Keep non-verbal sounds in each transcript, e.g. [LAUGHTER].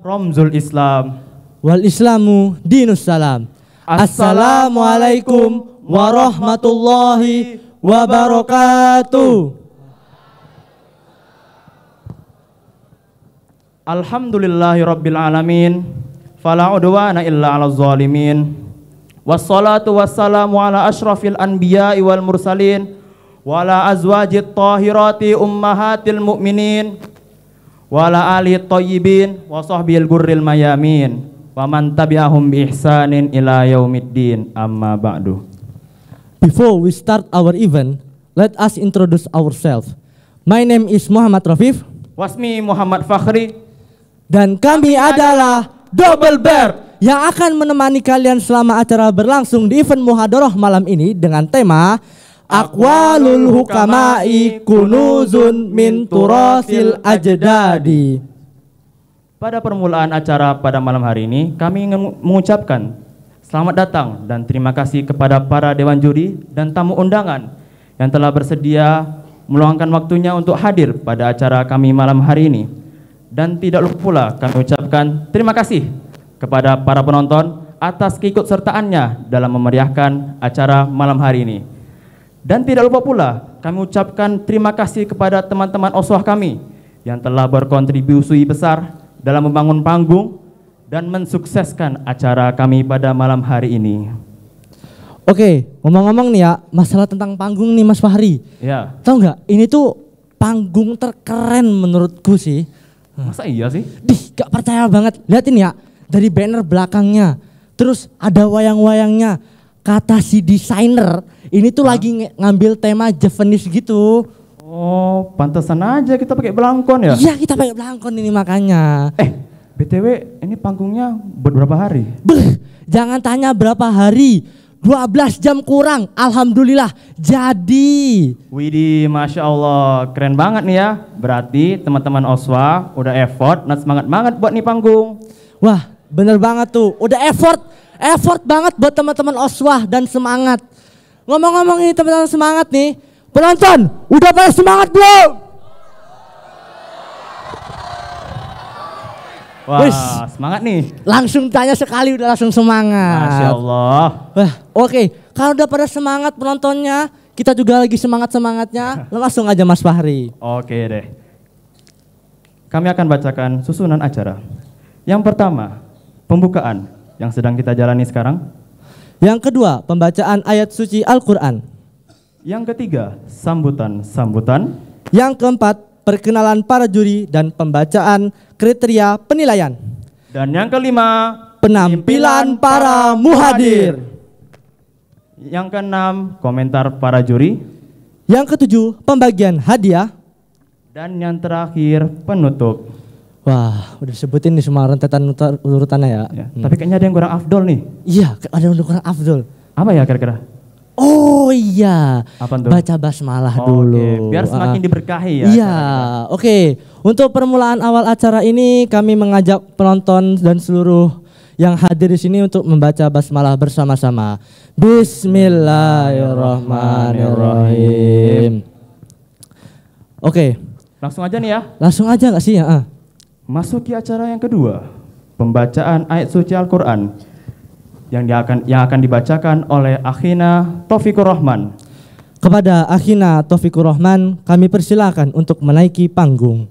Romzul Islam wal Islamu dinus salam. Assalamualaikum warahmatullahi wabarakatuh. Alhamdulillahi rabbil alamin. Fala udwana illa 'alal zalimin. Wassalatu wassalamu ala ashrafil anbiya'i wal mursalin wa azwajit tahirati ummahatil mu'minin wala ali thayyibin wa sahbil gurril mayamin wa man tabi'ahum bi ihsanin ila yaumiddin amma ba'du Before we start our event let us introduce ourselves My name is Muhammad Rafif Wasmi Muhammad Fakhri dan kami adalah Double Bear yang akan menemani kalian selama acara berlangsung di event Muhadoroh malam ini dengan tema Akwalul hukama'i kunuzun min turasil ajdadi. Pada permulaan acara pada malam hari ini, kami mengucapkan selamat datang dan terima kasih kepada para dewan juri dan tamu undangan yang telah bersedia meluangkan waktunya untuk hadir pada acara kami malam hari ini. Dan tidak lupa pula kami ucapkan terima kasih kepada para penonton atas keikutsertaannya dalam memeriahkan acara malam hari ini. Dan tidak lupa pula kami ucapkan terima kasih kepada teman-teman oswah kami yang telah berkontribusi besar dalam membangun panggung dan mensukseskan acara kami pada malam hari ini. Oke, ngomong-ngomong nih ya, masalah tentang panggung nih Mas Fahri. Ya. Tahu nggak? Ini tuh panggung terkeren menurutku sih. Masa iya sih? Dih, gak percaya banget. Lihat ini ya, dari banner belakangnya, terus ada wayang-wayangnya, kata si desainer ini tuh ah. lagi ngambil tema Japanese gitu. Oh, pantesan aja kita pakai belangkon ya? Iya, kita pakai belangkon ini makanya. Eh, BTW ini panggungnya buat berapa hari? Beh, jangan tanya berapa hari. 12 jam kurang, Alhamdulillah jadi. Widih, Masya Allah, keren banget nih ya. Berarti teman-teman Oswa udah effort, dan semangat banget buat nih panggung. Wah, bener banget tuh, udah effort, effort banget buat teman-teman Oswah dan semangat. Ngomong-ngomong ini teman-teman semangat nih, penonton udah pada semangat belum? Wah, Wish. semangat nih. Langsung tanya sekali udah langsung semangat. Masya Allah. Wah, oke, okay. kalau udah pada semangat penontonnya, kita juga lagi semangat-semangatnya, [LAUGHS] langsung aja Mas Fahri. Oke okay deh. Kami akan bacakan susunan acara. Yang pertama, pembukaan yang sedang kita jalani sekarang. Yang kedua, pembacaan ayat suci Al-Quran. Yang ketiga, sambutan-sambutan. Yang keempat, perkenalan para juri dan pembacaan kriteria penilaian. Dan yang kelima, penampilan para muhadir. Yang keenam, komentar para juri. Yang ketujuh, pembagian hadiah. Dan yang terakhir, penutup. Wah, udah sebutin nih semua rentetan urutannya ya. ya. Hmm. Tapi kayaknya ada yang kurang afdol nih. Iya, ada yang kurang afdol. Apa ya kira-kira? Oh iya. Apa itu? Baca basmalah oh, dulu. Okay. Biar ah. semakin uh, diberkahi ya. Iya, oke. Okay. Untuk permulaan awal acara ini kami mengajak penonton dan seluruh yang hadir di sini untuk membaca basmalah bersama-sama. Bismillahirrahmanirrahim. Oke. Okay. Langsung aja nih ya. Langsung aja nggak sih ya? Uh. Masuki acara yang kedua, pembacaan ayat suci Al-Quran yang akan yang akan dibacakan oleh Akhina Taufikur Rahman. Kepada Akhina Taufikur Rahman, kami persilakan untuk menaiki panggung.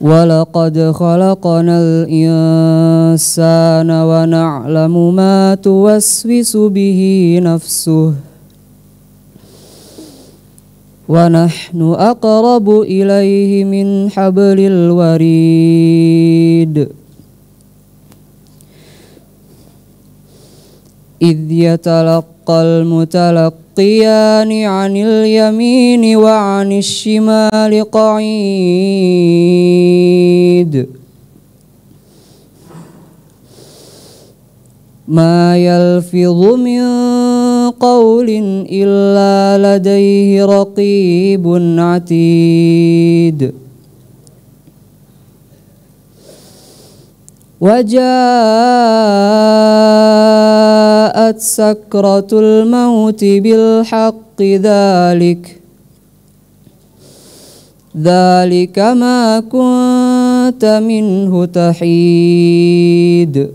ولقد خلقنا الإنسان ونعلم ما توسوس به نفسه ونحن أقرب إليه من حبل الوريد إذ يتلقى المتلقى يلقيان عن اليمين وعن الشمال قعيد ما يلفظ من قول إلا لديه رقيب عتيد وجاءت سكرة الموت بالحق ذلك ذلك ما كنت منه تحيد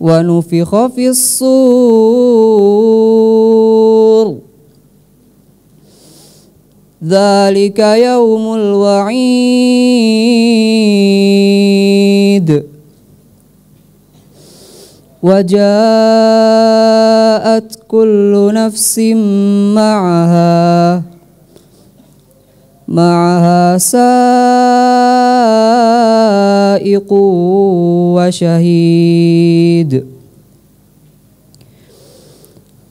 ونفخ في الصور ذلك يوم الوعيد وجاءت كل نفس معها معها سائق وشهيد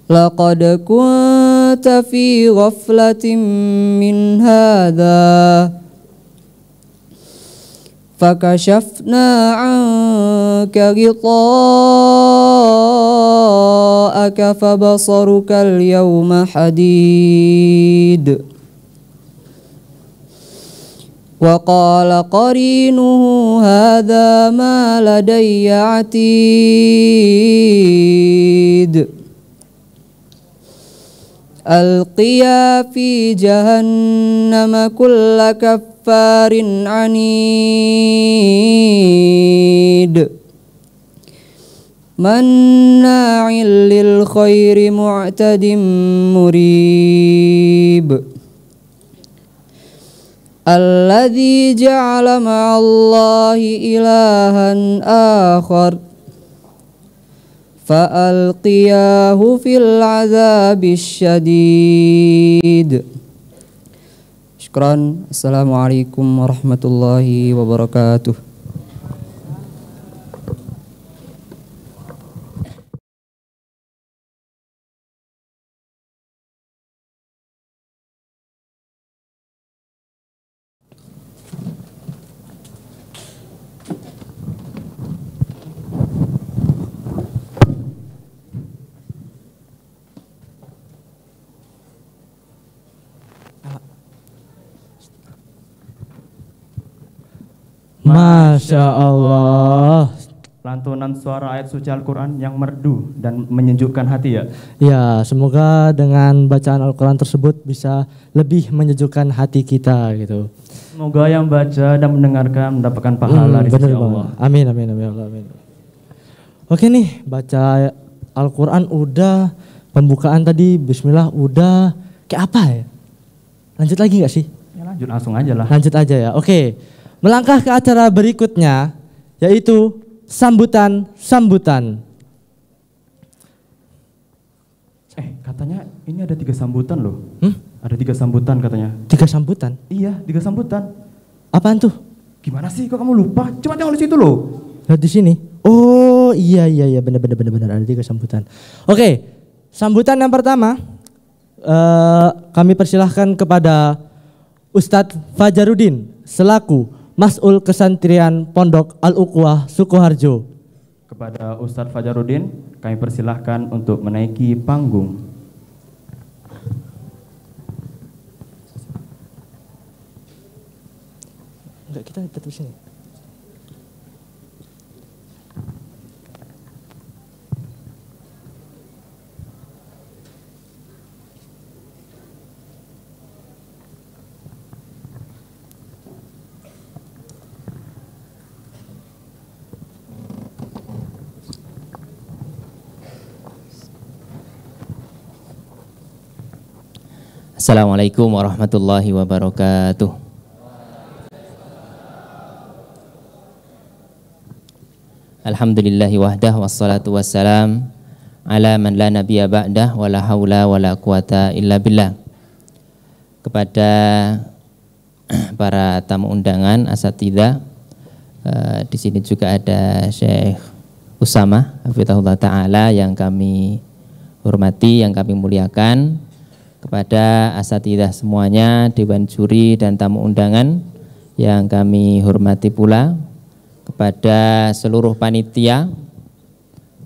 لقد كنت في غفلة من هذا فكشفنا عنك غطاءك فبصرك اليوم حديد وقال قرينه هذا ما لدي عتيد ألقيا في جهنم كل كفار عنيد مناع للخير معتد مريب الذي جعل مع الله إلها آخر فألقياه في العذاب الشديد شكرا السلام عليكم ورحمة الله وبركاته Masya Allah. Lantunan suara ayat suci Al-Quran yang merdu dan menyejukkan hati ya. Ya, semoga dengan bacaan Al-Quran tersebut bisa lebih menyejukkan hati kita gitu. Semoga yang baca dan mendengarkan mendapatkan pahala hmm, di sisi Allah. Amin, amin, amin, amin. Oke nih, baca Al-Quran udah, pembukaan tadi Bismillah udah, kayak apa ya? Lanjut lagi gak sih? Ya lanjut langsung aja lah. Lanjut aja ya, oke. Melangkah ke acara berikutnya, yaitu sambutan-sambutan. Eh, katanya ini ada tiga sambutan loh. Hmm? Ada tiga sambutan katanya. Tiga sambutan? Iya, tiga sambutan. Apaan tuh? Gimana sih kok kamu lupa? Cuma tengok di situ loh. Lihat di sini. Oh, iya iya iya benar benar benar benar ada tiga sambutan. Oke, sambutan yang pertama eh, kami persilahkan kepada Ustadz Fajarudin selaku Mas'ul Kesantrian Pondok Al-Uqwah Sukoharjo. Kepada Ustadz Fajarudin, kami persilahkan untuk menaiki panggung. Enggak, kita tetap sini. Assalamualaikum warahmatullahi wabarakatuh. Alhamdulillahi wahdah wassalatu wassalam ala man la nabiyya ba'dah wala haula wala quwata illa billah. Kepada [CLEARS THROAT] para tamu undangan asatidah eh, di sini juga ada Syekh Usama Hafizahullah taala yang kami hormati, yang kami muliakan kepada asatidah semuanya, dewan juri dan tamu undangan yang kami hormati pula, kepada seluruh panitia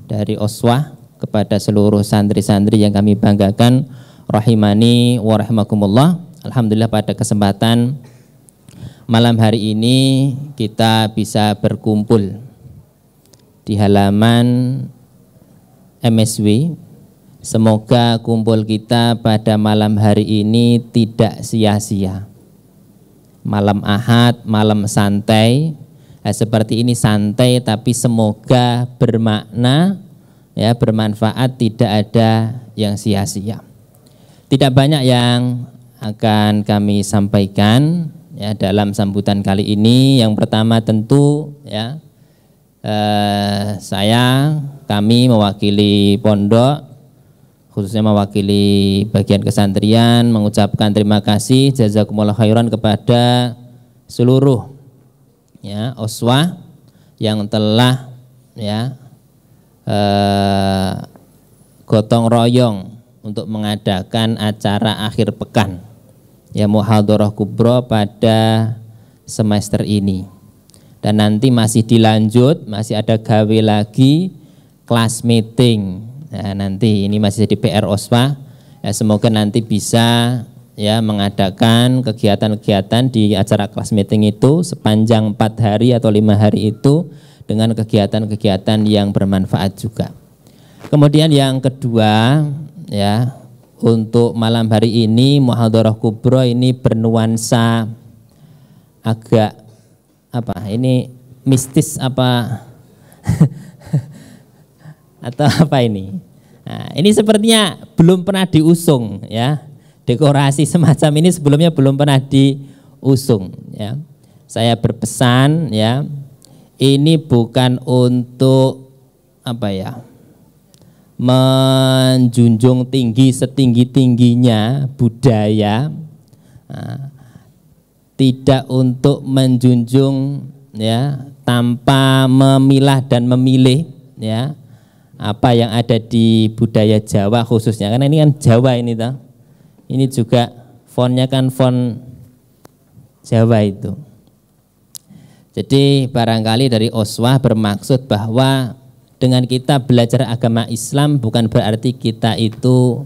dari Oswah, kepada seluruh santri-santri yang kami banggakan, rahimani warahmatullah Alhamdulillah pada kesempatan malam hari ini kita bisa berkumpul di halaman MSW Semoga kumpul kita pada malam hari ini tidak sia-sia. Malam Ahad, malam santai. Eh, seperti ini santai tapi semoga bermakna ya bermanfaat tidak ada yang sia-sia. Tidak banyak yang akan kami sampaikan ya dalam sambutan kali ini. Yang pertama tentu ya eh, saya kami mewakili pondok khususnya mewakili bagian kesantrian mengucapkan terima kasih jazakumullah khairan kepada seluruh ya oswa yang telah ya eh, gotong royong untuk mengadakan acara akhir pekan ya roh kubro pada semester ini dan nanti masih dilanjut masih ada gawe lagi kelas meeting Ya, nanti ini masih di PR OSPA. Ya, eh, semoga nanti bisa ya mengadakan kegiatan-kegiatan di acara kelas meeting itu sepanjang empat hari atau lima hari itu dengan kegiatan-kegiatan yang bermanfaat juga. Kemudian yang kedua ya untuk malam hari ini muhadharah kubro ini bernuansa agak apa ini mistis apa [LAUGHS] atau [LAUGHS] apa ini? Nah, ini sepertinya belum pernah diusung ya. Dekorasi semacam ini sebelumnya belum pernah diusung ya. Saya berpesan ya, ini bukan untuk apa ya? menjunjung tinggi setinggi-tingginya budaya nah, tidak untuk menjunjung ya tanpa memilah dan memilih ya apa yang ada di budaya Jawa khususnya karena ini kan Jawa ini ta ini juga fontnya kan font Jawa itu jadi barangkali dari Oswah bermaksud bahwa dengan kita belajar agama Islam bukan berarti kita itu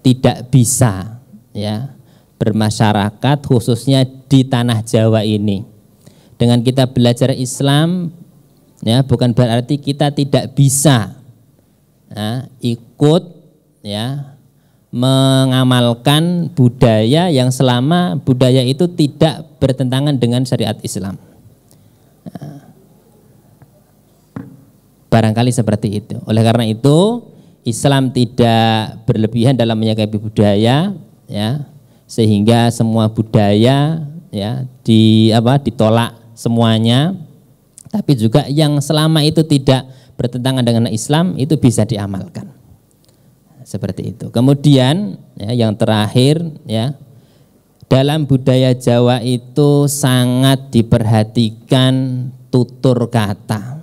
tidak bisa ya bermasyarakat khususnya di tanah Jawa ini. Dengan kita belajar Islam ya bukan berarti kita tidak bisa ya, ikut ya mengamalkan budaya yang selama budaya itu tidak bertentangan dengan syariat Islam. Ya. Barangkali seperti itu. Oleh karena itu, Islam tidak berlebihan dalam menyikapi budaya, ya, sehingga semua budaya ya di apa ditolak semuanya. Tapi juga yang selama itu tidak bertentangan dengan Islam itu bisa diamalkan. Seperti itu. Kemudian ya, yang terakhir ya dalam budaya Jawa itu sangat diperhatikan tutur kata.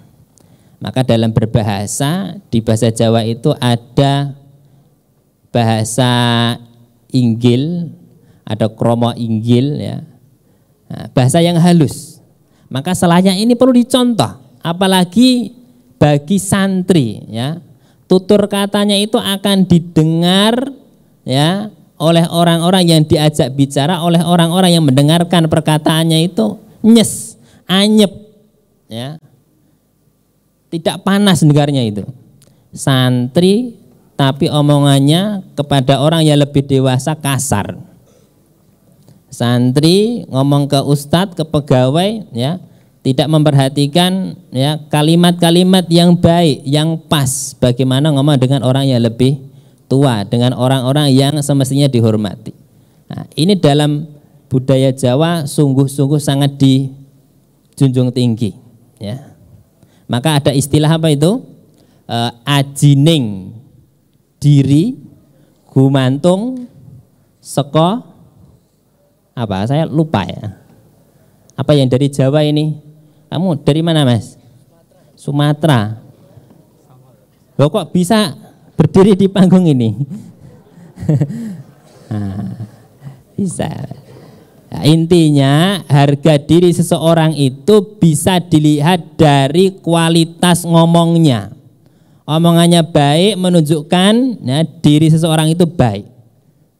Maka dalam berbahasa di bahasa Jawa itu ada bahasa inggil, ada kromo inggil ya. Nah, bahasa yang halus. Maka salahnya ini perlu dicontoh, apalagi bagi santri ya. Tutur katanya itu akan didengar ya oleh orang-orang yang diajak bicara oleh orang-orang yang mendengarkan perkataannya itu nyes, anyep ya. Tidak panas dengarnya itu. Santri tapi omongannya kepada orang yang lebih dewasa kasar. Santri ngomong ke ustadz, ke pegawai ya, tidak memperhatikan ya kalimat-kalimat yang baik, yang pas bagaimana ngomong dengan orang yang lebih tua, dengan orang-orang yang semestinya dihormati. Nah, ini dalam budaya Jawa sungguh-sungguh sangat dijunjung tinggi ya. Maka ada istilah apa itu? E, ajining diri gumantung seko apa saya lupa ya. Apa yang dari Jawa ini? Kamu dari mana mas? Sumatera. Loh kok bisa berdiri di panggung ini? [LAUGHS] Nah, bisa. Nah, intinya harga diri seseorang itu bisa dilihat dari kualitas ngomongnya. Omongannya baik menunjukkan ya, diri seseorang itu baik.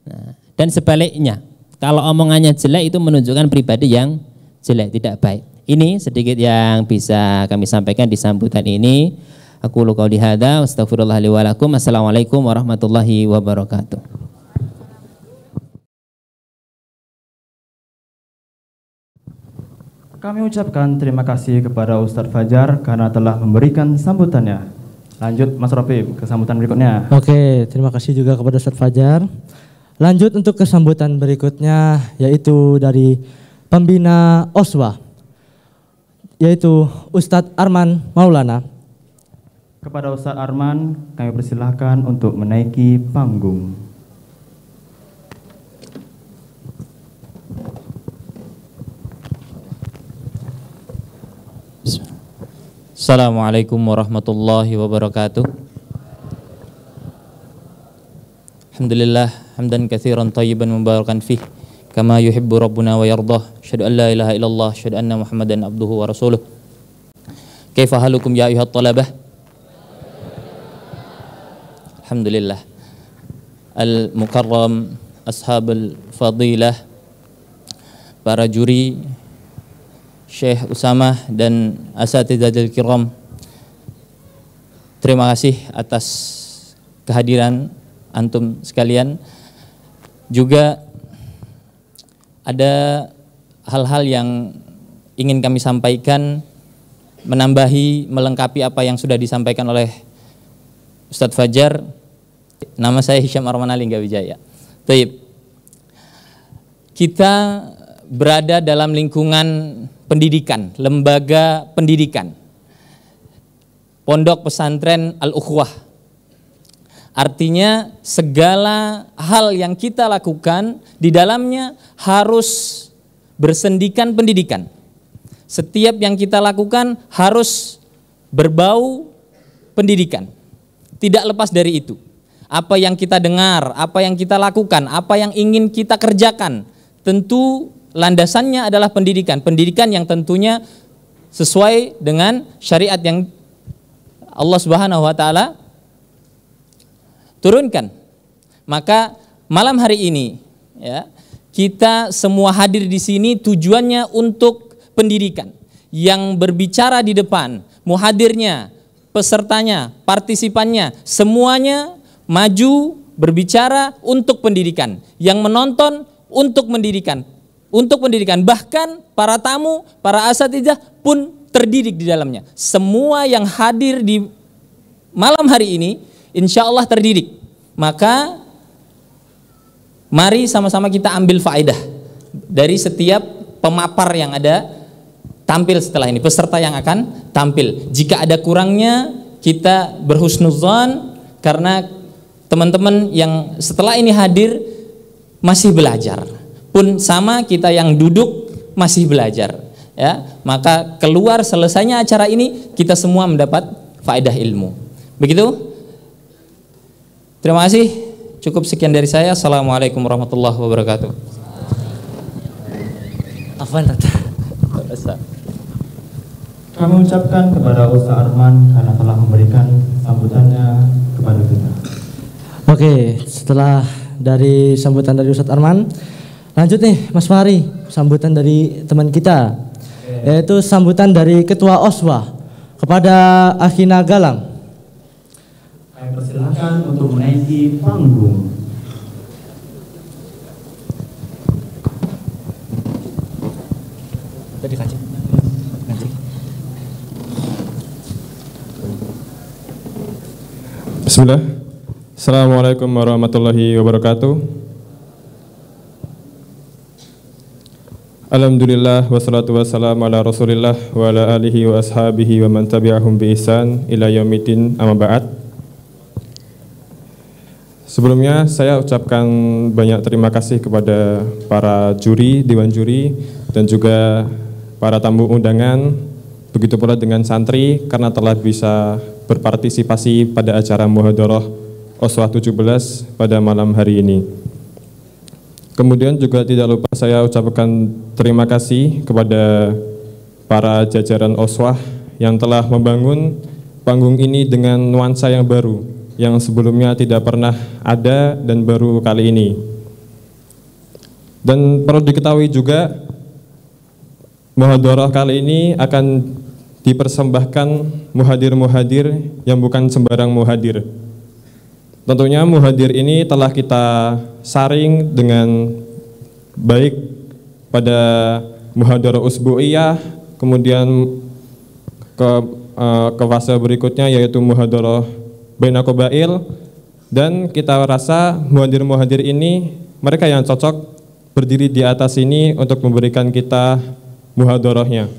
Nah, dan sebaliknya, kalau omongannya jelek itu menunjukkan pribadi yang jelek, tidak baik. Ini sedikit yang bisa kami sampaikan di sambutan ini. Aku lu qauli dihada. astaghfirullah Assalamualaikum warahmatullahi wabarakatuh. Kami ucapkan terima kasih kepada Ustadz Fajar karena telah memberikan sambutannya. Lanjut Mas Rofi ke sambutan berikutnya. Oke, terima kasih juga kepada Ustadz Fajar. Lanjut untuk kesambutan berikutnya yaitu dari pembina OSWA yaitu Ustadz Arman Maulana. Kepada Ustadz Arman, kami persilahkan untuk menaiki panggung. Assalamualaikum warahmatullahi wabarakatuh. Alhamdulillah hamdan katsiran tayyiban mubarakan fihi kama yuhibbu rabbuna wa yardah syahadu an la ilaha illallah syahadu anna muhammadan abduhu wa rasuluh kaifa halukum ya ayuhat talabah alhamdulillah al mukarram ashabul fadilah para juri Syekh Usama dan Asatidzatul Kiram terima kasih atas kehadiran antum sekalian juga ada hal-hal yang ingin kami sampaikan menambahi, melengkapi apa yang sudah disampaikan oleh Ustadz Fajar. Nama saya Hisham Arman Ali Wijaya. Taib. Kita berada dalam lingkungan pendidikan, lembaga pendidikan. Pondok pesantren Al-Ukhwah Artinya segala hal yang kita lakukan di dalamnya harus bersendikan pendidikan. Setiap yang kita lakukan harus berbau pendidikan. Tidak lepas dari itu. Apa yang kita dengar, apa yang kita lakukan, apa yang ingin kita kerjakan, tentu landasannya adalah pendidikan. Pendidikan yang tentunya sesuai dengan syariat yang Allah Subhanahu wa taala turunkan. Maka malam hari ini ya, kita semua hadir di sini tujuannya untuk pendidikan. Yang berbicara di depan, muhadirnya, pesertanya, partisipannya, semuanya maju berbicara untuk pendidikan. Yang menonton untuk pendidikan. Untuk pendidikan, bahkan para tamu, para asatidah pun terdidik di dalamnya. Semua yang hadir di malam hari ini insya Allah terdidik. Maka mari sama-sama kita ambil faedah dari setiap pemapar yang ada tampil setelah ini, peserta yang akan tampil. Jika ada kurangnya, kita berhusnuzon karena teman-teman yang setelah ini hadir masih belajar. Pun sama kita yang duduk masih belajar. Ya, maka keluar selesainya acara ini kita semua mendapat faedah ilmu. Begitu? Terima kasih. Cukup sekian dari saya. Assalamualaikum warahmatullahi wabarakatuh. Afan Kami ucapkan kepada Ustaz Arman karena telah memberikan sambutannya kepada kita. Oke, setelah dari sambutan dari Ustadz Arman, lanjut nih Mas Fahri, sambutan dari teman kita, yaitu sambutan dari Ketua Oswa kepada Akhina Galang persilahkan untuk menaiki panggung. Bismillah. Assalamualaikum warahmatullahi wabarakatuh. Alhamdulillah wassalatu wassalamu ala Rasulillah wa ala alihi wa ashabihi wa man tabi'ahum bi ihsan ila yaumiddin amma ba'd. Sebelumnya saya ucapkan banyak terima kasih kepada para juri, dewan juri, dan juga para tamu undangan, begitu pula dengan santri karena telah bisa berpartisipasi pada acara Muhadoroh Oswa 17 pada malam hari ini. Kemudian juga tidak lupa saya ucapkan terima kasih kepada para jajaran Oswah yang telah membangun panggung ini dengan nuansa yang baru, yang sebelumnya tidak pernah ada dan baru kali ini. Dan perlu diketahui juga Muhadharah kali ini akan dipersembahkan muhadir-muhadir yang bukan sembarang muhadir. Tentunya muhadir ini telah kita saring dengan baik pada muhadarah usbu'iyah, kemudian ke eh, ke fase berikutnya yaitu muhadarah Baina Kobail dan kita rasa muhadir-muhadir ini mereka yang cocok berdiri di atas ini untuk memberikan kita muhadorohnya.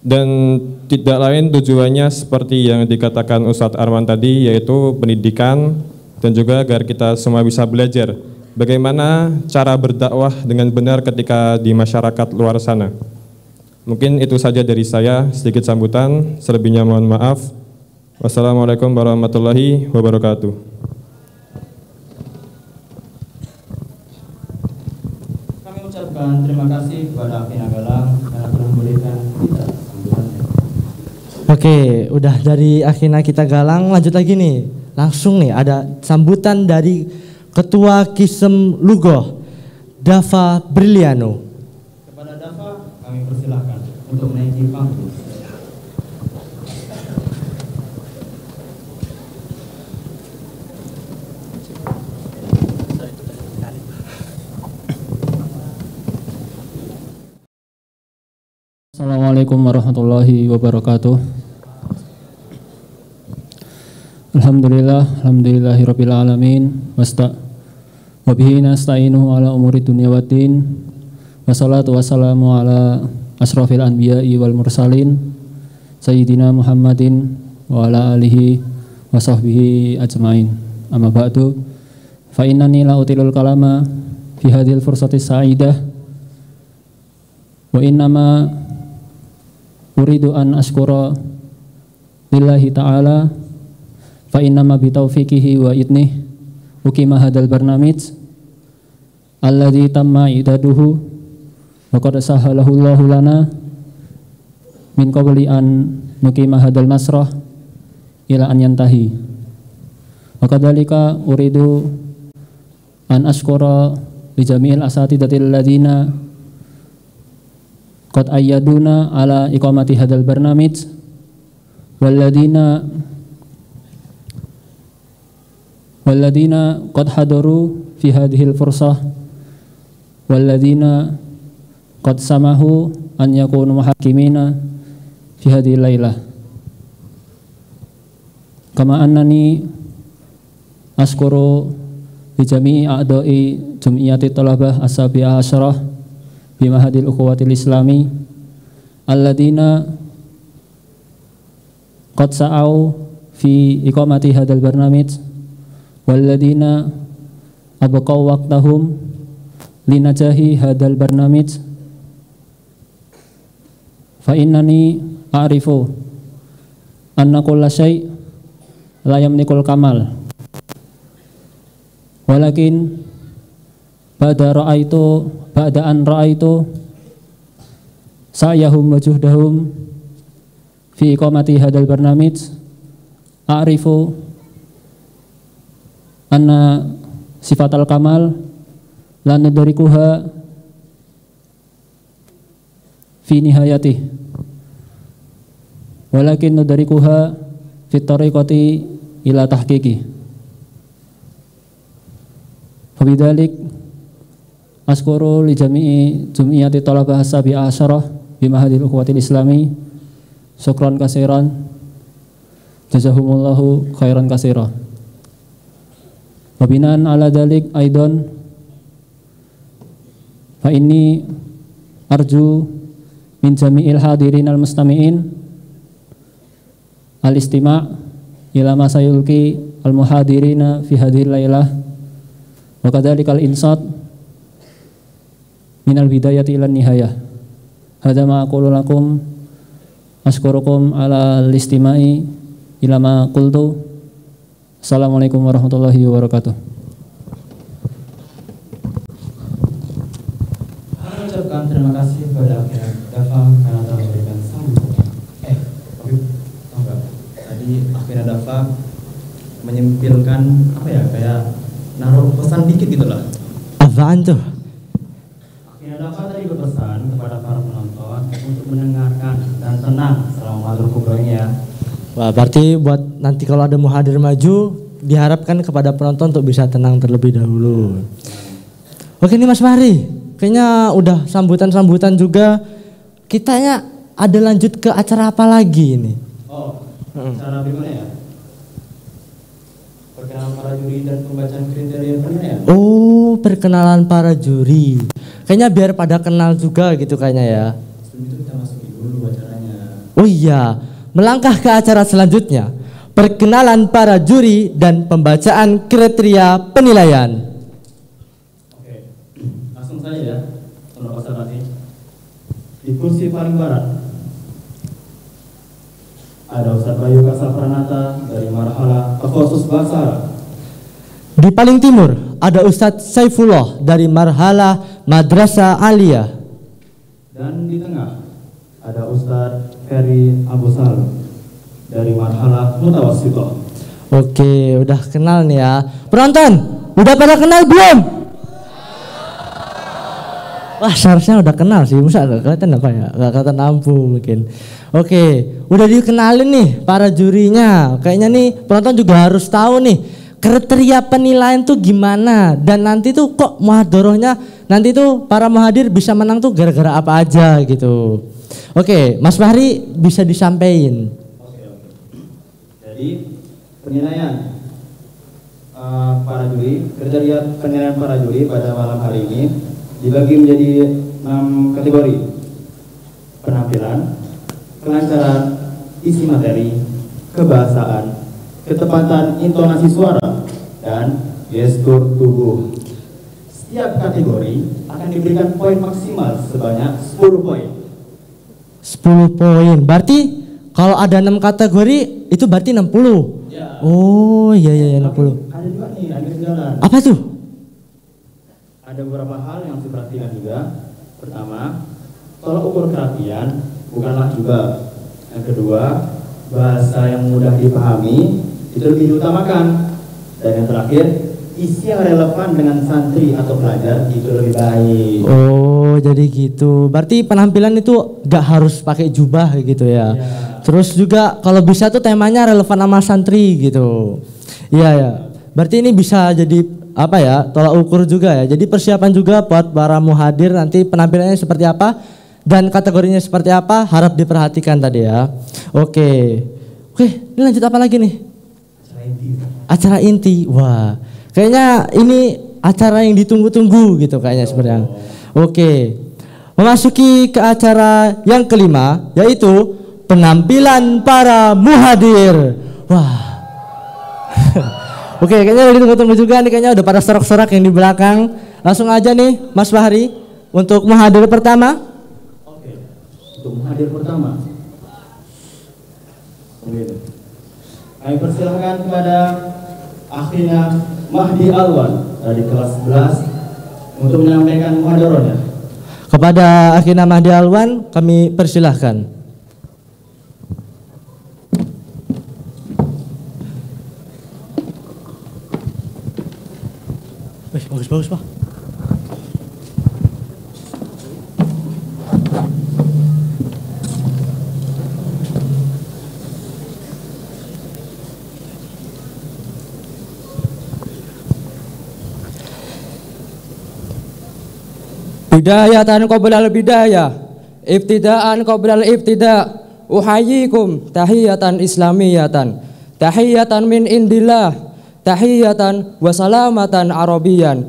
Dan tidak lain tujuannya seperti yang dikatakan Ustadz Arman tadi yaitu pendidikan dan juga agar kita semua bisa belajar bagaimana cara berdakwah dengan benar ketika di masyarakat luar sana. Mungkin itu saja dari saya, sedikit sambutan, selebihnya mohon maaf. Wassalamualaikum warahmatullahi wabarakatuh. Kami ucapkan terima kasih kepada Akinagala yang telah memberikan kita sambutan. Oke, udah dari Akina kita galang, lanjut lagi nih. Langsung nih ada sambutan dari Ketua Kisem Lugoh, Dava Briliano. Kepada Dava, kami persilahkan untuk menaiki panggung. Assalamualaikum warahmatullahi wabarakatuh. Alhamdulillah, alhamdulillahirabbil alamin. Wasta wa bihi nasta'inu ala umuri dunya waddin. Wassalatu wassalamu ala asrofil anbiya'i wal mursalin sayyidina Muhammadin wa ala alihi wa sahbihi ajmain. Amma ba'du. Fa innani la utilul kalama fi hadhil fursati sa'idah wa innama uridu an askura lillahi ta'ala fa innama bitaufiqihi wa idnih ukima hadal barnamij alladhi tamma idaduhu wa qad sahalahu Allahu lana min qabli an nukima hadal masrah ila an yantahi wa kadhalika uridu an askura li jami'il asatidatil ladina qad ayyaduna ala iqamati hadal barnamij walladina walladina qad hadaru fi hadhil fursah walladina qad samahu an yakunu muhakimina fi hadhil lailah kama annani askuru bi jami'i a'da'i jum'iyati talabah asabi'ah asyarah bimahadil ukhuwatil islami alladina qad sa'au fi iqamati hadal barnamid walladina abqaw waqtahum linajahi hadal barnamid fa innani a'rifu anna kulla shay layam nikul kamal walakin Ba'da ra'aitu badaan an ra'aitu Sa'yahum wa juhdahum Fi iqamati hadal barnamij A'rifu Anna sifat al-kamal La nadarikuha Fi nihayati, Walakin nadarikuha Fi tariqati ila tahqiqi Fabidalik Askuru li jami'i jum'iyati talabah sabi asyarah bimahadil kuwatil islami Syukran kasiran Jazahumullahu khairan kasirah Wabinaan ala dalik aidon Fa inni arju min jami'il hadirin al-mustami'in al-istima' ila ma sayulki al-muhadirina fi hadhihi lailah wa kadzalika al-insat minal bidayati ilan nihayah hadza ma aqulu lakum askurukum ala listimai ila ma qultu assalamualaikum warahmatullahi wabarakatuh ucapkan terima kasih kepada akhirnya Dava karena telah memberikan sambung eh tapi tau tadi akhirnya Dafa menyempilkan apa ya kayak naruh pesan dikit gitulah. apaan tuh dapat tadi berpesan kepada para penonton untuk mendengarkan dan tenang selama malam kuburnya. Wah, berarti buat nanti kalau ada muhadir maju, diharapkan kepada penonton untuk bisa tenang terlebih dahulu. Oke ini Mas Fahri, kayaknya udah sambutan-sambutan juga. Kitanya ada lanjut ke acara apa lagi ini? Oh, acara berikutnya ya? perkenalan para juri dan pembacaan kriteria penilaian. Ya? Oh, perkenalan para juri. Kayaknya biar pada kenal juga gitu kayaknya ya. Sebelum itu kita masukin dulu acaranya. Oh iya, melangkah ke acara selanjutnya. Perkenalan para juri dan pembacaan kriteria penilaian. Oke, langsung saja ya, Sobat Pasar Di kursi paling barat, ada Ustadz Bayu Kasapranata dari Marhala Khusus Basara. Di paling timur ada Ustadz Saifullah dari Marhala Madrasah Aliyah. Dan di tengah ada Ustadz Ferry Abu Salam dari Marhala Mutawasito. Oke, udah kenal nih ya. Penonton, udah pada kenal belum? Wah seharusnya udah kenal sih, masa gak kelihatan apa ya, ya? Nggak kelihatan ampu mungkin. Oke, udah dikenalin nih para jurinya. Kayaknya nih penonton juga harus tahu nih kriteria penilaian tuh gimana dan nanti tuh kok muhadorohnya nanti tuh para muhadir bisa menang tuh gara-gara apa aja gitu. Oke, Mas Fahri bisa disampaikan. Jadi penilaian uh, para juri kriteria penilaian para juri pada malam hari ini dibagi menjadi enam kategori penampilan, kelancaran isi materi, kebahasaan, ketepatan intonasi suara, dan gestur tubuh. Setiap kategori akan diberikan poin maksimal sebanyak 10 poin. 10 poin. Berarti kalau ada enam kategori itu berarti 60. Ya. Oh, iya iya 60. Iya, ada juga nih, ada Apa tuh? ada beberapa hal yang harus diperhatikan juga. Pertama, tolak ukur kerapian bukanlah juga. Yang kedua, bahasa yang mudah dipahami itu lebih diutamakan. Dan yang terakhir, isi yang relevan dengan santri atau pelajar itu lebih baik. Oh, jadi gitu. Berarti penampilan itu gak harus pakai jubah gitu ya. ya. Terus juga kalau bisa tuh temanya relevan sama santri gitu. Iya ya. Berarti ini bisa jadi apa ya tolak ukur juga ya. Jadi persiapan juga buat para muhadir nanti penampilannya seperti apa dan kategorinya seperti apa harap diperhatikan tadi ya. Oke, oke ini lanjut apa lagi nih? Acara inti. wah kayaknya ini acara yang ditunggu-tunggu gitu kayaknya sebenarnya. Oke, memasuki ke acara yang kelima yaitu penampilan para muhadir. Wah. [LAUGHS] Oke, okay, kayaknya udah ditunggu-tunggu juga nih kayaknya udah pada serak-serak yang di belakang. Langsung aja nih Mas Fahri untuk menghadir pertama. Oke. Okay. Untuk menghadir pertama. Oke. Okay. Kami persilahkan kepada akhirnya Mahdi Alwan dari kelas 11 untuk menyampaikan muhadarahnya. Kepada akhirnya Mahdi Alwan kami persilahkan. Bagus, bagus, Pak. Bidayatan qoblal bidaya Ibtidaan qoblal ibtida Uhayikum tahiyatan islamiyatan Tahiyatan min indillah tahiyatan wasalamatan arabian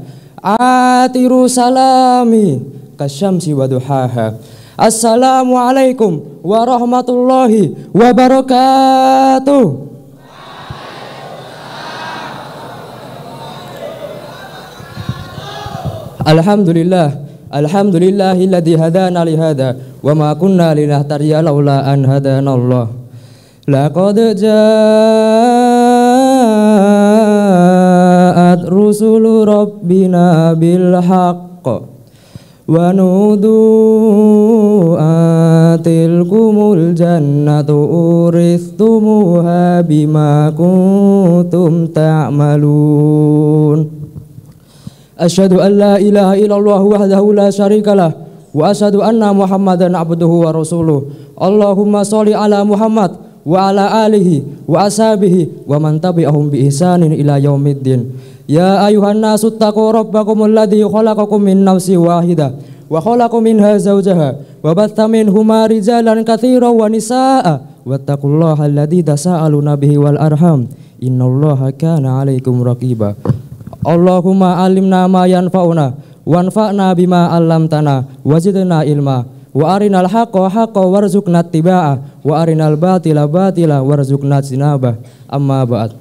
atiru salami kasyamsi duhaha Assalamualaikum warahmatullahi wabarakatuh Alhamdulillah Alhamdulillahilladzi hadana lihada wa ma kunna linahtariya laula an hadana Allah laqad jaa rusulu rabbina bil haqq wa nudu atilkumul jannatu uristumuha bima kuntum ta'malun Asyhadu an la ilaha illallah wahdahu la syarikalah wa asyhadu anna muhammadan abduhu wa rasuluh Allahumma sholli ala muhammad wa ala alihi wa ashabihi wa man tabi'ahum bi ihsanin ila yaumiddin ya ayuhan nasu taqu rabbakum alladhi khalaqakum min nafsin wahidah wa khalaqa minha zawjaha wa batha minhuma rijalan katsiran wa nisaa'a wattaqullaha alladhi tasaaluna bihi wal arham innallaha kana 'alaikum raqiba Allahumma alimna ma yanfa'una wanfa'na bima 'allamtana wazidna ilma Wa arinal haqqo haqqo warzuqna tibaa wa arinal batila batila warzuqna tinabah. Amma ba'd.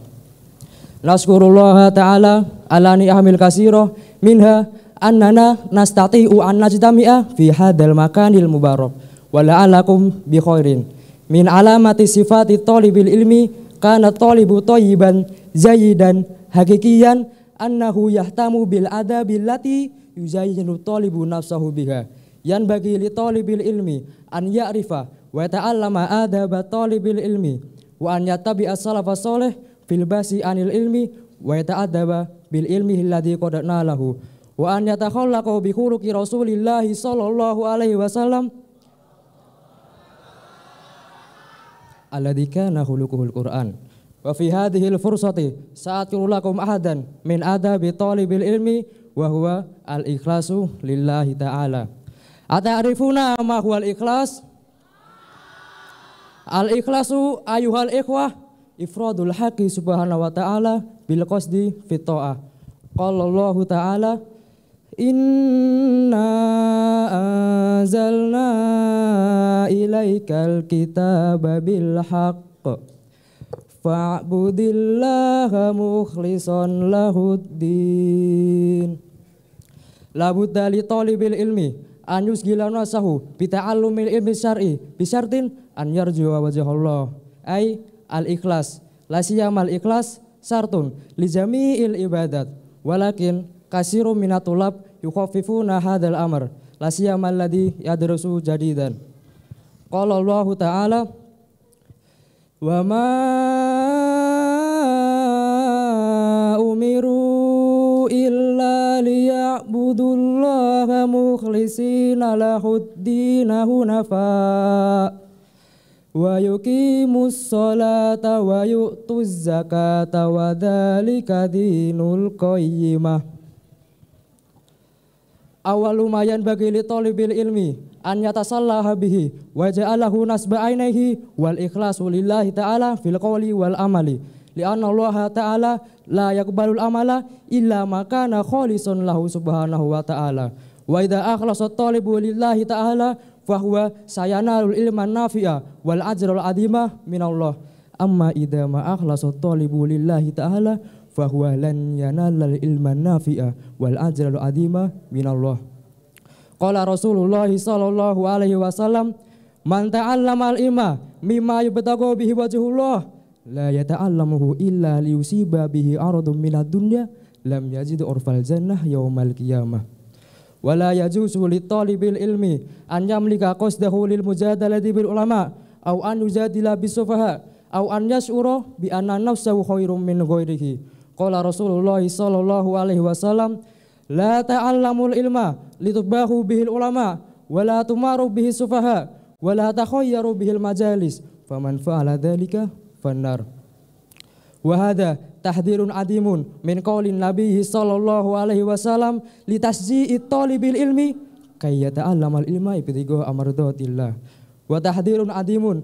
Naskurullah ta'ala ala ni'amil kasiro minha annana nastati'u an najdami'a fi hadal makanil mubarak. la'alakum bi khairin. Min alamati sifati talibil ilmi kana talibu tayyiban zayidan hakikiyan annahu yahtamu bil lati yuzayyinu talibu nafsahu biha Yan bagi li talibil ilmi an ya'rifa wa ta'allama adab talibil ilmi wa an as salafa salih fil basi anil ilmi wa ta'adaba bil ilmi alladhi qad nalahu wa an yatakhallaqa bi khuluqi rasulillahi sallallahu alaihi wasallam alladhi kana khuluquhul Qur'an. Wa fi hadhil fursati sa'atul lakum ahadan min adabi talibil ilmi wa huwa al-ikhlasu lillahi ta'ala. Ata'rifuna ma ikhlas? Al ikhlasu ayuhal ikhwah ifradul haqi subhanahu wa ta'ala bil qasdi fit ta'ah. Qala Allah ta'ala Inna anzalna ilaikal kitaba bil haqq Fa'budillaha lahud din, Labudda li talibil ilmi an yusgilana sahu bita'allumil ilmi syar'i bisartin an yarjuwa wajhallah ai al ikhlas la siyamal ikhlas sartun, li jami'il ibadat walakin kasiru minatulab yukhaffifuna hadzal amr la siyamal ladzi yadrusu jadidan qala Allah ta'ala wa ma umiru illa liya'budullaha مخلصين له الدين هنفاء ويقيموا الصلاة ويؤتوا الزكاة وذلك دين القيمة Awal lumayan bagi li tolibil ilmi an yatasallaha bihi wa ja'alahu nasba ainihi wal ikhlasu lillahi ta'ala fil qawli wal amali li'anna Allah ta'ala la yakbalul amala illa makana kholisun lahu subhanahu wa ta'ala Wa idza akhlasa talibu lillahi ta'ala huwa sayanalul ilman nafi'a wal ajrul adhima minallah. Amma idza ma akhlasa talibu lillahi ta'ala huwa lan yanalal ilman nafi'a wal ajrul adhima minallah. Qala Rasulullah sallallahu alaihi wasallam man ta'allama al-ilma mimma yubtagu bihi wajhullah la yata'allamuhu illa liyusiba bihi aradun minad dunya lam yajid urfal jannah yaumal qiyamah wala yajuzu li talibil ilmi an yamlika qasdahu lil mujadalati bil ulama au an yujadila bisufaha au an yash'ura bi anna nafsahu khairum min ghairihi qala rasulullah sallallahu alaihi wasallam la ta'allamul ilma litubahu bihil ulama wala tumaru bihi sufaha wala takhayyaru bihil majalis faman fa'ala dzalika fannar wa hadha tahdirun adimun min qaulin nabihi sallallahu alaihi wasallam litasji'i talibil ilmi ta'allam al ilma ibtigo amardotillah wa tahdirun adimun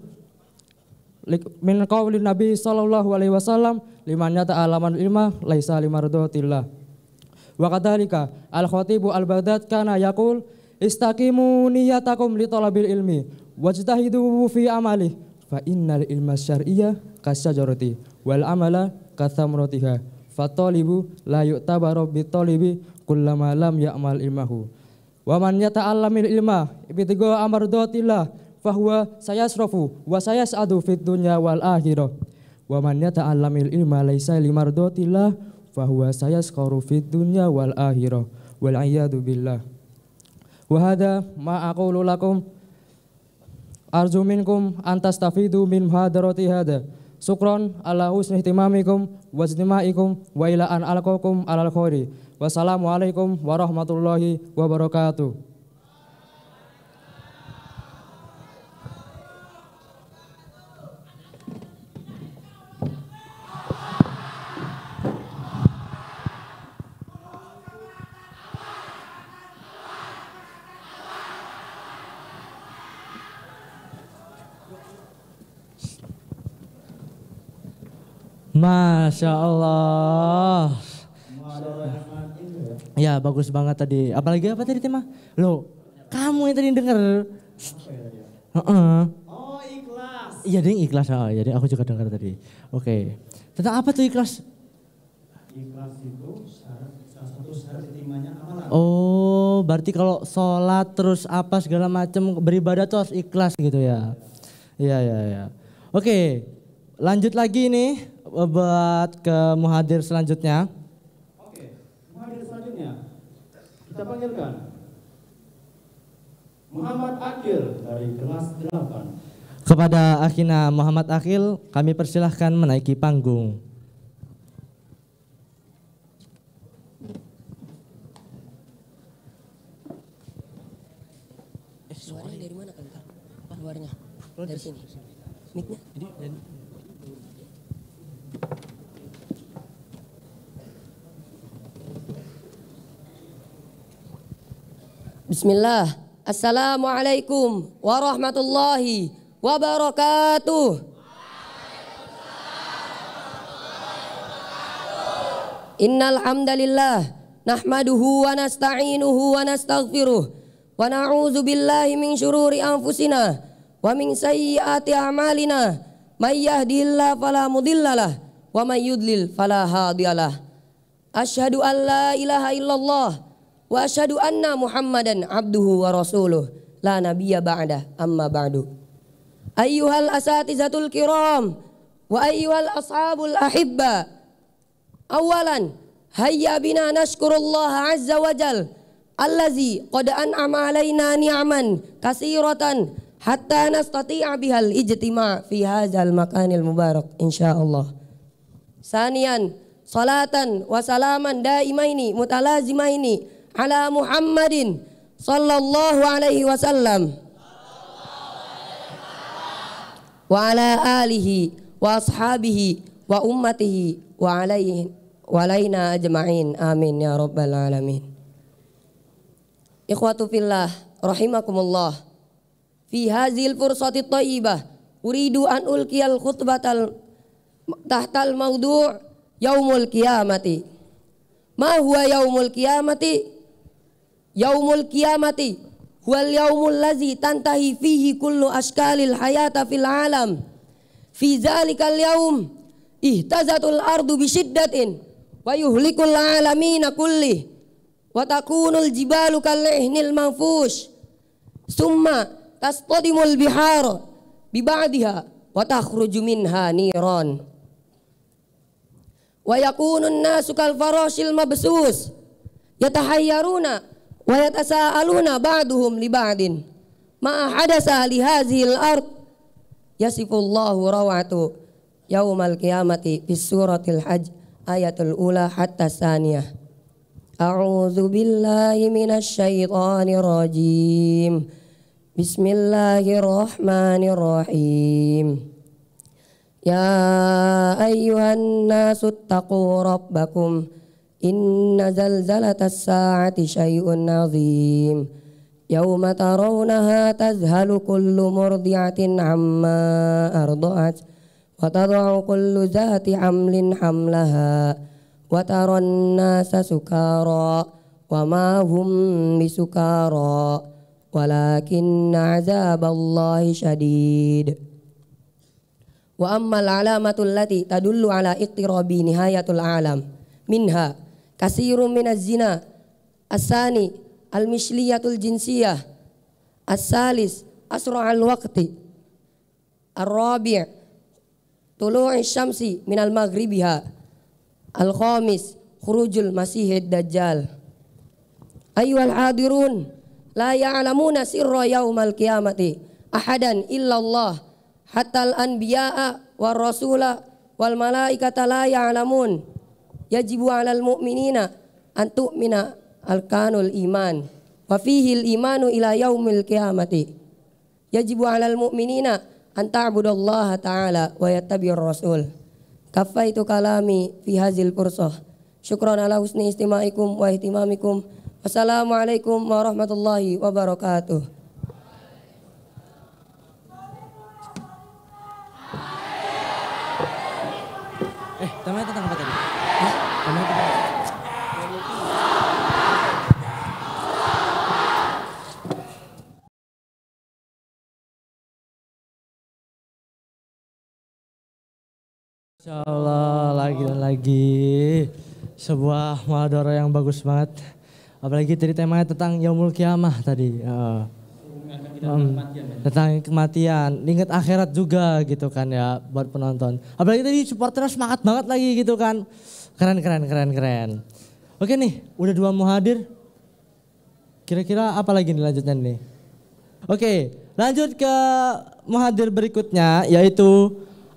min qaulin nabi sallallahu alaihi wasallam liman al ilma laisa limardotillah wa kadzalika al khatibu al baghdad kana yaqul istaqimu niyatakum li talabil ilmi wajtahidu fi amali fa innal ilma syar'iyya kasyajarati wal amala kathamrotiha fatolibu la yu'tabaru bitolibi kullama lam ya'mal ilmahu wa man yata'allamil ilma ibtigo amardotillah fahuwa sayasrafu wa sayas'adu fid dunya wal akhirah wa man yata'allamil ilma laisa limardotillah fahuwa sayasqaru fid dunya wal akhirah wal a'yadu billah wa hadha ma aqulu lakum arju minkum antastafidu min hadarati hadha Syukron ala husni ihtimamikum wa ijtimaikum wa ila an alaqakum alal khairi. Wassalamualaikum warahmatullahi wabarakatuh. Masya Allah. Ya bagus banget tadi. Apalagi apa tadi tema? Lo, kamu yang tadi denger. Uh -uh. Oh ikhlas. Iya deh ikhlas. Oh, ah, jadi iya, aku juga dengar tadi. Oke. Okay. Tentang apa tuh ikhlas? Ikhlas itu syarat, salah satu syarat diterimanya amalan. Oh, berarti kalau sholat terus apa segala macam beribadah tuh harus ikhlas gitu ya? Iya iya iya. Oke, lanjut lagi nih buat ke muhadir selanjutnya. Oke, muhadir selanjutnya kita panggilkan Muhammad Akil dari kelas 8. Kepada Akhina Muhammad Akil, kami persilahkan menaiki panggung. Eh, suaranya dari mana, Kang? Luarnya. Dari sini. Miknya. Jadi, Bismillah. Assalamualaikum warahmatullahi wabarakatuh. Innal hamdalillah nahmaduhu wa nasta'inuhu wa nastaghfiruh wa na'udzu billahi min syururi anfusina wa min sayyiati a'malina may yahdihillahu fala mudhillalah wa may yudlil fala hadiyalah. Asyhadu an la ilaha illallah wa asyhadu anna Muhammadan abduhu wa rasuluh la nabiyya ba'da amma ba'du ayyuhal asatizatul kiram wa ayyuhal ashabul ahibba awalan hayya bina nashkurullah azza wa jal allazi qad an'ama alaina ni'man kasiratan. hatta nastati'a bihal ijtima' fi hadzal makanil mubarak insyaallah sanian salatan wa salaman daimaini mutalazimaini ala Muhammadin sallallahu alaihi wasallam wa ala alihi wa ashabihi wa ummatihi wa alaihi wa alaina ajma'in amin ya rabbal alamin ikhwatu fillah rahimakumullah fi hazil fursati thayyibah uridu an ulqiyal khutbatal tahtal maudu' yaumul qiyamati ma huwa yaumul qiyamati yaumul kiamati wal yaumul lazi tantahi fihi kullu askalil hayata fil alam fi zalikal yaum ihtazatul ardu bisyiddatin wa yuhlikul alamina kulli wa takunul jibalu kal'ihnil manfush summa tastadimul bihar biba'diha wa takhruju minha niran wa yakunun nasu kal farashil mabsus yatahayyaruna wa yatasaaluna ba'duhum li ba'din ma hadasa li hadhil ard yasifullahu rawatu yaumal qiyamati bis suratil hajj ayatul ula hatta saniyah A'udzu billahi minasy syaithanir rajim Bismillahirrahmanirrahim Ya ayyuhan nasu taqu rabbakum إن زلزلة الساعة شيء عظيم يوم ترونها تذهل كل مرضعة عما أرضعت وتضع كل ذات حمل حملها وترى الناس سكارى وما هم بسكارى ولكن عذاب الله شديد وأما العلامة التي تدل على اقتراب نهاية العالم منها Kasirun minaz zina. Asani al-mishliyatul jinsiyah. asalis salis al waqti. arabi rabi tulu'i syamsi minal maghribiha. Al-khamis khurujul masihid dajjal. Ayuhal hadirun la ya'lamuna sirra yaumal qiyamati ahadan illallah hatta al-anbiya'a war rasula wal malaikata la ya'lamun yajibu 'alal mu'minina antu'mina alkanul iman wa fihil imanu ila yaumil qiyamati yajibu 'alal mu'minina an ta'budallaha ta'ala wa yattabi'ur rasul kafaitu kalami fi hazil kursah syukran ala husni istimaikum wa ihtimamikum wassalamualaikum warahmatullahi wabarakatuh Eh, teman-teman Insya Allah lagi-lagi sebuah madoro yang bagus banget. Apalagi tadi temanya tentang Yaumul Kiamah tadi. Uh, um, tentang kematian, ingat akhirat juga gitu kan ya buat penonton. Apalagi tadi supporternya semangat banget lagi gitu kan. Keren, keren, keren, keren. Oke nih, udah dua muhadir. Kira-kira apa lagi nih lanjutnya nih? Oke, lanjut ke muhadir berikutnya yaitu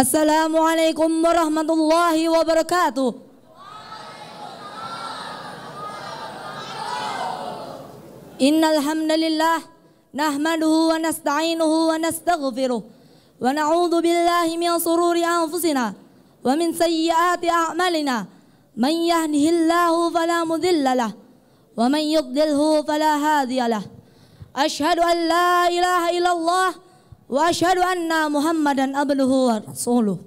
السلام عليكم ورحمة الله وبركاته إن الحمد لله نحمده ونستعينه ونستغفره ونعوذ بالله من سرور أنفسنا ومن سيئات أعمالنا من يهده الله فلا مذل له ومن يضلله فلا هادي له أشهد أن لا إله إلا الله وأشهد أن محمدا عبده ورسوله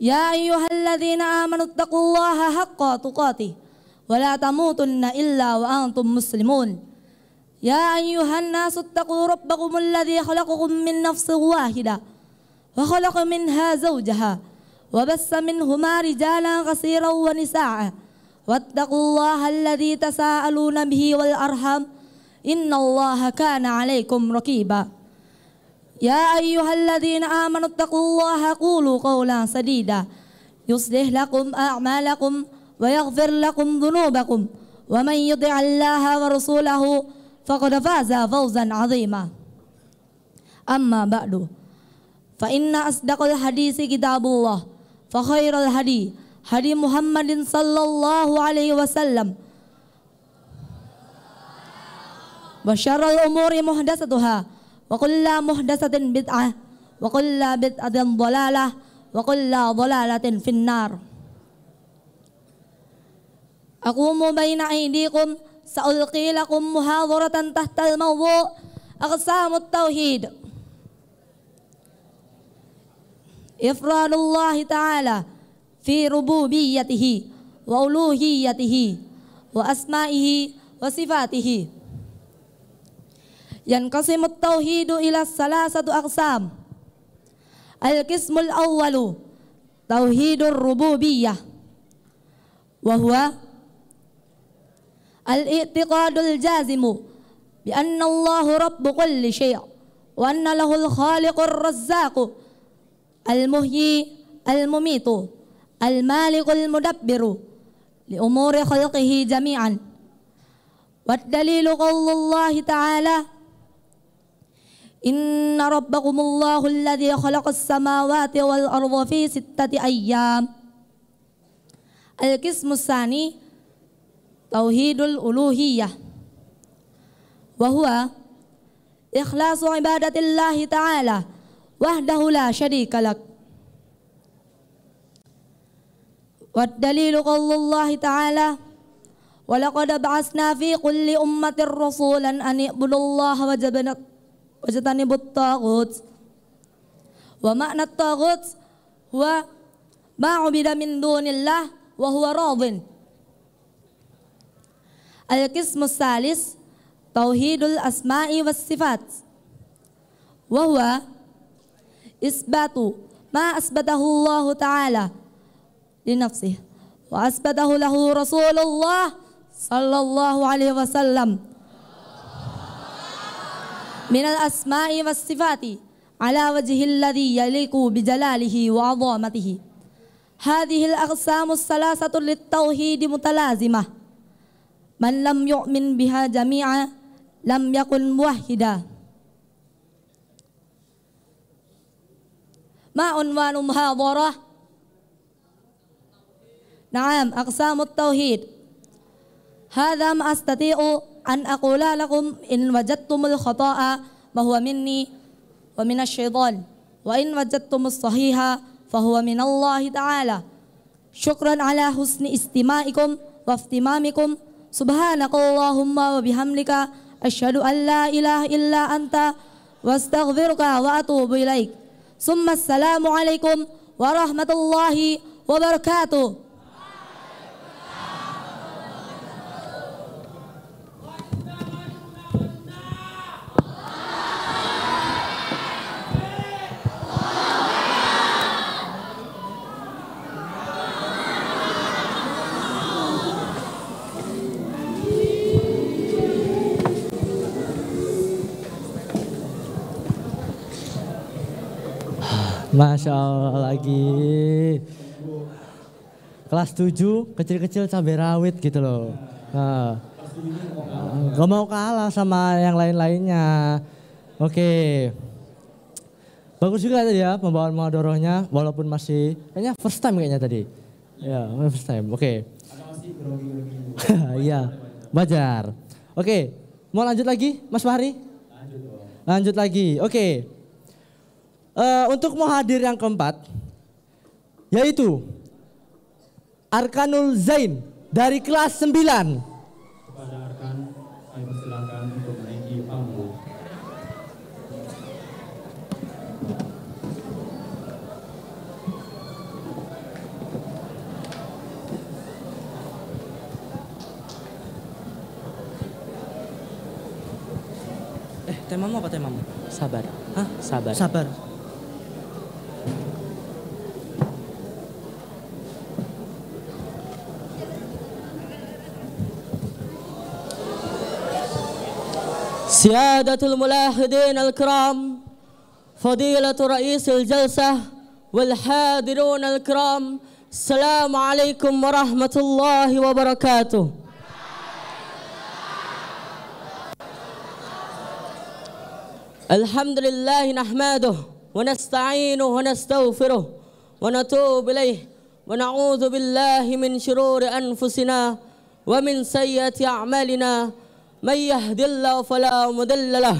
يا أيها الذين آمنوا اتقوا الله حق تقاته ولا تموتن إلا وأنتم مسلمون يا أيها الناس اتقوا ربكم الذي خلقكم من نفس واحدة وخلق منها زوجها وبس منهما رجالا كثيرا ونساء واتقوا الله الذي تساءلون به والأرحام إن الله كان عليكم رقيبا يا أيها الذين آمنوا اتقوا الله قولوا قولا سديدا يصلح لكم أعمالكم ويغفر لكم ذنوبكم ومن يطع الله ورسوله فقد فاز فوزا عظيما أما بعد فإن أصدق الحديث كتاب الله فخير الهدي هدي محمد صلى الله عليه وسلم وشر الأمور محدثتها وكل محدثة بدعة وكل بدعة ضلالة وكل ضلالة في النار أقوم بين أيديكم سألقي لكم محاضرة تحت الموضوع أقسام التوحيد إفراد الله تعالى في ربوبيته وألوهيته وأسمائه وصفاته ينقسم التوحيد إلى ثلاثة أقسام القسم الأول توحيد الربوبية وهو الاعتقاد الجازم بأن الله رب كل شيء وأن له الخالق الرزاق المهيي المميت المالك المدبر لأمور خلقه جميعا والدليل قول الله تعالى Inna rabbakumullahu alladhi khalaqas samawati wal arda fi sittati ayyam. Al-qismus sani tauhidul uluhiyah. Wa huwa ikhlasu ibadatillahi ta'ala wahdahu la syarika lak. والدليل قول taala تعالى ولقد بعثنا في كل أمة رسولا أن اعبدوا الله وجبنا Wajatani but tagut. Wa makna tagut huwa ma'ubida min dunillah wa huwa radin. Al-Qismu Salis Tauhidul Asma'i was Sifat wa huwa isbatu ma asbatahu Allah Ta'ala li nafsihi wa asbatahu lahu Rasulullah sallallahu alaihi wasallam من الأسماء والصفات على وجه الذي يليق بجلاله وعظمته هذه الأقسام الثلاثة للتوحيد متلازمة من لم يؤمن بها جميعا لم يكن موحدا ما عنوان محاضرة نعم أقسام التوحيد هذا ما أستطيع أن أقول لكم إن وجدتم الخطأ فهو مني ومن الشيطان وإن وجدتم الصحيح فهو من الله تعالى شكرا على حسن استماعكم واهتمامكم سبحانك اللهم وبحمدك أشهد أن لا إله إلا أنت واستغفرك وأتوب إليك ثم السلام عليكم ورحمة الله وبركاته Masya Allah lagi. Kelas 7, kecil-kecil cabai rawit gitu loh. Nah. Gak mau kalah sama yang lain-lainnya. Oke. Bagus juga tadi ya pembawaan Madorohnya walaupun masih kayaknya first time kayaknya tadi. Ya, yeah, first time. Oke. Okay. [LAUGHS] Iya. Bajar. Oke, okay. mau lanjut lagi Mas Fahri? Lanjut, Lanjut lagi. Oke. Okay uh, untuk muhadir yang keempat yaitu Arkanul Zain dari kelas 9. Kepada Arkan, saya persilakan untuk menaiki panggung. Eh, temamu apa temamu? Sabar. Hah? Sabar. Sabar. سيادة الملاحدين الكرام فضيلة رئيس الجلسة والحاضرون الكرام السلام عليكم ورحمة الله وبركاته الحمد لله نحمده ونستعينه ونستغفره ونتوب إليه ونعوذ بالله من شرور أنفسنا ومن سيئة أعمالنا من يهد الله فلا مضل له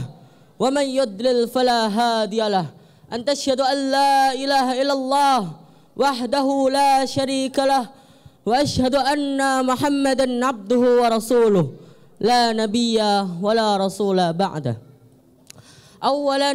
ومن يضلل فلا هادي له أن تشهد أن لا إله إلا الله وحده لا شريك له وأشهد أن محمدا عبده ورسوله لا نبي ولا رسول بعده أولا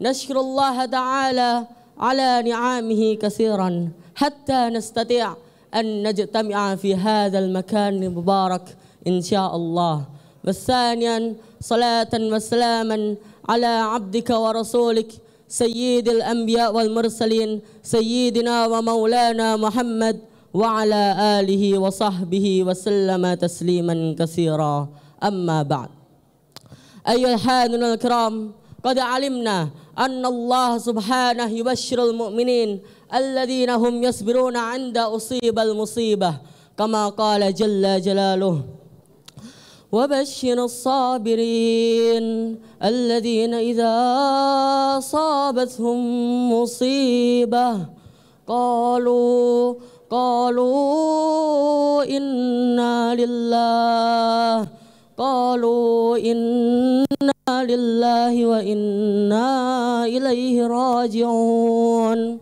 نشكر الله تعالى على نعمه كثيرا حتى نستطيع أن نجتمع في هذا المكان المبارك إن شاء الله وثانيا صلاة وسلاما على عبدك ورسولك سيد الأنبياء والمرسلين سيدنا ومولانا محمد وعلى آله وصحبه وسلم تسليما كثيرا أما بعد أيها الحاضرون الكرام قد علمنا أن الله سبحانه يبشر المؤمنين الذين هم يصبرون عند أصيب المصيبة كما قال جل جلاله وبشر الصابرين الذين إذا أصابتهم مصيبة قالوا قالوا إنا لله قالوا إنا لله وإنا إليه راجعون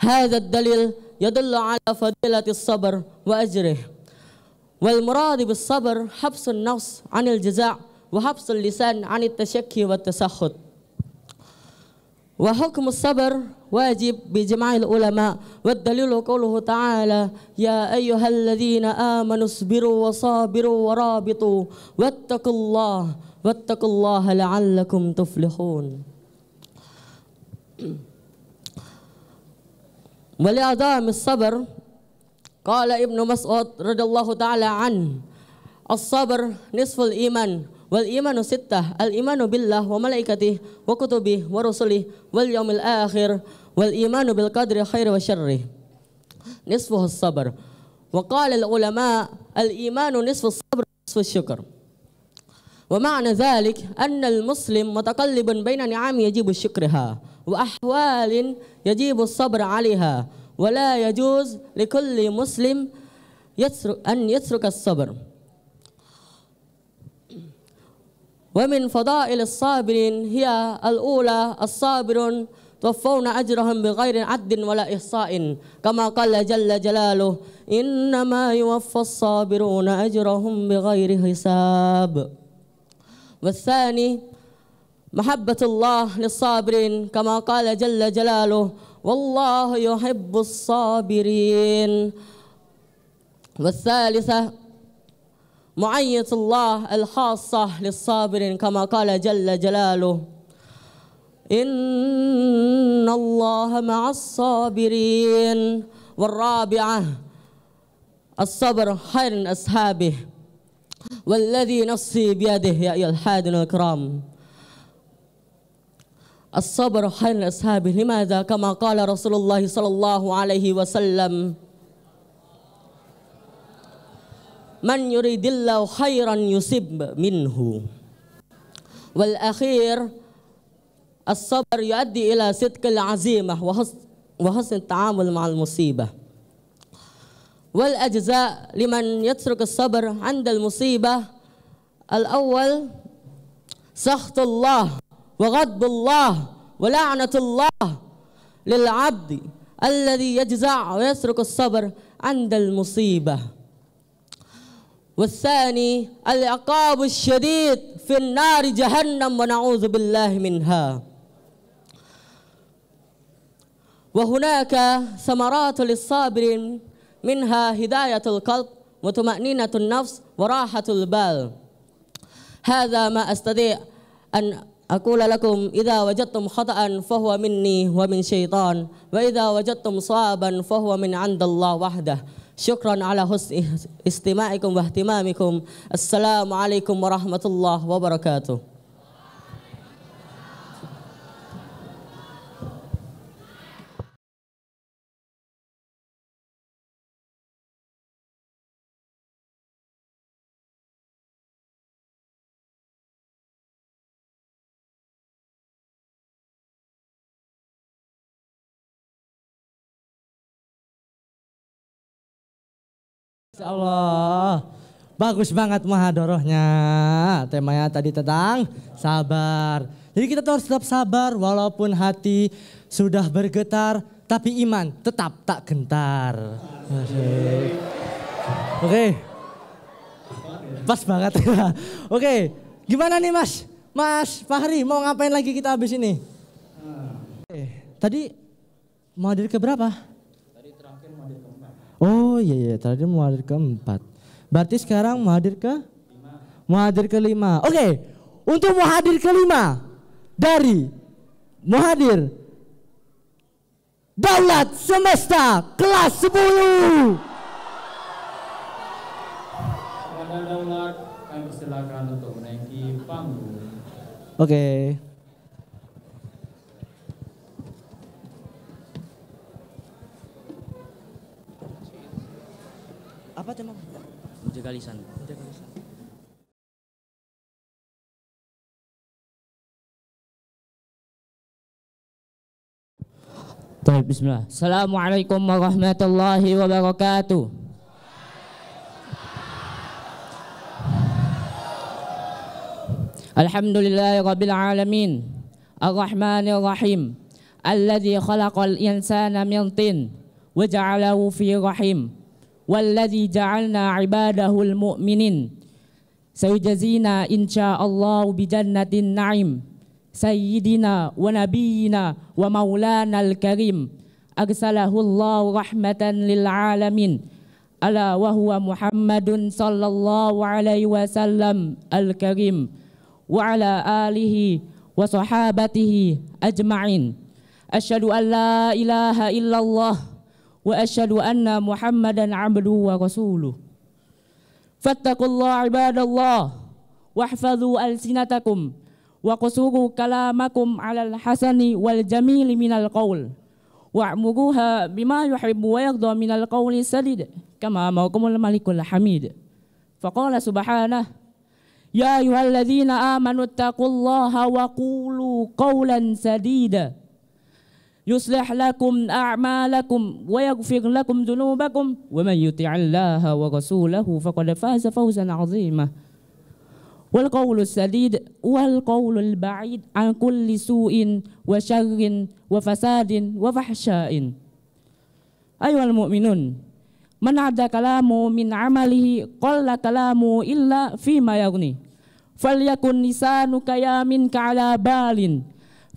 هذا الدليل يدل على فضيلة الصبر وأجره والمراد بالصبر حبس النفس عن الجزاء وحبس اللسان عن التشكي والتسخط وحكم الصبر واجب بجماع العلماء والدليل قوله تعالى يا أيها الذين آمنوا اصبروا وصابروا ورابطوا واتقوا الله واتقوا الله لعلكم تفلحون [CLEARS THROAT] ولعظام الصبر قال ابن مسعود رضي الله تعالى عنه الصبر نصف الإيمان والإيمان ستة الإيمان بالله وملائكته وكتبه ورسله واليوم الآخر والإيمان بالقدر خير وشر نصفه الصبر وقال العلماء الإيمان نصف الصبر نصف الشكر ومعنى ذلك أن المسلم متقلب بين نعم يجب شكرها وأحوال يجب الصبر عليها ولا يجوز لكل مسلم يترك أن يترك الصبر ومن فضائل الصابرين هي الأولى الصابر توفون أجرهم بغير عد ولا إحصاء كما قال جل جلاله إنما يوفى الصابرون أجرهم بغير حساب والثاني محبة الله للصابرين كما قال جل جلاله والله يحب الصابرين والثالثة معية الله الخاصة للصابرين كما قال جل جلاله إن الله مع الصابرين والرابعة الصبر خير أصحابه والذي نصي بيده يا أيها الحادن الكرام الصبر خير لأصحابه لماذا كما قال رسول الله صلى الله عليه وسلم من يريد الله خيرا يصب منه والأخير الصبر يؤدي إلى صدق العزيمة وحسن التعامل مع المصيبة والأجزاء لمن يترك الصبر عند المصيبة الأول سخط الله وغضب الله ولعنة الله للعبد الذي يجزع ويسرق الصبر عند المصيبة والثاني العقاب الشديد في النار جهنم ونعوذ بالله منها وهناك ثمرات للصابرين منها هداية القلب وطمأنينة النفس وراحة البال هذا ما أستطيع أن أقول لكم إذا وجدتم خطأ فهو مني ومن شيطان وإذا وجدتم صوابا فهو من عند الله وحده شكرا على حسن استماعكم واهتمامكم السلام عليكم ورحمة الله وبركاته Masya Allah. Bagus banget mahadorohnya. Temanya tadi tentang sabar. Jadi kita harus tetap sabar walaupun hati sudah bergetar. Tapi iman tetap tak gentar. Oke. Okay. Pas banget. [LAUGHS] Oke. Okay. Gimana nih mas? Mas Fahri mau ngapain lagi kita habis ini? Tadi mau hadir ke berapa? Oh iya iya tadi mau hadir ke empat. Berarti sekarang mau hadir ke? Lima. Mau hadir ke lima. Oke. Okay. Untuk mau hadir ke lima dari mau hadir Daulat semesta kelas sepuluh. Oke. Okay. Tiga lisan. Tiga lisan. طيب بسم الله السلام عليكم ورحمة الله وبركاته الحمد لله رب العالمين الرحمن الرحيم الذي خلق الإنسان من طين وجعله في رحيم Walladzi ja'alna ibadahul mu'minin sayujazina insyaallah bijannatin na'im sayyidina wa nabiyyina wa maulana al-karim arsalahu Allah rahmatan lil alamin ala wa huwa Muhammadun sallallahu alaihi wasallam al-karim wa ala alihi wa sahabatihi ajma'in asyhadu an la ilaha illallah وأشهد أن محمدا عبده ورسوله فاتقوا الله عباد الله واحفظوا ألسنتكم وقصروا كلامكم على الحسن والجميل من القول واعمروها بما يحب ويرضى من القول السديد كما أمركم الملك الحميد فقال سبحانه يا أيها الذين آمنوا اتقوا الله وقولوا قولا سديدا يصلح لكم أعمالكم ويغفر لكم ذنوبكم ومن يطع الله ورسوله فقد فاز فوزا عظيما والقول السديد والقول البعيد عن كل سوء وشر وفساد وفحشاء أيها المؤمنون من عدا كلامه من عمله قل كلامه إلا فيما يغني فليكن لسانك يا منك على بال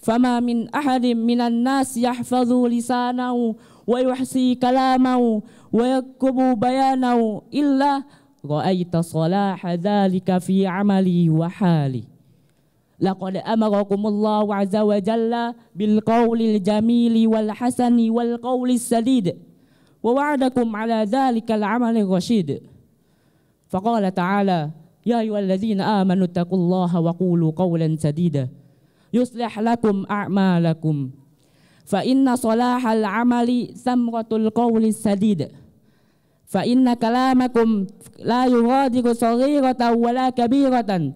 فما من أحد من الناس يحفظ لسانه ويحصي كلامه ويكتب بيانه إلا رأيت صلاح ذلك في عملي وحالي لقد أمركم الله عز وجل بالقول الجميل والحسن والقول السديد ووعدكم على ذلك العمل الرشيد فقال تعالى يا أيها الذين آمنوا اتقوا الله وقولوا قولا سديدا يصلح لكم أعمالكم فإن صلاح العمل سمرة القول السديد فإن كلامكم لا يغادر صغيرة ولا كبيرة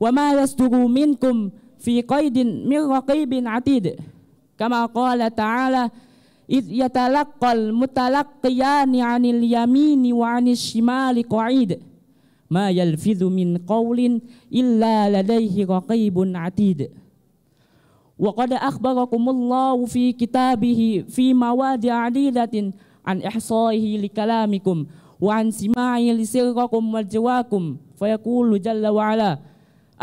وما يستر منكم في قيد من رقيب عتيد كما قال تعالى إذ يتلقى المتلقيان عن اليمين وعن الشمال قعيد ما يلفظ من قول إلا لديه رقيب عتيد وقد أخبركم الله في كتابه في مواد عديدة عن إحصائه لكلامكم وعن سماعه لسركم وجواكم فيقول جل وعلا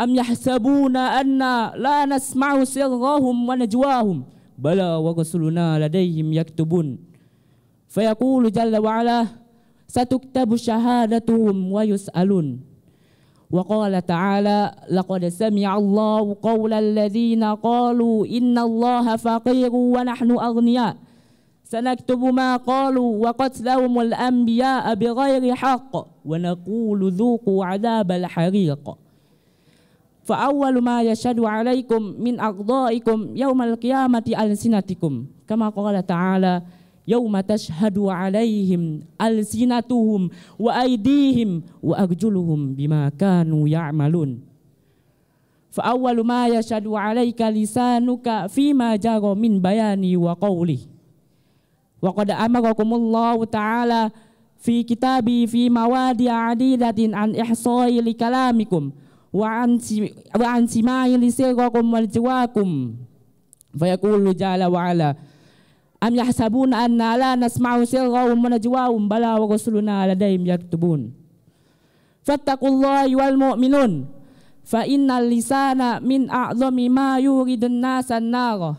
أم يحسبون أن لا نسمع سرهم ونجواهم بلى ورسلنا لديهم يكتبون فيقول جل وعلا ستكتب شهادتهم ويسألون وقال تعالى لقد سمع الله قول الذين قالوا إن الله فقير ونحن أغنياء سنكتب ما قالوا وقتلهم الأنبياء بغير حق ونقول ذوقوا عذاب الحريق فأول ما يشهد عليكم من اقضائكم يوم القيامة ألسنتكم كما قال تعالى يوم تشهد عليهم ألسنتهم وأيديهم وأرجلهم بما كانوا يعملون فأول ما يشهد عليك لسانك فيما جرى من بياني وقولي وقد أمركم الله تعالى في كتابي في مواد عديدة عن إحصاء لكلامكم وعن سماع لسركم والجواكم فيقول جل وعلا Am yahsabun anna la nasma'u sirrahum wa najwahum bala wa rusuluna ladaihim yaktubun. Fattaqullahi wal mu'minun fa innal lisana min a'zami ma yuridun nasan nara.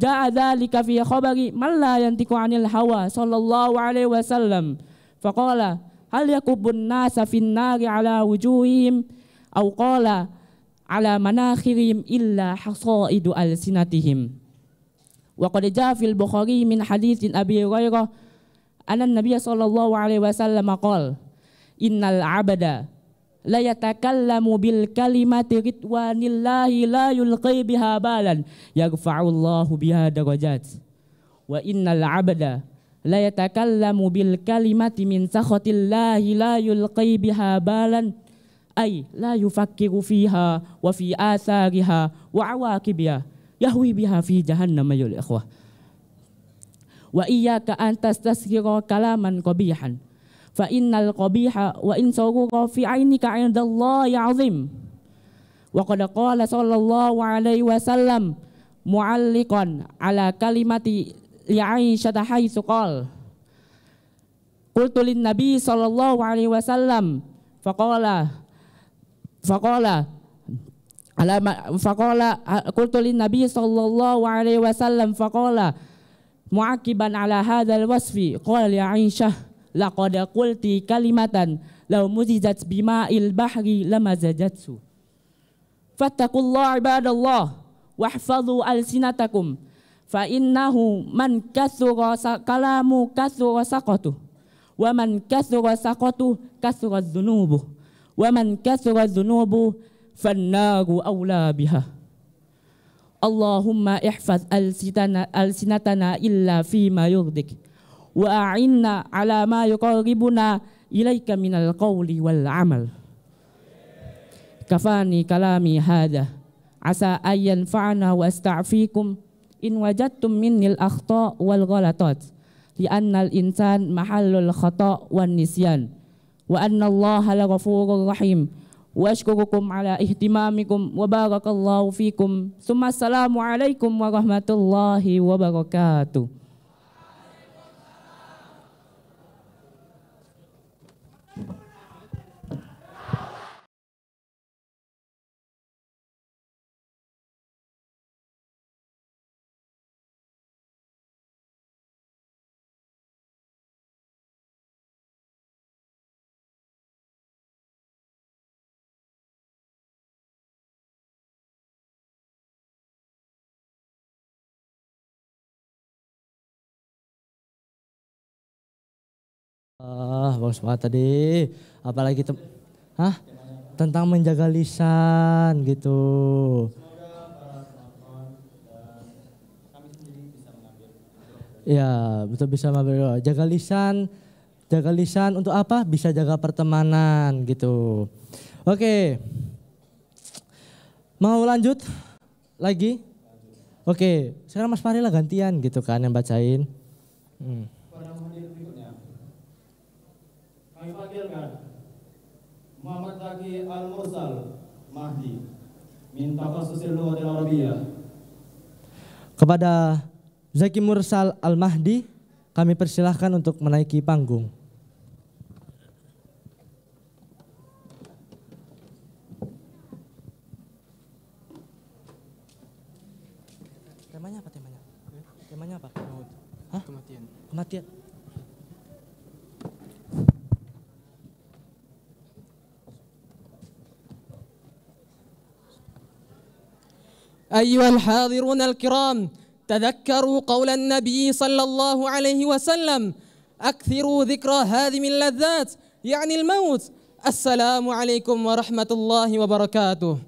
Ja'a dhalika fi khabari man la yantiqu 'anil hawa sallallahu alaihi wasallam. Faqala hal yakubun nasa fin nari ala wujuhihim aw qala ala manakhirim illa hasaidu sinatihim. Wa qad jaa fil Bukhari min haditsin Abi Hurairah anna Nabiy sallallahu alaihi wasallam qol innal abada la yatakallamu bil kalimati ridwanillahi la yulqi biha balan yarfa'u Allahu biha darajat wa innal abada la yatakallamu bil kalimati min sakhatillahi la yulqi biha balan ay la yufakkiru fiha wa fi athariha wa awaqibiha yahwi biha fi jahannam yul ikhwah wa iyyaka an tastasghira kalaman qabihan fa innal qabiha wa in sawqa fi ainika indallahi azim wa qad qala sallallahu alaihi wasallam mu'alliqan ala kalimati li'aisyata haitsu qala Qultu lin Nabi sallallahu alaihi wasallam faqala faqala Alama faqala qultu lin nabi sallallahu alaihi wasallam faqala muakiban ala hadzal wasfi qala ya Aisyah laqad qulti kalimatan law muzijat bima il bahri lamazajatsu fattaqullaha ibadallah wahfazu alsinatakum fa innahu man kathura kalamu kathura saqatu wa man kathura saqatu kathura dhunubu wa man kathura dhunubu fannaru awla biha. Allahumma ihfaz al-sinatana al illa fi ma yurdik wa a'inna ala ma yuqarribuna ilaika minal qawli wal amal kafani kalami hada asa ayyan fa'ana wa asta'fikum in wajadtum minnil akhta wal ghalatat li annal insan mahallul khata' wan nisyan wa anna allaha la ghafurur rahim وأشكركم على اهتمامكم وبارك الله فيكم ثم السلام عليكم ورحمة الله وبركاته Allah SWT tadi. Apalagi tem Hah? tentang menjaga lisan gitu. Ya, betul bisa mengambil Jaga lisan, jaga lisan untuk apa? Bisa jaga pertemanan gitu. Oke. Mau lanjut lagi? Oke, sekarang Mas Farila gantian gitu kan yang bacain. Hmm. Muhammad Zaki Al-Mursal Mahdi min tafassusil lughati al Kepada Zaki Mursal Al-Mahdi kami persilahkan untuk menaiki panggung. Temanya apa temanya? Temanya apa? Hah? Kematian. Kematian. أيها الحاضرون الكرام تذكروا قول النبي صلى الله عليه وسلم أكثروا ذكر هذه من اللذات يعني الموت السلام عليكم ورحمة الله وبركاته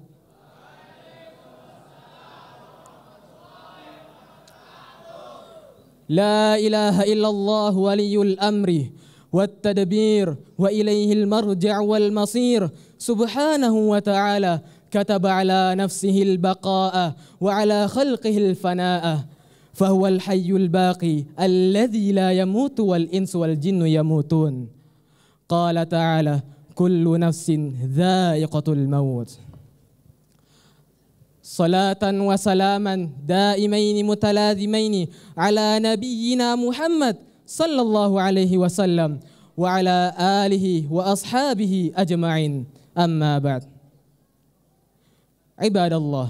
لا إله إلا الله ولي الأمر والتدبير وإليه المرجع والمصير سبحانه وتعالى كتب على نفسه البقاء وعلى خلقه الفناء فهو الحي الباقي الذي لا يموت والإنس والجن يموتون قال تعالى كل نفس ذائقة الموت صلاة وسلاما دائمين متلازمين على نبينا محمد صلى الله عليه وسلم وعلى آله وأصحابه أجمعين أما بعد عباد الله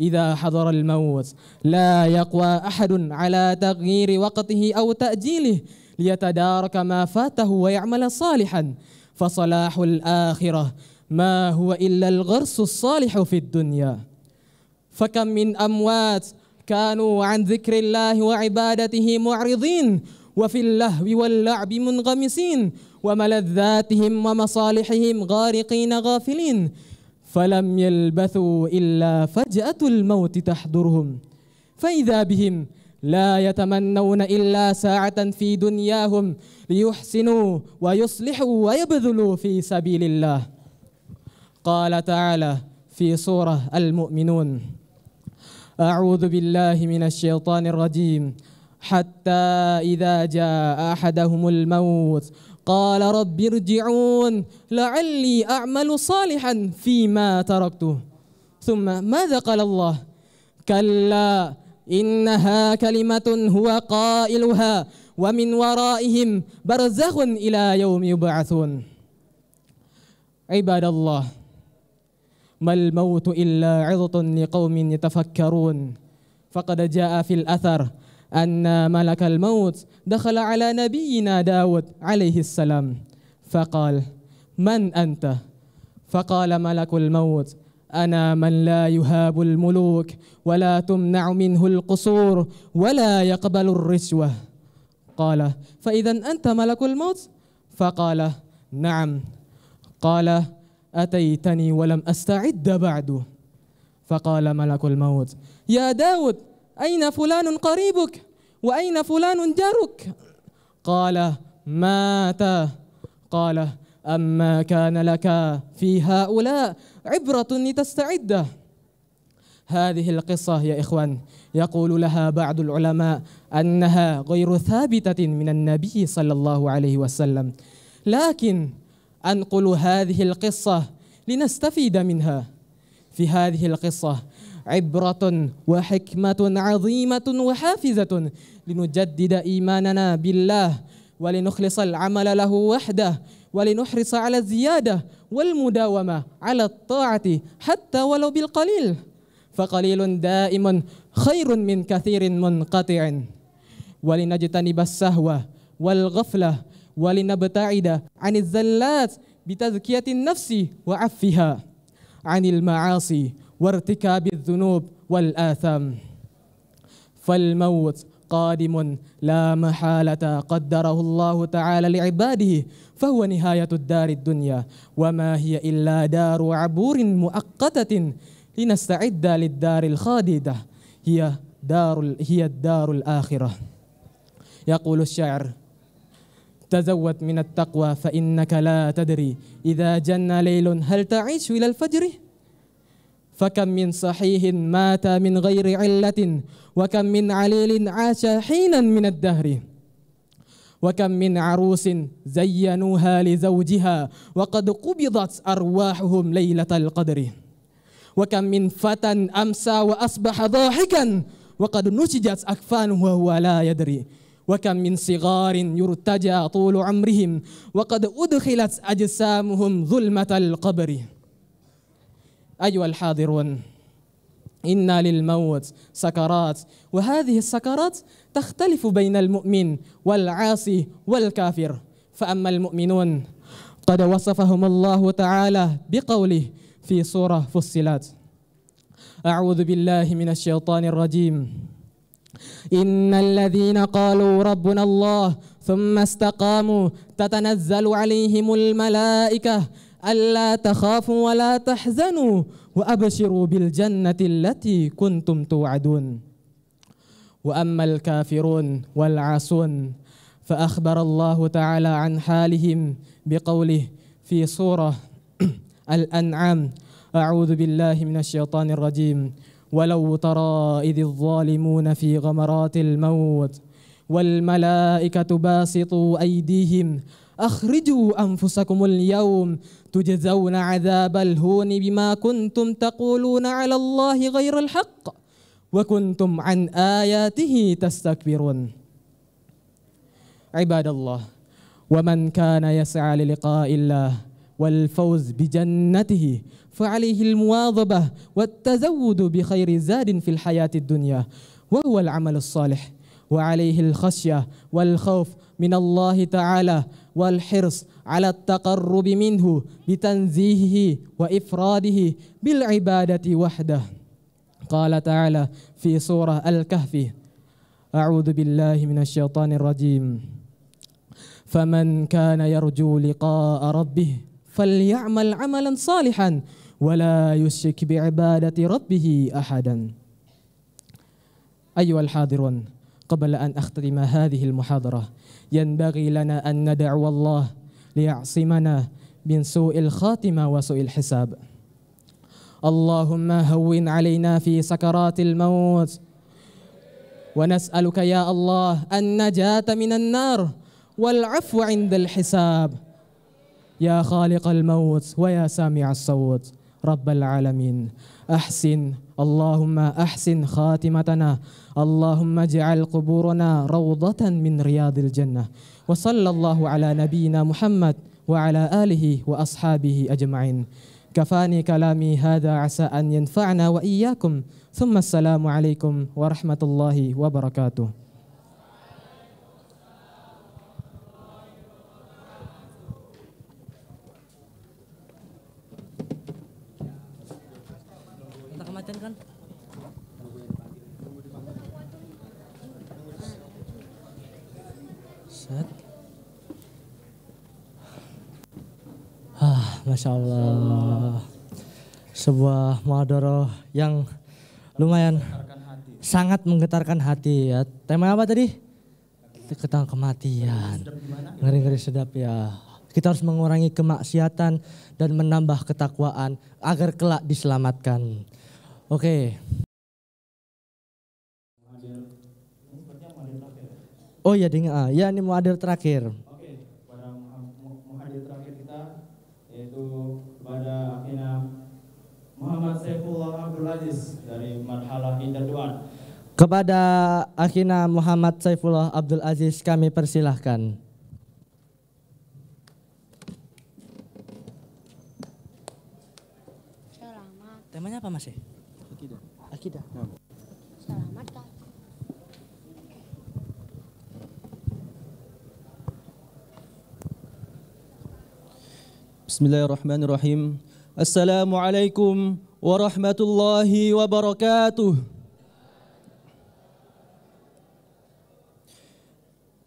إذا حضر الموت لا يقوى أحد على تغيير وقته أو تأجيله ليتدارك ما فاته ويعمل صالحا فصلاح الآخرة ما هو إلا الغرس الصالح في الدنيا فكم من أموات كانوا عن ذكر الله وعبادته معرضين وفي اللهو واللعب منغمسين وملذاتهم ومصالحهم غارقين غافلين فلم يلبثوا إلا فجأة الموت تحضرهم فإذا بهم لا يتمنون إلا ساعة في دنياهم ليحسنوا ويصلحوا ويبذلوا في سبيل الله قال تعالى في سورة المؤمنون أعوذ بالله من الشيطان الرجيم حتى إذا جاء أحدهم الموت قال رب ارجعون لعلي أعمل صالحا فيما تركته ثم ماذا قال الله كلا إنها كلمة هو قائلها ومن ورائهم برزخ إلى يوم يبعثون عباد الله ما الموت إلا عظة لقوم يتفكرون فقد جاء في الأثر أن ملك الموت دخل على نبينا داود عليه السلام فقال من أنت؟ فقال ملك الموت أنا من لا يهاب الملوك ولا تمنع منه القصور ولا يقبل الرشوة قال فإذا أنت ملك الموت؟ فقال نعم قال أتيتني ولم أستعد بعد فقال ملك الموت يا داود أين فلان قريبك وأين فلان جارك قال مات قال أما كان لك في هؤلاء عبرة لتستعد هذه القصة يا إخوان يقول لها بعض العلماء أنها غير ثابتة من النبي صلى الله عليه وسلم لكن أنقل هذه القصة لنستفيد منها في هذه القصة عبرة وحكمة عظيمة وحافزة لنجدد إيماننا بالله ولنخلص العمل له وحده ولنحرص على الزيادة والمداومة على الطاعة حتى ولو بالقليل فقليل دائم خير من كثير منقطع ولنجتنب السهوة والغفلة ولنبتعد عن الزلات بتزكية النفس وعفها عن المعاصي وارتكاب الذنوب والآثام فالموت قادم لا محالة قدره الله تعالى لعباده فهو نهاية الدار الدنيا وما هي إلا دار عبور مؤقتة لنستعد للدار الخاددة هي دار هي الدار الآخرة يقول الشاعر تزود من التقوى فإنك لا تدري إذا جن ليل هل تعيش إلى الفجر؟ فكم من صحيح مات من غير علة وكم من عليل عاش حينا من الدهر وكم من عروس زينوها لزوجها وقد قبضت أرواحهم ليلة القدر وكم من فتى أمسى وأصبح ضاحكا وقد نسجت أكفانه وهو لا يدري وكم من صغار يرتجى طول عمرهم وقد أدخلت أجسامهم ظلمة القبر أيها الحاضرون إن للموت سكرات وهذه السكرات تختلف بين المؤمن والعاصي والكافر فأما المؤمنون قد وصفهم الله تعالى بقوله في سورة فصلات أعوذ بالله من الشيطان الرجيم إن الذين قالوا ربنا الله ثم استقاموا تتنزل عليهم الملائكة ألا تخافوا ولا تحزنوا وأبشروا بالجنة التي كنتم توعدون وأما الكافرون والعاصون فأخبر الله تعالى عن حالهم بقوله في سورة [CLEARS THROAT] الأنعام أعوذ بالله من الشيطان الرجيم ولو ترى إذ الظالمون في غمرات الموت والملائكة باسطوا أيديهم أخرجوا أنفسكم اليوم تجزون عذاب الهون بما كنتم تقولون على الله غير الحق وكنتم عن آياته تستكبرون عباد الله ومن كان يسعى للقاء الله والفوز بجنته فعليه المواظبة والتزود بخير زاد في الحياة الدنيا وهو العمل الصالح وعليه الخشية والخوف من الله تعالى والحرص على التقرب منه بتنزيهه وإفراده بالعبادة وحده قال تعالى في سورة الكهف أعوذ بالله من الشيطان الرجيم فمن كان يرجو لقاء ربه فليعمل عملا صالحا ولا يشرك بعبادة ربه أحدا أيها الحاضرون قبل أن أختتم هذه المحاضرة ينبغي لنا أن ندعو الله ليعصمنا من سوء الخاتمة وسوء الحساب اللهم هون علينا في سكرات الموت ونسألك يا الله النجاة من النار والعفو عند الحساب يا خالق الموت ويا سامع الصوت رب العالمين أحسن اللهم أحسن خاتمتنا اللهم اجعل قبورنا روضة من رياض الجنة وصلى الله على نبينا محمد وعلى آله وأصحابه أجمعين كفاني كلامي هذا عسى أن ينفعنا وإياكم ثم السلام عليكم ورحمة الله وبركاته Ah, Masya Allah. Sebuah madoro yang lumayan sangat menggetarkan hati ya. Tema apa tadi? Ketangkematian. kematian. Ngeri-ngeri sedap ya. Kita harus mengurangi kemaksiatan dan menambah ketakwaan agar kelak diselamatkan. Oke. Okay. Oh iya ah, ya ini mau terakhir. Muhammad Saifullah Abdul Aziz dari Marhalah Interduan. Kepada Akhina Muhammad Saifullah Abdul Aziz kami persilahkan. Selamat. Temanya apa Mas? Akidah. Akidah. Ya, Selamat Kak. Bismillahirrahmanirrahim. السلام عليكم ورحمة الله وبركاته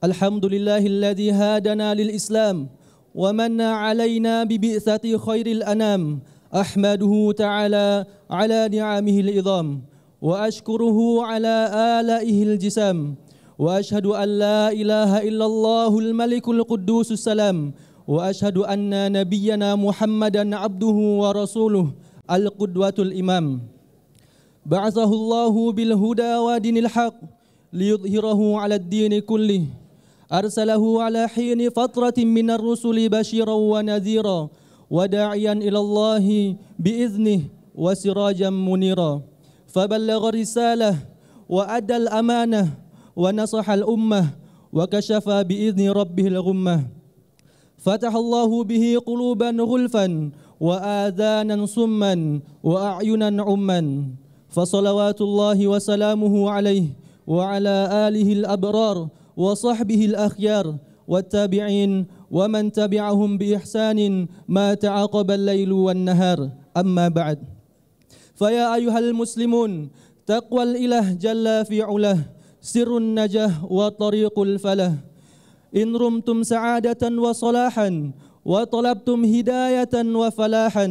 الحمد لله الذي هادنا للإسلام ومن علينا ببئثة خير الأنام أحمده تعالى على نعمه العظام وأشكره على آلائه الجسام وأشهد أن لا إله إلا الله الملك القدوس السلام واشهد ان نبينا محمدا عبده ورسوله القدوه الامام بعثه الله بالهدى ودين الحق ليظهره على الدين كله ارسله على حين فتره من الرسل بشيرا ونذيرا وداعيا الى الله باذنه وسراجا منيرا فبلغ الرساله وادى الامانه ونصح الامه وكشف باذن ربه الغمه فتح الله به قلوبا غلفا وآذانا صما وأعينا عما فصلوات الله وسلامه عليه وعلى آله الأبرار وصحبه الأخيار والتابعين ومن تبعهم بإحسان ما تعاقب الليل والنهار أما بعد فيا أيها المسلمون تقوى الإله جل في علاه سر النجاه وطريق الفلاح إن رمتم سعادة وصلاحا وطلبتم هداية وفلاحا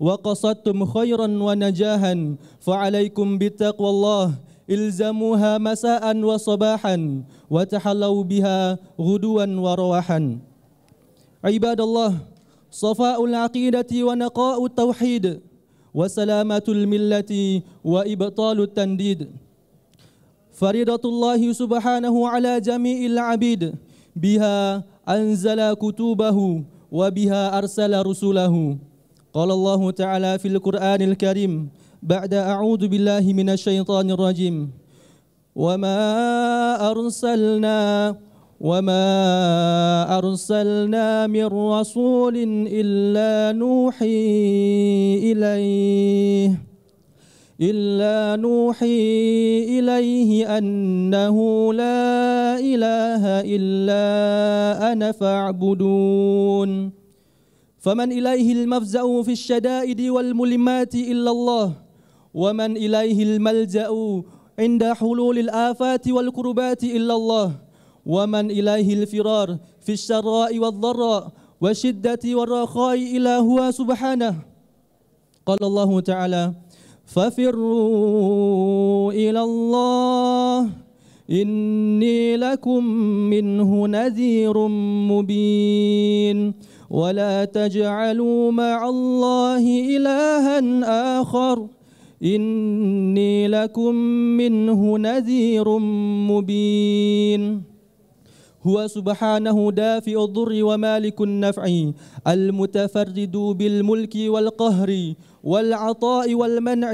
وقصدتم خيرا ونجاها فعليكم بالتقوى الله إلزموها مساء وصباحا وتحلوا بها غدوا ورواحا عباد الله صفاء العقيدة ونقاء التوحيد وسلامة الملة وإبطال التنديد فريضة الله سبحانه على جميع العبيد بها أنزل كتبه وبها أرسل رسله قال الله تعالى في القرآن الكريم بعد أعوذ بالله من الشيطان الرجيم وما أرسلنا وما أرسلنا من رسول إلا نوحي إليه إلا نوحي إليه أنه لا إله إلا أنا فاعبدون فمن إليه المفزأ في الشدائد والملمات إلا الله ومن إليه الملجأ عند حلول الآفات والكربات إلا الله ومن إليه الفرار في الشراء والضراء والشدة والرخاء إلا هو سبحانه قال الله تعالى ففروا إلى الله إني لكم منه نذير مبين ولا تجعلوا مع الله إلها آخر إني لكم منه نذير مبين هو سبحانه دافئ الضر ومالك النفع المتفرد بالملك والقهر والعطاء والمنع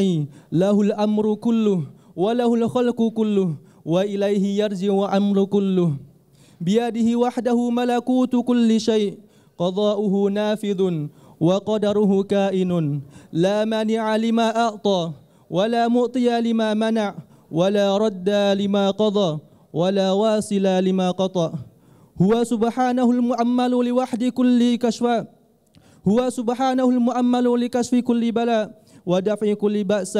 له الأمر كله وله الخلق كله وإليه يرجع أمر كله بيده وحده ملكوت كل شيء قضاؤه نافذ وقدره كائن لا مانع لما أعطى ولا معطي لما منع ولا رد لما قضى ولا واصل لما قطع هو سبحانه المؤمل لوحد كل كشف هو سبحانه المؤمل لكشف كل بلاء ودفع كل بأس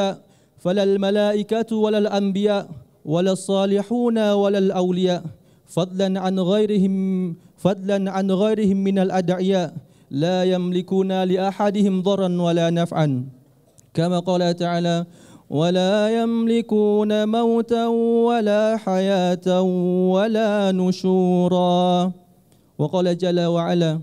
فلا الملائكة ولا الأنبياء ولا الصالحون ولا الأولياء فضلا عن غيرهم فضلا عن غيرهم من الأدعياء لا يملكون لأحدهم ضرا ولا نفعا كما قال تعالى ولا يملكون موتا ولا حياه ولا نشورا وقال جل وعلا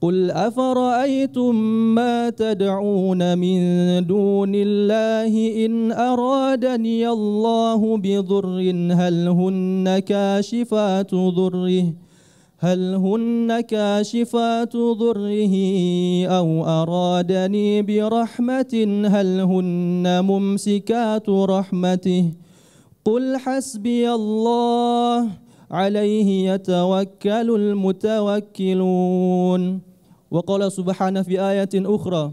قل افرايتم ما تدعون من دون الله ان ارادني الله بضر هل هن كاشفات ضره هل هن كاشفات ضره أو أرادني برحمة هل هن ممسكات رحمته قل حسبي الله عليه يتوكل المتوكلون وقال سبحانه في آية أخرى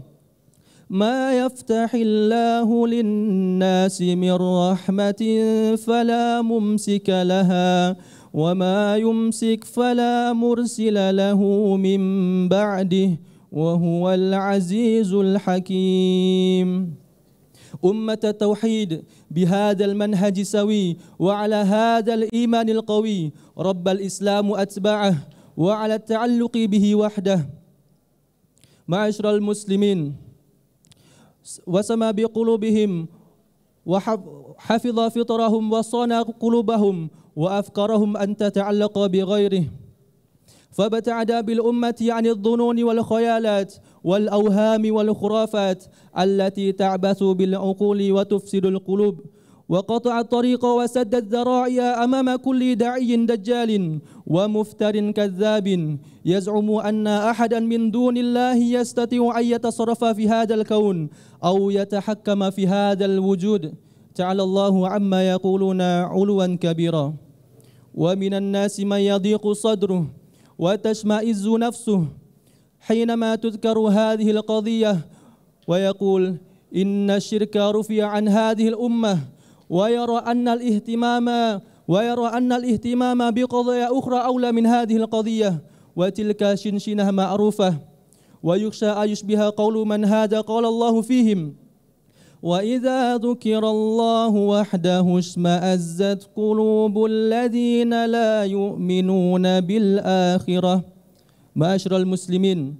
ما يفتح الله للناس من رحمة فلا ممسك لها وما يمسك فلا مرسل له من بعده وهو العزيز الحكيم أمة التوحيد بهذا المنهج سوي وعلى هذا الإيمان القوي رب الإسلام أتبعه وعلى التعلق به وحده معشر المسلمين وسمى بقلوبهم وحفظ فطرهم وصان قلوبهم وأفقرهم أن تتعلق بغيره فابتعد بالأمة عن الظنون والخيالات والأوهام والخرافات التي تعبث بالعقول وتفسد القلوب وقطع الطريق وسد الذرائع أمام كل داعي دجال ومفتر كذاب يزعم أن أحدا من دون الله يستطيع أن يتصرف في هذا الكون أو يتحكم في هذا الوجود تعالى الله عما يقولون علوا كبيرا ومن الناس من يضيق صدره وتشمئز نفسه حينما تذكر هذه القضية ويقول إن الشرك رفع عن هذه الأمة ويرى أن الاهتمام ويرى أن الاهتمام بقضايا أخرى أولى من هذه القضية وتلك شنشنة معروفة ويخشى أن يشبه قول من هذا قال الله فيهم وإذا ذكر الله وحده اشمأزت قلوب الذين لا يؤمنون بالآخرة معاشر المسلمين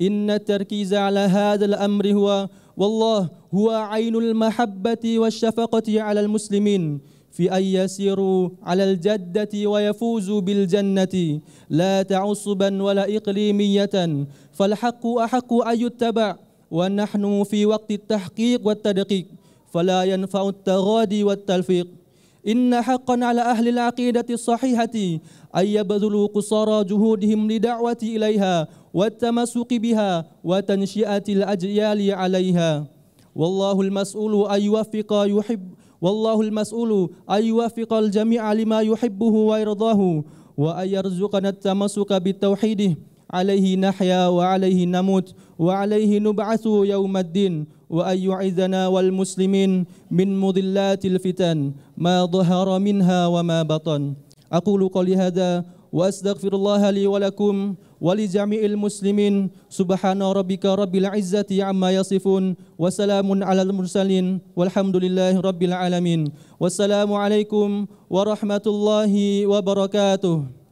إن التركيز على هذا الأمر هو والله هو عين المحبة والشفقة على المسلمين في أن يسيروا على الجدة ويفوزوا بالجنة لا تعصبا ولا إقليمية فالحق أحق أن يتبع ونحن في وقت التحقيق والتدقيق فلا ينفع التغادي والتلفيق إن حقا على أهل العقيدة الصحيحة أن يبذلوا قصارى جهودهم لدعوة إليها والتمسك بها وتنشئة الأجيال عليها والله المسؤول أن يوفق يحب والله المسؤول أن يوفق الجميع لما يحبه ويرضاه وأن يرزقنا التمسك بالتوحيد عليه نحيا وعليه نموت وعليه نبعث يوم الدين وأن يعذنا والمسلمين من مضلات الفتن ما ظهر منها وما بطن أقول قولي هذا وأستغفر الله لي ولكم ولجميع المسلمين سبحان ربك رب العزة عما يصفون وسلام على المرسلين والحمد لله رب العالمين والسلام عليكم ورحمة الله وبركاته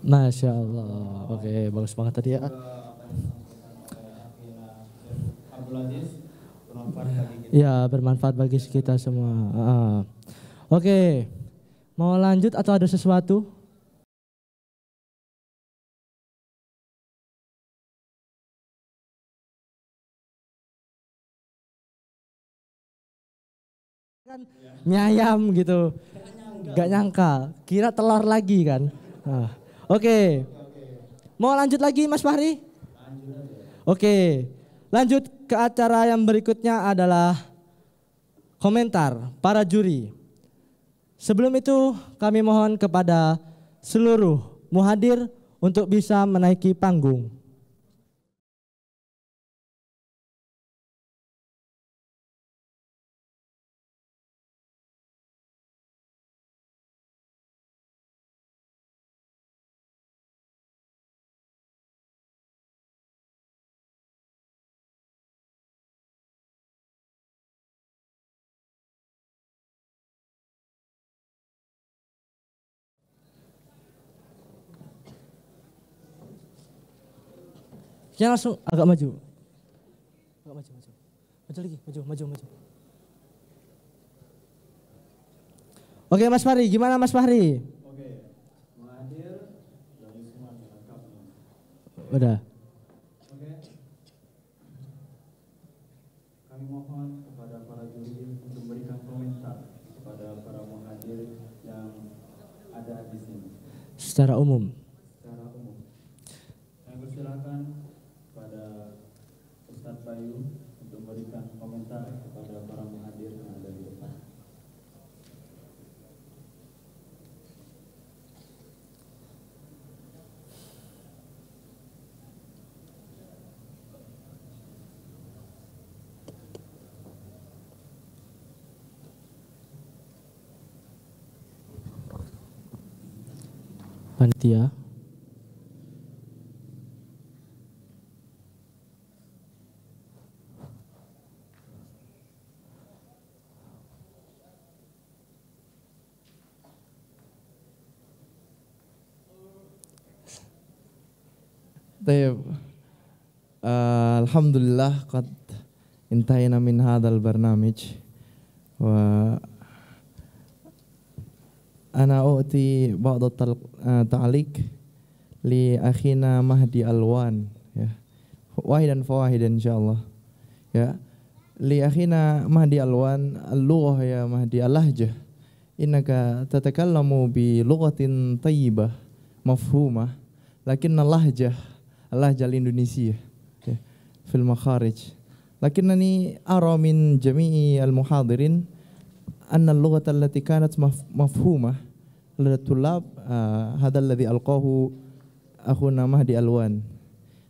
Masya Allah. Oke, okay, bagus banget tadi ya. Ya, bermanfaat bagi kita semua. Oke, okay. mau lanjut atau ada sesuatu? Kan nyayam gitu, gak nyangka, kira telur lagi kan. Uh. Oke. Mau lanjut lagi Mas Fahri? Oke. Lanjut ke acara yang berikutnya adalah komentar para juri. Sebelum itu kami mohon kepada seluruh muhadir untuk bisa menaiki panggung. Jangan langsung agak maju. Agak maju, maju. Maju lagi, maju, maju, maju. Oke Mas Fahri, gimana Mas Fahri? Oke, mengadir dari semua lengkap. Udah. Oke. Kami mohon kepada para juri untuk memberikan komentar kepada para muhadir yang ada di sini. Secara umum. panitia طيب آه الحمد لله قد انتهينا من هذا البرنامج و Ana uti ba'da ta'liq li akhina Mahdi Alwan ya. Wahidan fawahidan insyaallah. Ya. Li akhina Mahdi Alwan al-lugha ya Mahdi al-lahja. Innaka tatakallamu bi lughatin tayyibah mafhumah, lakin al-lahja al indonesia fil makharij. Lakinnani ara min jami'i al-muhadirin anna al-lughata allati kanat mafhumah lil tulab hadal ladhi alqahu akhuna Mahdi Alwan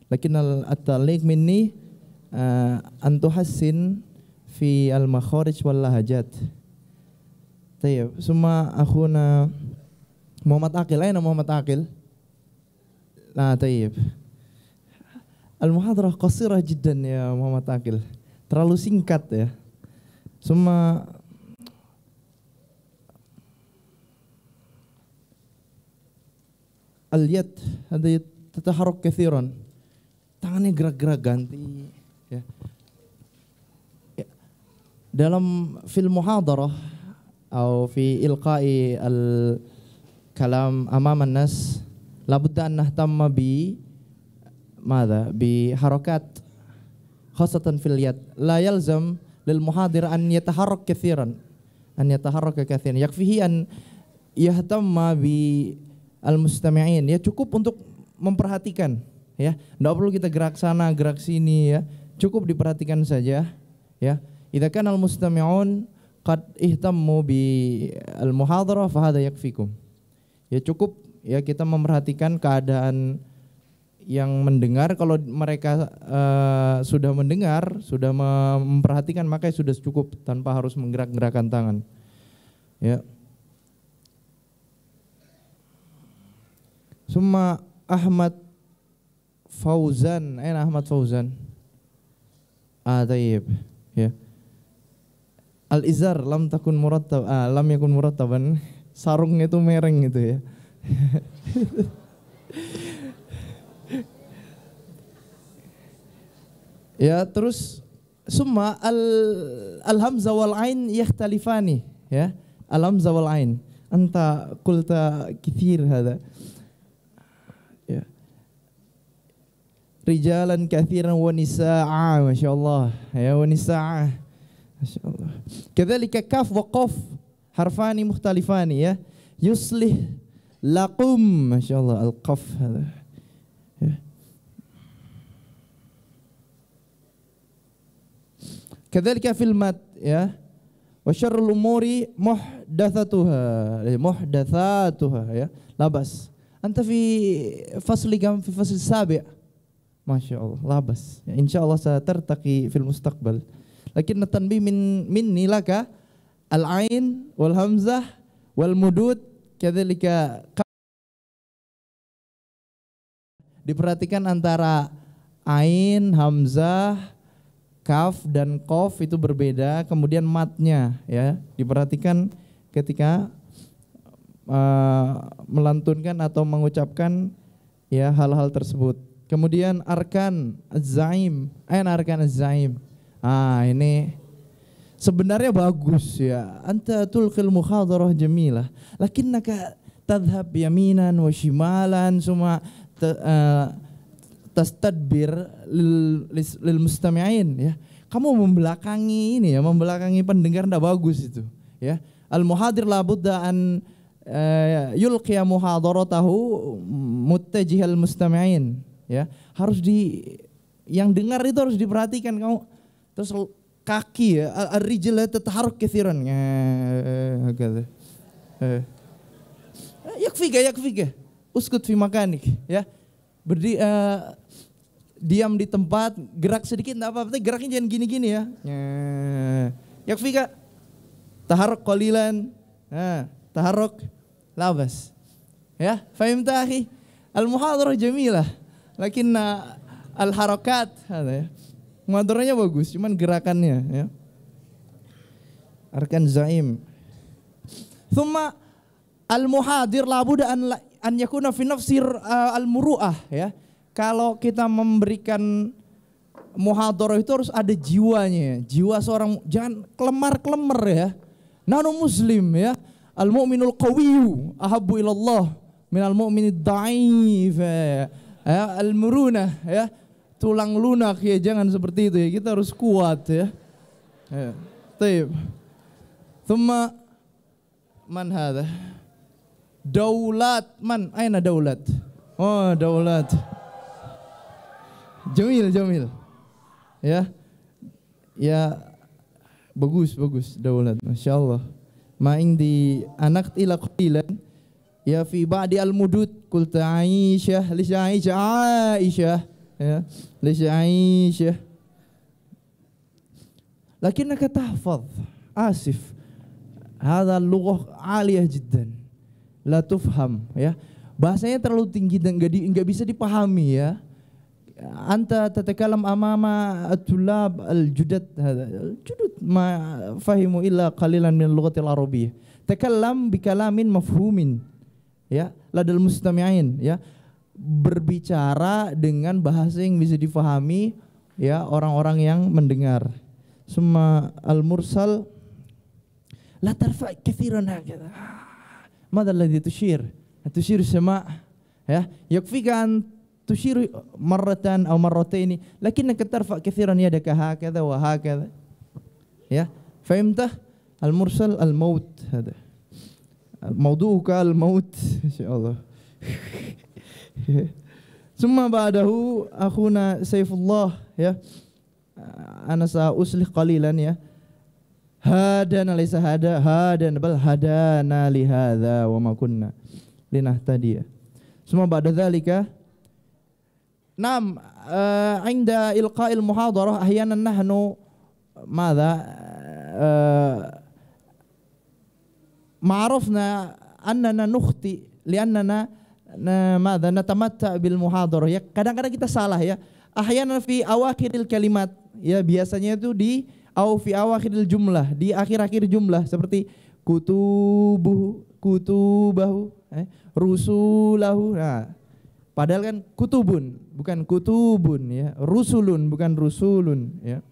lakin al taliq minni an tuhassin fi al-makharij wal lahajat Tayyib, summa akhuna Muhammad Aqil, aina Muhammad Aqil? Nah, tayyib. Al-muhadarah qasirah jiddan ya Muhammad Aqil. Terlalu singkat ya. semua aliat ada tetaharok kethiron tangannya gerak-gerak ganti ya. ya. dalam film muhadarah atau fi ilqai al kalam amam nas labud an nahtamma bi mada bi harakat khosatan fil yad la yalzam lil muhadir an yataharrak kathiran an yataharrak kathiran yakfihi an yahtamma bi al-mustami'in ya cukup untuk memperhatikan ya. Tidak perlu kita gerak sana, gerak sini ya. Cukup diperhatikan saja ya. Idza kan al-mustami'un qad ihtammu bi al-muhadarah fa hadha yakfikum. Ya cukup ya kita memperhatikan keadaan yang mendengar kalau mereka uh, sudah mendengar, sudah memperhatikan maka sudah cukup tanpa harus menggerak-gerakan tangan. Ya. Summa Ahmad Fauzan, eh Ahmad Fauzan. Ah, tayyib. Ya. Al-Izar lam takun murattab, ah, lam yakun murattaban. Sarungnya itu mereng gitu ya. [LAUGHS] ya, terus summa al al-hamza wal ain yakhtalifani, ya. Al-hamza wal ain. Anta kulta kithir hada. rijalan kathiran wa nisa'a Allah ya wa nisa'a Allah. kadzalika kaf wa qaf harfani mukhtalifani ya yuslih lakum Allah al qaf ya. fil ya wa syarrul umuri muhdatsatuha ya labas anta fi fasli gam, fi fasli sabi' Masya Allah, labas. Ya, insya Allah saya tertaki fil mustaqbal. Lakin natanbi min minni laka al-ain wal hamzah wal mudud kathalika diperhatikan antara ain, hamzah, kaf dan kof itu berbeda. Kemudian matnya ya diperhatikan ketika uh, melantunkan atau mengucapkan ya hal-hal tersebut. Kemudian Arkan Zaim, eh Arkan Zaim. Ah ini sebenarnya bagus ya. Anta tulqil mukhadarah jamilah, lakinnaka tadhhab yaminan wa shimalan summa uh, eh, tastadbir lil, lil mustami'in ya. Kamu membelakangi ini ya, membelakangi pendengar tidak bagus itu ya. Al muhadir la budda an uh, yulqiya muhadaratahu muttajihal mustami'in ya harus di yang dengar itu harus diperhatikan kamu terus kaki ya tetaruk kesiran ya gitu eh, eh, yakfiga yakfiga uskut fi makanik ya berdi uh, diam di tempat gerak sedikit tidak apa-apa geraknya jangan gini-gini ya yakfiga taharuk qalilan nah taharuk labas ya Faim tahi al muhadarah jamilah lakin uh, al harokat ya. Motornya bagus, cuman gerakannya ya. Arkan Zaim. Thumma al muhadir labuda an, an yakuna fi nafsir uh, al muruah ya. Kalau kita memberikan muhadhor itu harus ada jiwanya, ya. jiwa seorang jangan kelemar-kelemar ya. Nano muslim ya. Al mu'minul qawiyu ahabu ilallah minal mu'minid da'if. Ya ya, al muruna ya tulang lunak ya jangan seperti itu ya kita harus kuat ya. Ya. Taib. Thumma man hadha? Daulat man aina daulat? Oh, daulat. Jamil, jamil. Ya. Ya bagus bagus daulat masyaallah. Ma di anak ila qalilan Ya fi ba'di al-mudud qulta Aisyah li Aisyah Aisyah ya li Aisyah lakinnaka tahfaz asif hadha lughah aliyah jiddan la tufham ya bahasanya terlalu tinggi dan nggak bisa dipahami ya anta tatakalam amama tulab al-judad al-judud ma fahimu illa qalilan min al-lughati al-arabiyyah takallam bikalamin mafhumin ya ladal mustami'in ya berbicara dengan bahasa yang bisa difahami ya orang-orang yang mendengar semua al mursal la tarfa kathiran hakeza madal alladhi tushir tushir sama ya yakfika an tushir marratan atau marrataini lakinna katarfa kathiran yadaka hakeza wa hakeza ya fahimtah al mursal al maut hada موضوعك الموت إن شاء الله ثم بعده أخونا سيف الله يا أنا سأسلح قليلا يا هادنا ليس هذا هادنا بل هدانا لهذا وما كنا لنهتدي ثم بعد ذلك نعم عند إلقاء المحاضرة أحيانا نحن ماذا ma'arafna annana nukhti liannana madza natamatta bil muhadarah ya kadang-kadang kita salah ya ahyanan fi awakhiril kalimat ya biasanya itu di au fi awakhiril jumlah di akhir-akhir jumlah seperti kutubuh kutubahu eh, rusulahu nah padahal kan kutubun bukan kutubun ya rusulun bukan rusulun ya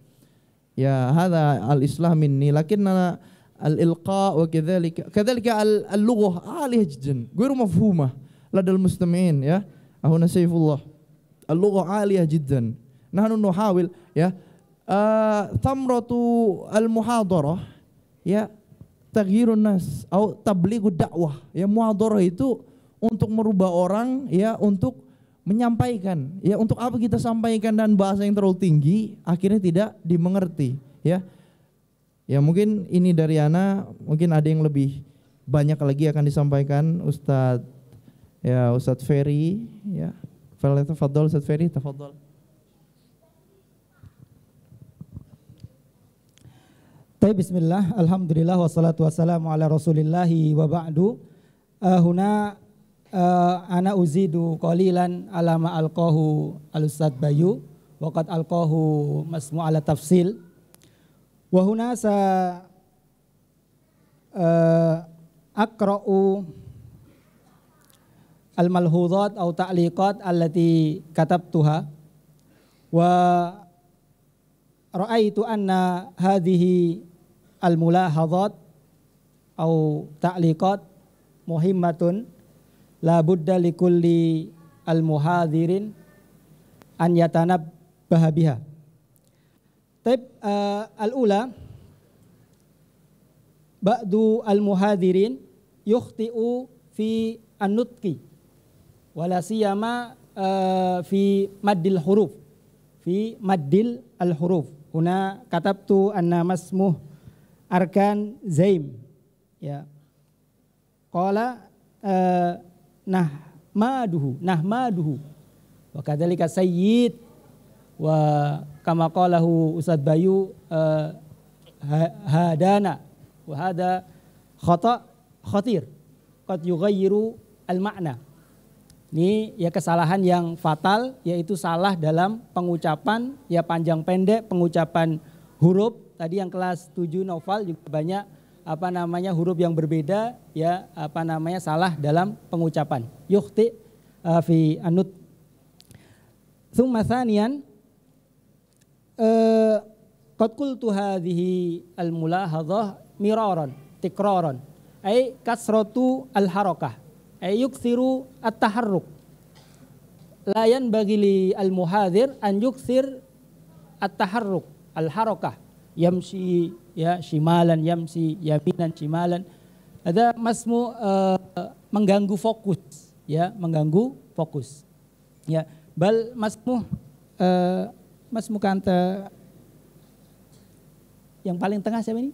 ya hadza al islamin ni lakinna الإلقاء وكذلك كذلك اللغة عالية جدا غير مفهومة لدى المستمعين يا هنا سيف الله اللغة عالية جدا نحن نحاول يا ثمرة المحاضرة يا تغيير الناس أو تبليغ الدعوة ya muhadarah itu untuk merubah orang ya untuk menyampaikan ya untuk apa kita sampaikan dan bahasa yang terlalu tinggi akhirnya tidak dimengerti ya Ya mungkin ini dari Ana, mungkin ada yang lebih banyak lagi akan disampaikan Ustad ya Ustad Ferry ya. Fadol Ustad Ferry, tafadol. Tapi bismillah, alhamdulillah wassalatu wassalamu ala rasulillahi wa ba'du. Uh, huna uh, ana uzidu qalilan ala ma alqahu al Bayu wakat qad alqahu masmu ala tafsil. Wahuna sa uh, eh, akra'u al-malhudat atau ta'liqat allati katabtuha wa ra'aitu anna hadhihi al-mulahadat atau ta'liqat muhimmatun la budda likulli al-muhadirin an yatanabbaha biha Taib uh, al-ula ba'du al-muhadirin yukhti'u fi an-nutqi wala siyama uh, fi maddil huruf fi maddil al-huruf huna katabtu anna masmuh arkan zaim ya qala uh, nah maduhu nah maduhu wa kadzalika sayyid wa kama qalahu Ustaz Bayu uh, hadana wa hada khata khatir qad yughayyiru al makna ini ya kesalahan yang fatal yaitu salah dalam pengucapan ya panjang pendek pengucapan huruf tadi yang kelas 7 novel juga banyak apa namanya huruf yang berbeda ya apa namanya salah dalam pengucapan yukhti uh, fi anut thumma thaniyan Eh, qad qultu hadhihi al mulahadhah miraran tikraran ay kasratu al harakah ay siru at taharruk layan li al muhadir an sir at taharruk al harakah yamsi ya shimalan yamsi yaminan shimalan ada masmu uh, mengganggu fokus ya mengganggu fokus ya bal masmu uh, Mas Mukanta. Yang paling tengah siapa ini?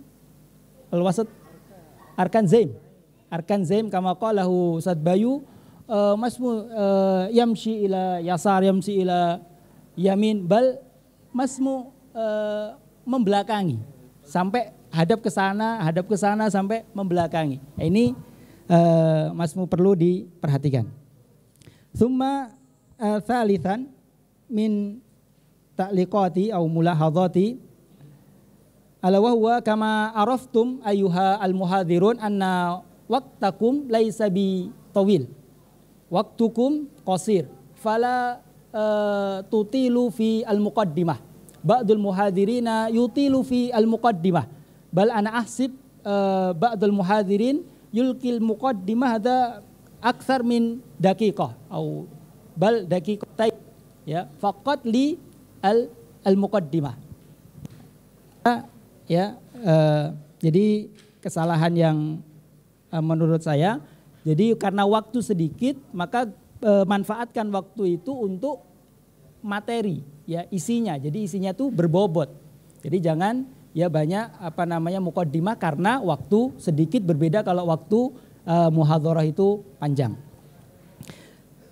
Al-Wasat Arkan Zaim. Arkan Zaim kama qalahu Ustaz Bayu uh, eh, masmu uh, eh, yamshi ila yasar yamshi ila yamin bal masmu uh, eh, membelakangi sampai hadap ke sana, hadap ke sana sampai membelakangi. Ini uh, masmu perlu diperhatikan. Thumma uh, thalithan min ta'liqati au mulahadhati ala wa huwa kama araftum ayuha al muhadirun anna waqtakum laisa bi tawil waktukum qasir fala eh, tutilu fi al muqaddimah ba'dul muhadirina yutilu fi al muqaddimah bal ana ahsib eh, ba'dul muhadirin yulkil muqaddimah ada aksar min daqiqah au bal daqiqatai ya faqat li al al muqaddimah ya eh, jadi kesalahan yang eh, menurut saya jadi karena waktu sedikit maka eh, manfaatkan waktu itu untuk materi ya isinya jadi isinya tuh berbobot jadi jangan ya banyak apa namanya mukaddimah karena waktu sedikit berbeda kalau waktu eh, muhadharah itu panjang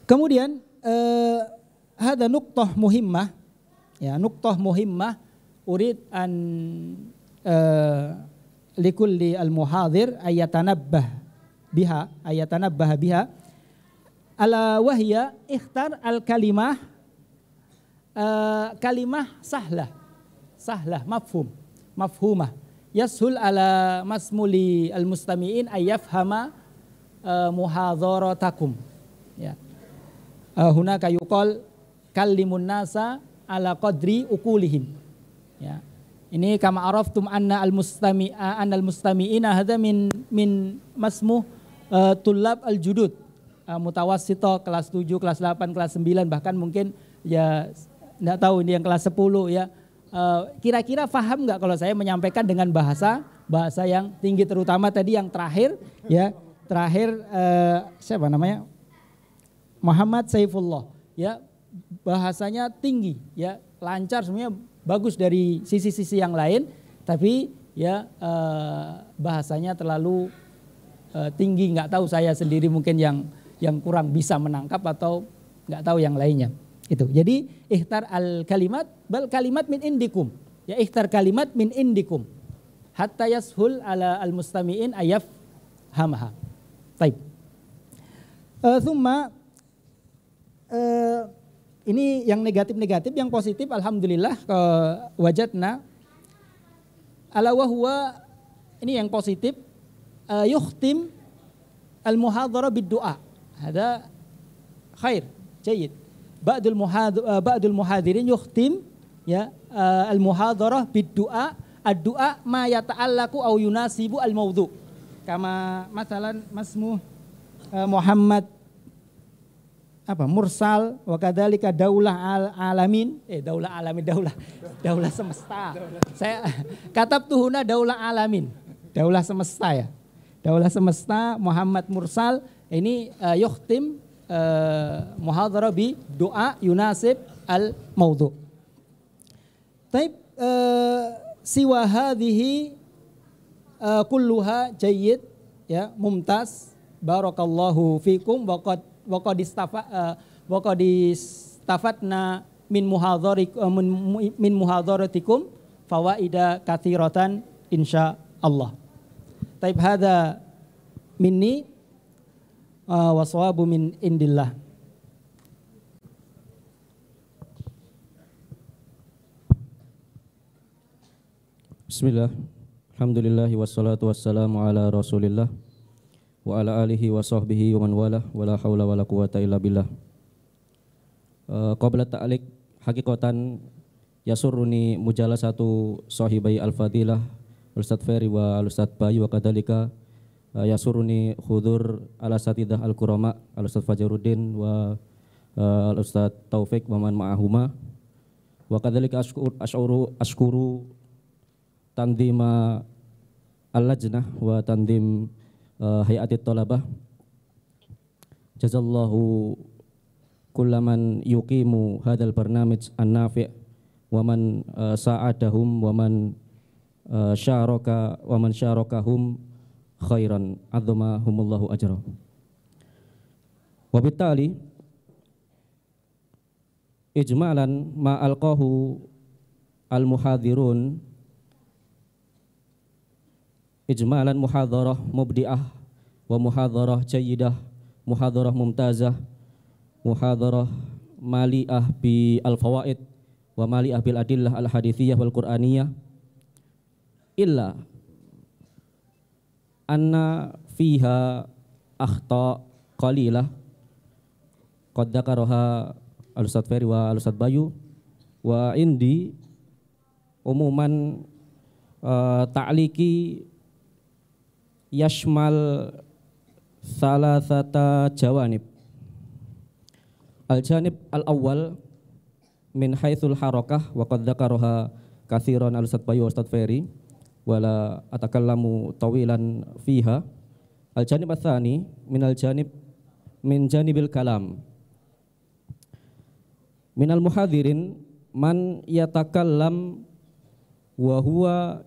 kemudian eh, ada nuktoh muhimmah ya nuktoh muhimmah urid an uh, likulli al muhadir ayatanabbah biha ayatanabbah biha ala wahya ikhtar al kalimah uh, eh, kalimah sahlah sahlah mafhum mafhumah yashul ala masmuli al mustamiin ayafhama uh, eh, muhadharatakum ya uh, hunaka yuqal kallimun nasa ala qadri ukulihim. Ya. Ini kama araftum anna al mustami anna al mustami'ina hadza min min masmu uh, e, tulab al judud uh, e, mutawassito kelas 7, kelas 8, kelas 9 bahkan mungkin ya enggak tahu ini yang kelas 10 ya. E, kira-kira uh, faham nggak kalau saya menyampaikan dengan bahasa bahasa yang tinggi terutama tadi yang terakhir ya terakhir uh, siapa namanya Muhammad Saifullah ya bahasanya tinggi ya lancar semuanya bagus dari sisi-sisi yang lain tapi ya eh, bahasanya terlalu eh, tinggi nggak tahu saya sendiri mungkin yang yang kurang bisa menangkap atau nggak tahu yang lainnya itu jadi ikhtar al kalimat bal kalimat min indikum ya ikhtar kalimat min indikum hatta yashul ala al mustamiin ayaf hamha taib uh, thumma uh, ini yang negatif-negatif, yang positif alhamdulillah ke wajatna ala wahwa ini yang positif uh, yukhtim al muhadhara bid du'a. Ada khair, jayid. Ba'dul muhad uh, eh, ba'dul muhadirin yukhtim ya uh, eh, al muhadhara bid du'a ad-du'a ma yata'allaqu au yunasibu al mawdu'. Kama masalan masmu uh, Muhammad apa mursal wa kadzalika daulah al alamin eh daulah alamin daulah daulah semesta saya katab tuhuna daulah alamin daulah semesta ya daulah semesta Muhammad mursal ini uh, yukhtim uh, bi doa yunasib al maudhu Taib uh, siwa hadhihi uh, kulluha jayyid ya mumtaz barakallahu fikum wa qad wakodistafa eh, wakodistafatna eh, min min, muhadharatikum fawaida kathiratan insya Allah. Taib hada minni uh, min indillah. Bismillah. Alhamdulillah wassalatu wassalamu ala Rasulillah wa ala alihi wa sahbihi wa man wala wa la hawla wa la quwata illa billah eh, qabla ta'alik hakikatan yasuruni mujala satu sahibai al-fadilah Ustaz Ferry wa Ustaz Bayu wa kadalika eh, yasurruni yasuruni khudur ala satidah al-kurama al-Ustaz Fajaruddin wa eh, al Ustaz Taufik wa man ma'ahuma wa kadalika ashkuru, ashkuru tandima al-lajnah wa tandim uh, eh, Hayati Talabah jazallahu kullaman yuqimu hadal barnamij an-nafi' wa man uh, sa'adahum wa man uh, syaraka wa man syarakahum khairan adzamahumullahu ajra Wabitali ijmalan ma alqahu al-muhadirun ijmalan muhadharah mubdi'ah wa muhadharah jayyidah muhadharah mumtazah muhadharah mali'ah bi al-fawaid wa mali'ah bil adillah al-hadithiyah wal qur'aniyah illa anna fiha akhta qalilah qad dzakaraha al-ustaz Ferry wa al-ustaz Bayu wa indi umuman uh, ta'liki yashmal salasata jawanib. Al-janib al awal min haitsul harakah wa qad dzakaraha katsiran al-Ustaz Bayu Ustaz Ferry wala atakallamu tawilan fiha. Al-janib atsani min al-janib min janibil kalam. Min al-muhadirin man yatakallam wa huwa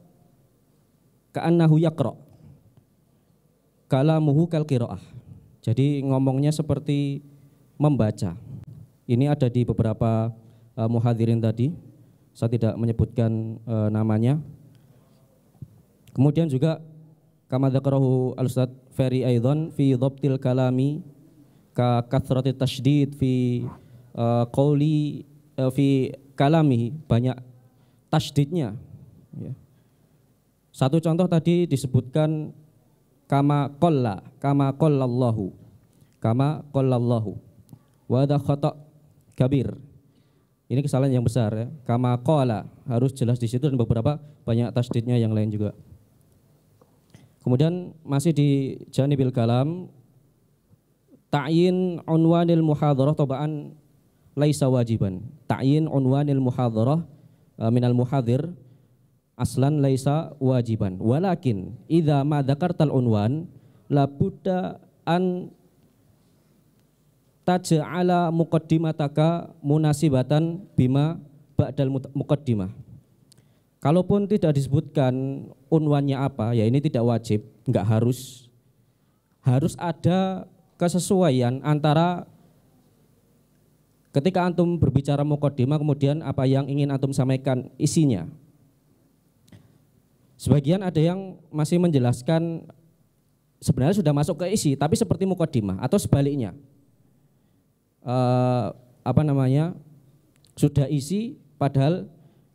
ka'annahu yaqra' kalamuhu kal kiroah. Jadi ngomongnya seperti membaca. Ini ada di beberapa uh, muhadirin tadi. Saya tidak menyebutkan uh, namanya. Kemudian juga kamadakrohu dzakarahu al Ferry Aidon fi dhabtil kalami ka kathrati tashdid fi uh, qawli uh, fi kalami banyak tasdidnya ya. Satu contoh tadi disebutkan kama qalla kama qallallahu kama qallallahu wa ada khata kabir ini kesalahan yang besar ya kama qala harus jelas di situ dan beberapa banyak tasdidnya yang lain juga kemudian masih di janibil kalam ta'yin unwanil muhadharah tobaan laisa wajiban ta'yin unwanil muhadharah eh, minal muhadhir aslan laisa wajiban walakin idza ma dzakartal unwan la budda an taj'ala muqaddimataka munasibatan bima ba'dal muqaddimah kalaupun tidak disebutkan unwannya apa ya ini tidak wajib enggak harus harus ada kesesuaian antara ketika antum berbicara mukodima, kemudian apa yang ingin antum sampaikan isinya Sebagian ada yang masih menjelaskan sebenarnya sudah masuk ke isi, tapi seperti mukodimah atau sebaliknya. E, apa namanya? Sudah isi padahal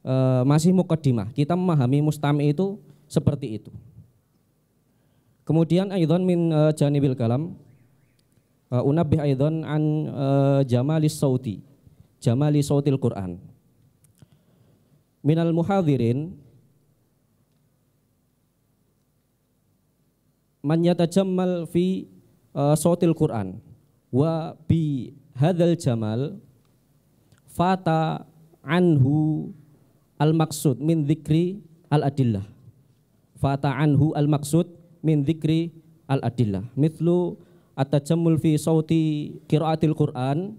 e, masih mukodimah. Kita memahami mustami itu seperti itu. Kemudian Aidon min uh, janibil kalam uh, Aidon an jamalis sauti jamali sautil Quran. Minal muhadirin man yatajammal fi uh, eh, sotil Quran wa bi hadal jamal fata anhu al maksud min dzikri al adillah fata anhu al maksud min dzikri al adillah mithlu atajammul fi sauti qiraatil Quran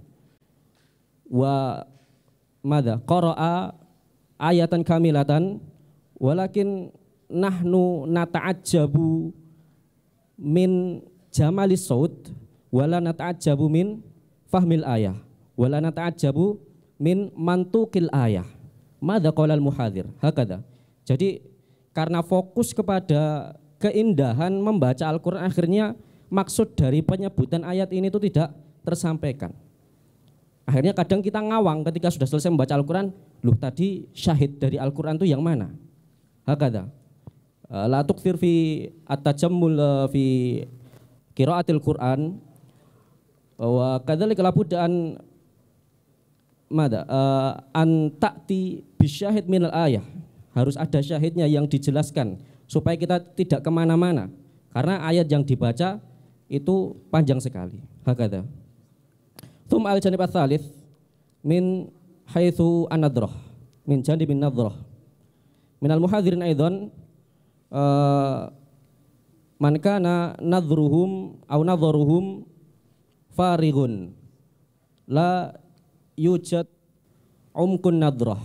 wa madza qara'a ayatan kamilatan walakin nahnu nata'ajjabu min jamalis saud wala nata'ajabu min fahmil ayah wala nata'ajabu min mantukil ayah madza qala muhadir hakada jadi karena fokus kepada keindahan membaca Al-Qur'an akhirnya maksud dari penyebutan ayat ini itu tidak tersampaikan akhirnya kadang kita ngawang ketika sudah selesai membaca Al-Qur'an loh tadi syahid dari Al-Qur'an itu yang mana hakada Eh, la tuksir fi at-tajammul eh, fi qiraatil Quran wa kadzalika labudda an mada eh, an ta'ti bisyahid al ayah harus ada syahidnya yang dijelaskan supaya kita tidak kemana-mana karena ayat yang dibaca itu panjang sekali hakada thum al janib thalith min haitsu anadrah min janib bin nadrah min al muhadhirin aidan Eh, man kana nadhruhum au nadhruhum farighun la yujad umkun nadroh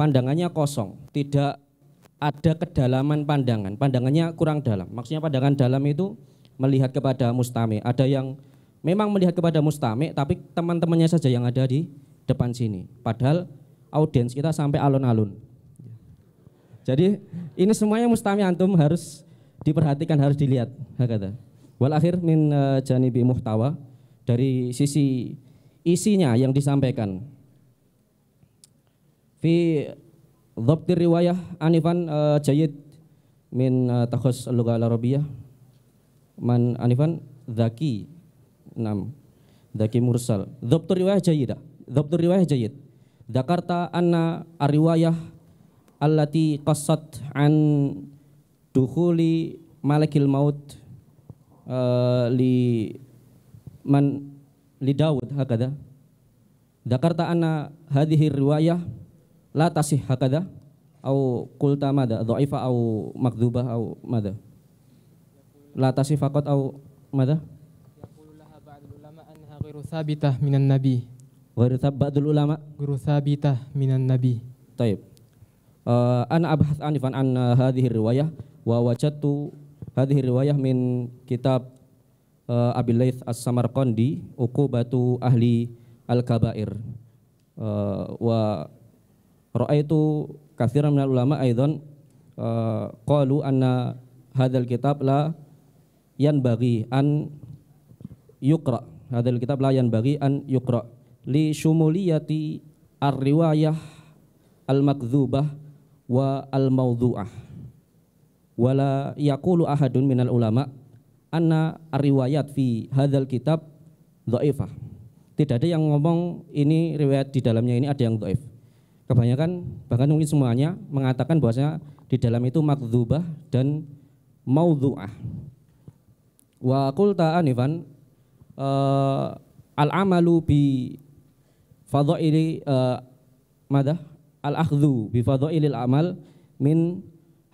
pandangannya kosong tidak ada kedalaman pandangan pandangannya kurang dalam maksudnya pandangan dalam itu melihat kepada mustami ada yang memang melihat kepada mustami tapi teman-temannya saja yang ada di depan sini padahal audiens kita sampai alun-alun jadi ini semuanya mustami antum harus diperhatikan, harus dilihat. Hakata. Wal akhir min e, janibi muhtawa dari sisi isinya yang disampaikan. Fi dhabtir riwayah anifan e, jayid min e, takhus lughah al arabiyah man anifan zaki 6 zaki mursal dokter riwayah jayidah dokter riwayah jayid Dakarta anna ar-riwayah allati qassat an dukhuli malakil maut uh, li man li Daud hakada Dakarta anna hadhihi riwayah la tasih hakada au qulta madha dhaifa au makdhuba au madha la tasih faqat au madha yaqululaha ba'dul ulama anha ghairu thabitah ulama ghairu thabitah minan nabi taib Eh, ana abhas anifan an hadhihi riwayah wa wajadtu hadhihi riwayah min kitab uh, Abi Laith As-Samarqandi Uqubatu Ahli Al-Kabair uh, wa ra'aitu katsiran minal ulama aidan uh, qalu hadal hadzal kitab la yan bagi an yukra hadal kitab la yan bagi an yukra li syumuliyati ar-riwayah al-makdzubah wa al mawdu'ah, wala yaqulu ahadun minal ulama anna riwayat fi hadzal kitab dhaifah tidak ada yang ngomong ini riwayat di dalamnya ini ada yang dhaif kebanyakan bahkan mungkin semuanya mengatakan bahwasanya di dalam itu makdzubah dan maudhu'ah wa qulta anifan uh, eh, al amalu bi fadhaili uh, eh, madah al-akhdhu bi fadhailil amal min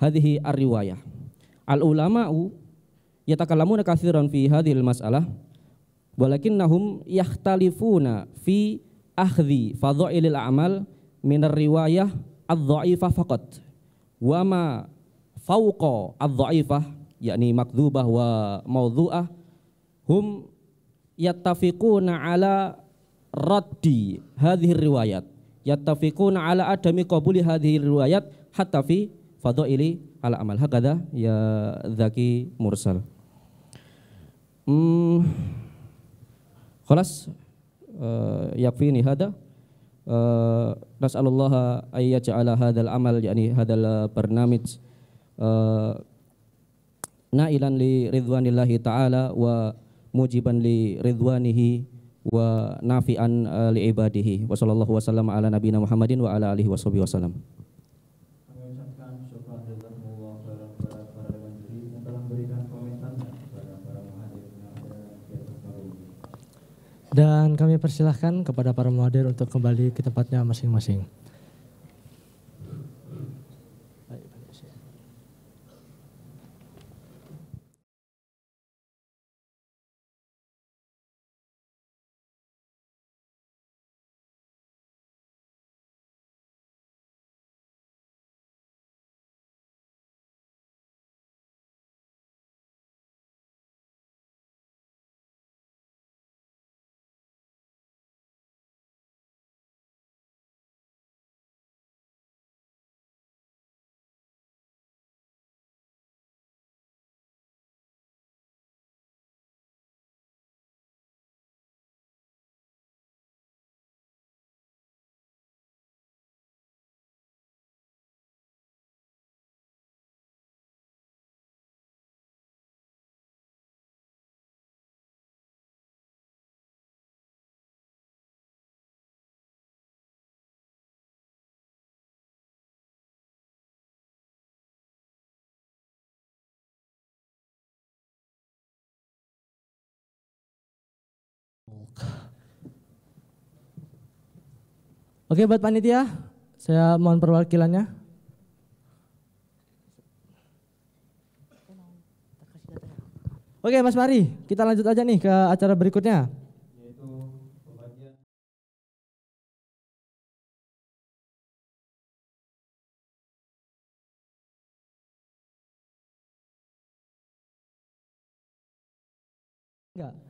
hadhihi ar-riwayah. Al-ulama'u yatakallamuna katsiran fi hadhil mas'alah walakinnahum yahtalifuna fi akhdhi fadhailil amal min ar-riwayah ad-dha'ifah faqat wa ma fawqa ad-dha'ifah yakni makdzubah wa mawdhu'ah hum yattafiquna ala raddi hadhihi riwayat yattafiquna ala adami qabuli hadhihi riwayat hatta fi fadaili ala amal hakadha ya Zaki mursal hmm khalas uh, eh, yakfini hadha eh, uh, ayya ja'ala hadhal amal yakni hadhal bernamid uh, eh, nailan li ridwanillahi ta'ala wa mujiban li ridwanihi wa nafi'an eh, li ibadihi wa sallallahu wasallam ala nabina Muhammadin wa ala alihi wa wasallam. Dan kami persilahkan kepada para muhadir untuk kembali ke tempatnya masing-masing. Oke buat panitia, saya mohon perwakilannya. Oke Mas Mari, kita lanjut aja nih ke acara berikutnya. Enggak.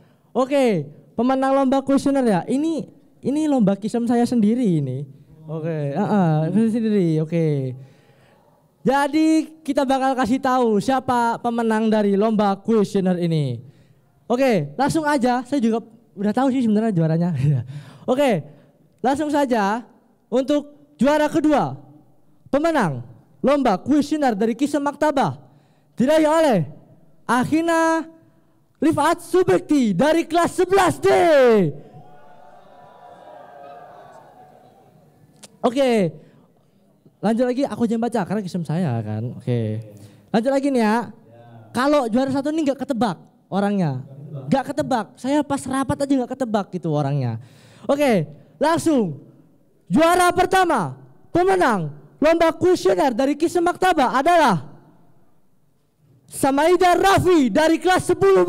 Oke, pemenang lomba kuesioner ya. Ini ini lomba kisem saya sendiri ini. Oke, okay. uh -uh, sendiri. Oke. Okay. Jadi kita bakal kasih tahu siapa pemenang dari lomba kuesioner ini. Oke, okay, langsung aja. Saya juga udah tahu sih sebenarnya juaranya. [LAUGHS] Oke, okay, langsung saja untuk juara kedua. Pemenang lomba kuesioner dari Kisem Maktabah diraih oleh Akhina Rifat Subekti dari kelas 11D. Oke, lanjut lagi aku jangan baca karena kisah saya kan. Oke, lanjut lagi nih ya. Kalau juara satu ini nggak ketebak orangnya, nggak ketebak. Saya pas rapat aja nggak ketebak gitu orangnya. Oke, langsung juara pertama pemenang lomba kuesioner dari kisah maktaba adalah Samaida Raffi dari kelas 10B.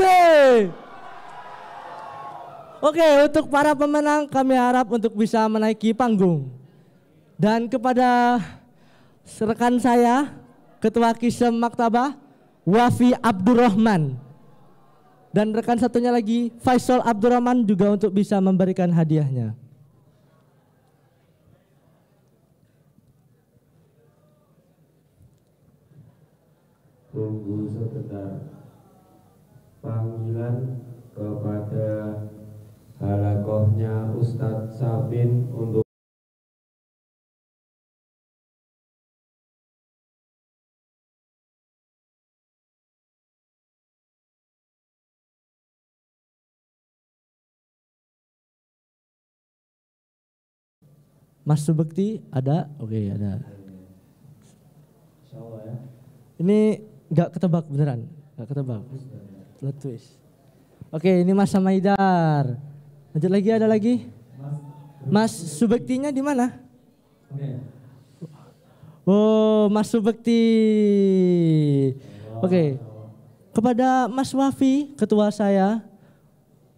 Oke, untuk para pemenang kami harap untuk bisa menaiki panggung. Dan kepada rekan saya, Ketua Kisem Maktabah, Wafi Abdurrahman. Dan rekan satunya lagi, Faisal Abdurrahman juga untuk bisa memberikan hadiahnya. tunggu sebentar panggilan kepada halakohnya Ustadz Sabin untuk Mas Subekti ada? Oke, okay, ada. Ya. Ini Gak ketebak beneran, gak ketebak. Plot twist. Oke, ini Mas Samaidar. Lanjut lagi ada lagi? Mas Subektinya di mana? Oh, Mas Subekti. Oke. Kepada Mas Wafi, ketua saya,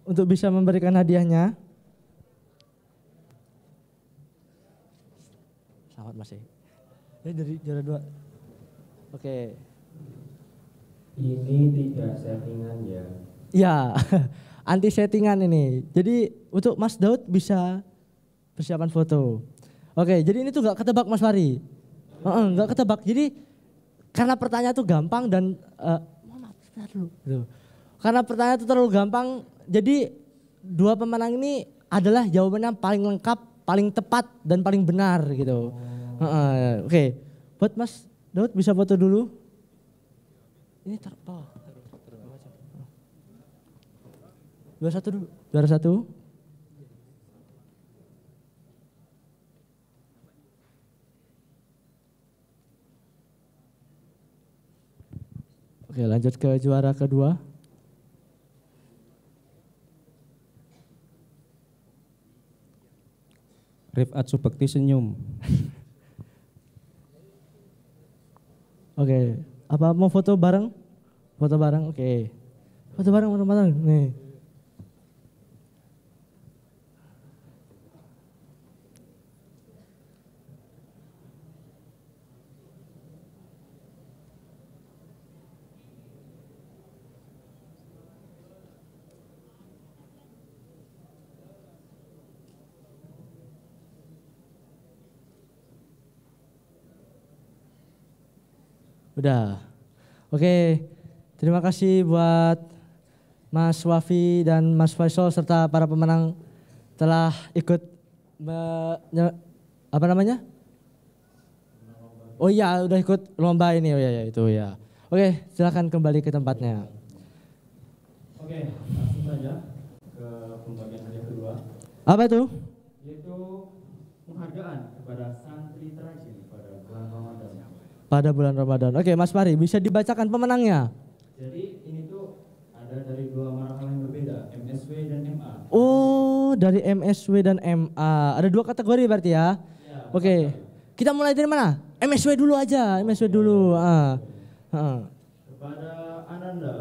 untuk bisa memberikan hadiahnya. Selamat Mas. Ini eh, dari juara dua. Oke. Okay. Ini tidak settingan ya. Ya, [LAUGHS] anti settingan ini. Jadi untuk Mas Daud bisa persiapan foto. Oke, jadi ini tuh gak ketebak Mas Fari. Nggak uh -uh, ketebak. Jadi karena pertanyaan itu gampang dan uh, dulu. Gitu. Karena pertanyaan itu terlalu gampang, jadi dua pemenang ini adalah jawabannya paling lengkap, paling tepat dan paling benar gitu. Oh. Uh, Oke, okay. buat Mas Daud bisa foto dulu. Ini terpal. bawah. Dua satu dulu. Dua satu. Oke lanjut ke juara kedua. Rifat Subekti senyum. [LAUGHS] Oke, apa mau foto bareng? Foto bareng, oke. Okay. Foto bareng, foto bareng. Nih. Udah. Oke, terima kasih buat Mas Wafi dan Mas Faisal serta para pemenang telah ikut me, apa namanya? Oh iya, udah ikut lomba ini. Oh iya, ya, itu ya. Oke, silakan kembali ke tempatnya. Oke, langsung saja ke pembagian hadiah kedua. Apa itu? Yaitu penghargaan kepada pada bulan Ramadan. Oke, Mas Fahri, bisa dibacakan pemenangnya? Jadi ini tuh ada dari dua marhal yang berbeda, MSW dan MA. Oh, dari MSW dan MA. Ada dua kategori berarti ya? Iya, ya Oke. Okay. Kita mulai dari mana? MSW dulu aja, MSW dulu. Ah. Ah. Kepada Ananda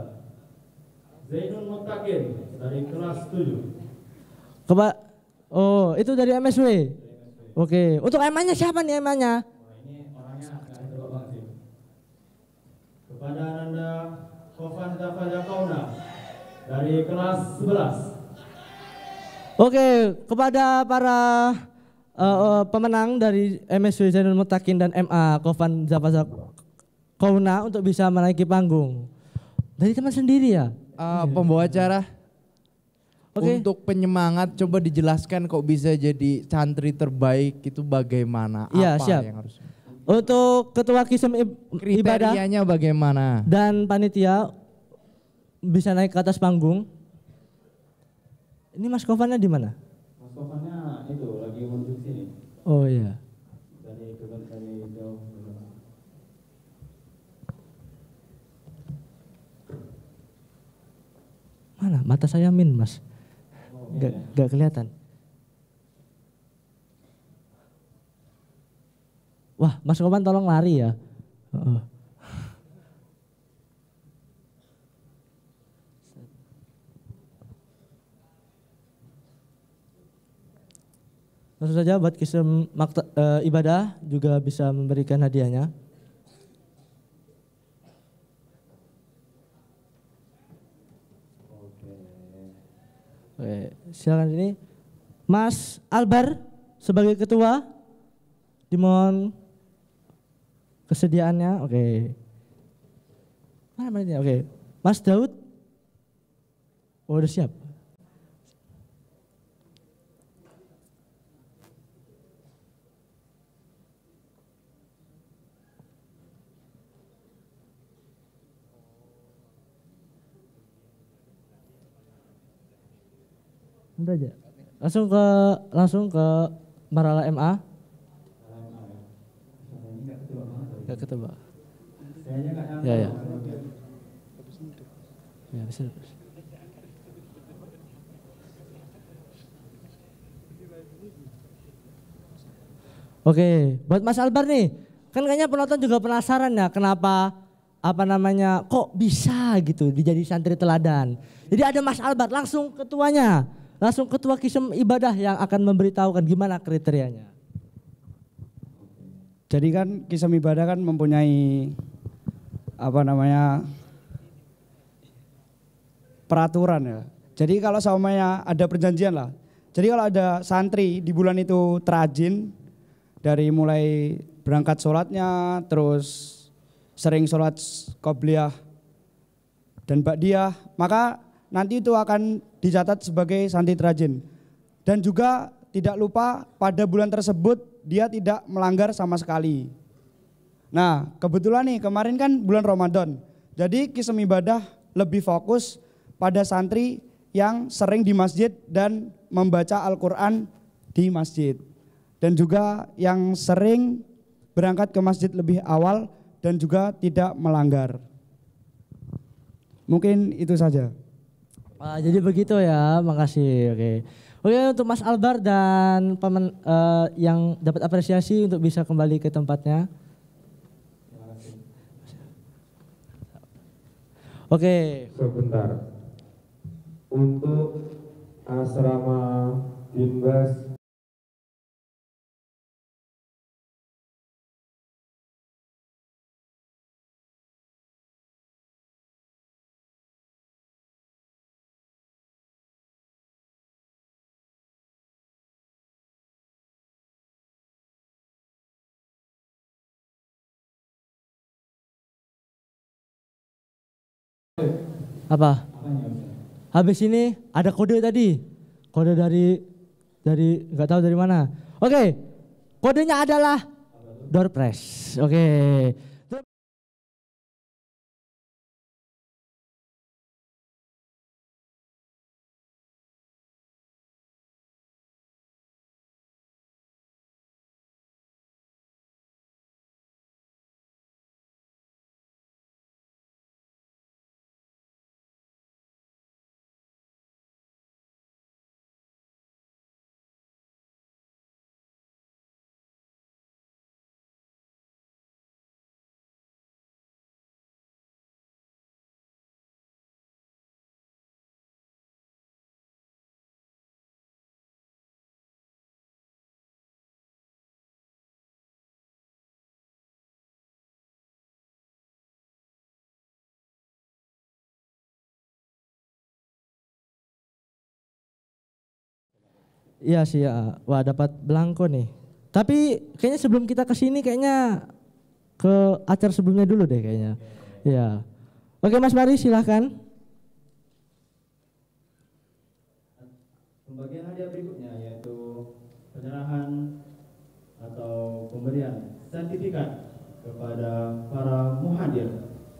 Zainul Mutakin dari kelas 7. Keba Oh, itu dari MSW. Dari MSW. Oke, okay. untuk MA-nya siapa nih MA-nya? pada Ananda Kofan pada Kauna dari kelas 11. Oke, kepada para uh, uh, pemenang dari MSW Zainul Mutakin dan MA Kofan Zafasa Kauna untuk bisa menaiki panggung. Dari teman sendiri ya? Uh, pembawa acara. Okay. Untuk penyemangat coba dijelaskan kok bisa jadi santri terbaik itu bagaimana? Ya, apa siap. yang harus? Untuk ketua kisem ibadah bagaimana? Dan panitia bisa naik ke atas panggung. Ini Mas Kovannya di mana? Mas Kovannya itu lagi menuju sini. Oh iya. Dari dari jauh. Mana? Mata saya min, Mas. oh, Gak iya. kelihatan. wah Mas Koman tolong lari ya. Langsung saja buat kisah uh, ibadah juga bisa memberikan hadiahnya. Oke, silakan ini Mas Albar sebagai ketua dimohon Kesediaannya, oke. Okay. Mana mana Oke. Okay. Mas Daud. Oh, udah siap. Udah aja. Langsung ke langsung ke Marala MA. Gak ketebak. Ya, ya. Ya, bisa. Oke, buat Mas Albar nih, kan kayaknya penonton juga penasaran ya kenapa apa namanya kok bisa gitu dijadi santri teladan. Jadi ada Mas Albar langsung ketuanya, langsung ketua kisem ibadah yang akan memberitahukan gimana kriterianya. Jadi kan kisah ibadah kan mempunyai apa namanya peraturan ya. Jadi kalau seumpamanya ada perjanjian lah. Jadi kalau ada santri di bulan itu terajin dari mulai berangkat sholatnya, terus sering sholat qobliyah dan ba'diyah, maka nanti itu akan dicatat sebagai santri terajin. Dan juga tidak lupa pada bulan tersebut dia tidak melanggar sama sekali. Nah, kebetulan nih kemarin kan bulan Ramadan. Jadi kisem ibadah lebih fokus pada santri yang sering di masjid dan membaca Al-Qur'an di masjid. Dan juga yang sering berangkat ke masjid lebih awal dan juga tidak melanggar. Mungkin itu saja. Ah, jadi begitu ya, makasih. Oke. Okay. Oke untuk Mas Albar dan pemen, uh, yang dapat apresiasi untuk bisa kembali ke tempatnya. Oke. Sebentar. Untuk asrama Binbas Apa? Habis ini ada kode tadi. Kode dari dari nggak tahu dari mana. Oke. Okay. Kodenya adalah door press. Oke. Okay. Iya sih ya. Wah dapat belangko nih. Tapi kayaknya sebelum kita ke sini kayaknya ke acara sebelumnya dulu deh kayaknya. Iya. Oke Mas Mari silahkan. Pembagian hadiah berikutnya yaitu penyerahan atau pemberian sertifikat kepada para muhadir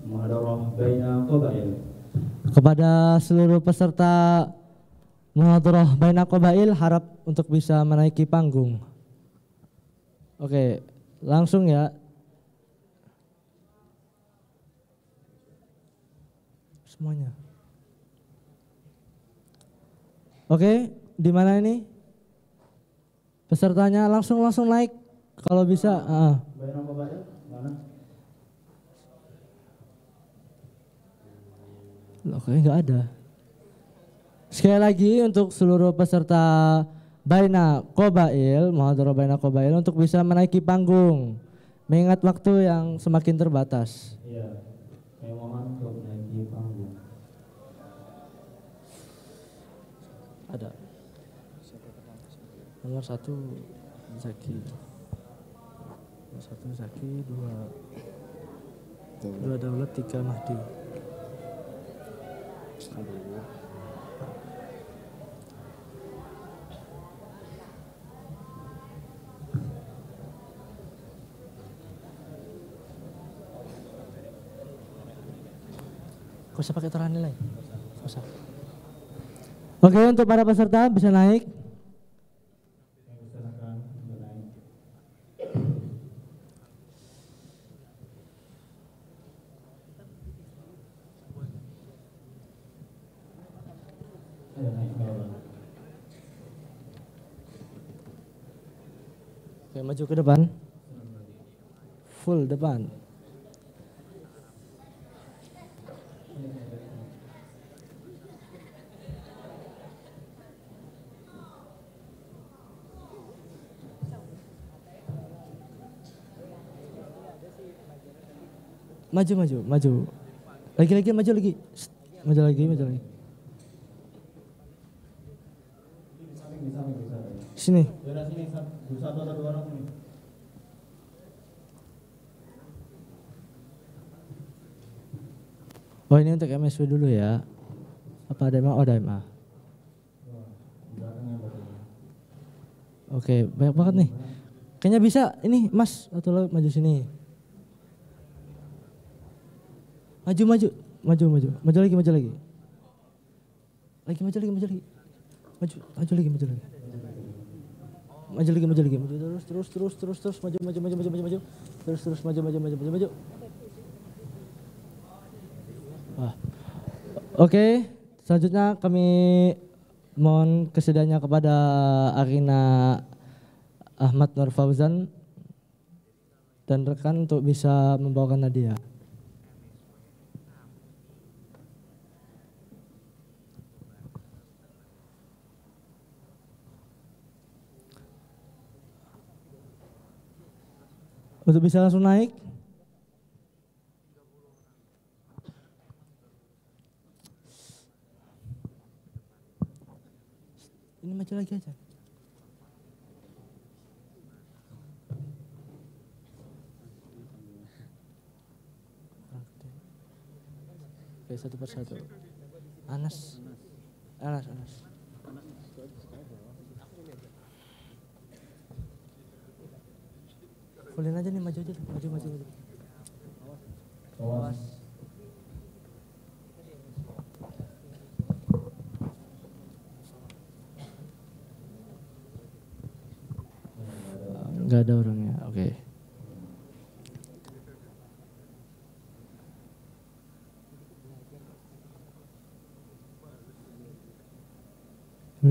muhadarah baina qabail kepada seluruh peserta Muhadroh Baina Kobail harap untuk bisa menaiki panggung. Oke, langsung ya. Semuanya. Oke, di mana ini? Pesertanya langsung langsung naik kalau bisa. Uh. Baina Kobail mana? Loh, kayaknya nggak ada. Sekali lagi untuk seluruh peserta Baina Kobail, Mahadoro Baina Kobail untuk bisa menaiki panggung. Mengingat waktu yang semakin terbatas. Iya, saya mohon untuk menaiki kan panggung. Ada. Nomor satu Zaki. Nomor satu Zaki, dua dua daulat, tiga Mahdi. Astagfirullah. Gak usah pakai toran nilai. Gak usah. Oke untuk para peserta bisa naik. Oke, maju ke depan. Full depan. maju maju maju lagi lagi maju lagi maju lagi maju lagi sini Oh ini untuk MSW dulu ya. Apa ada MA? Oh ada MA. Oke, banyak banget nih. Kayaknya bisa ini Mas atau lo maju sini. Maju, maju, maju, maju, maju lagi, maju lagi. Lagi maju lagi, maju lagi. Maju, maju lagi, maju lagi. Maju lagi, maju lagi, maju terus, terus, terus, terus, terus, maju, maju, maju, maju, maju, maju, terus, terus, maju, maju, maju, maju, maju. Wah. Oke, selanjutnya kami mohon kesediaannya kepada Arina Ahmad Nur Fauzan dan rekan untuk bisa membawakan hadiah. Untuk bisa langsung naik. Ini maju lagi aja. Oke, satu persatu. Anas. Anas, Anas. boleh aja nih maju aja, maju maju maju. Awas. Gak ada orangnya. Oke. Okay.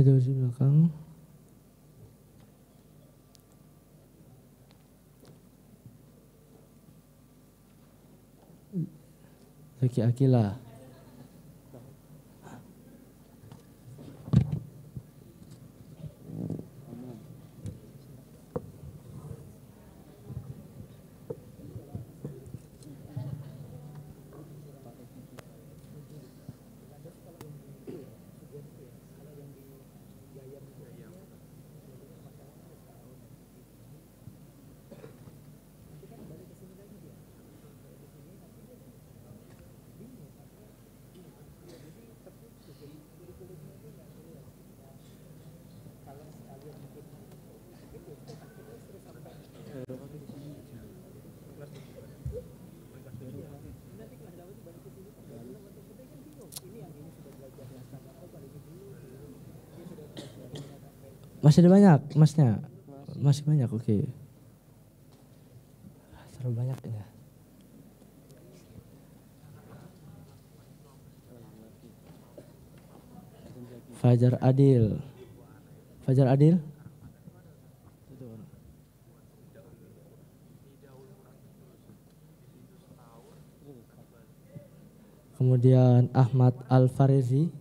Dari belakang. Riki Akila Masih ada banyak, masnya? Masih banyak, oke. Okay. Terlalu banyak ya. Fajar Adil. Fajar Adil? Kemudian Ahmad Al-Farizi.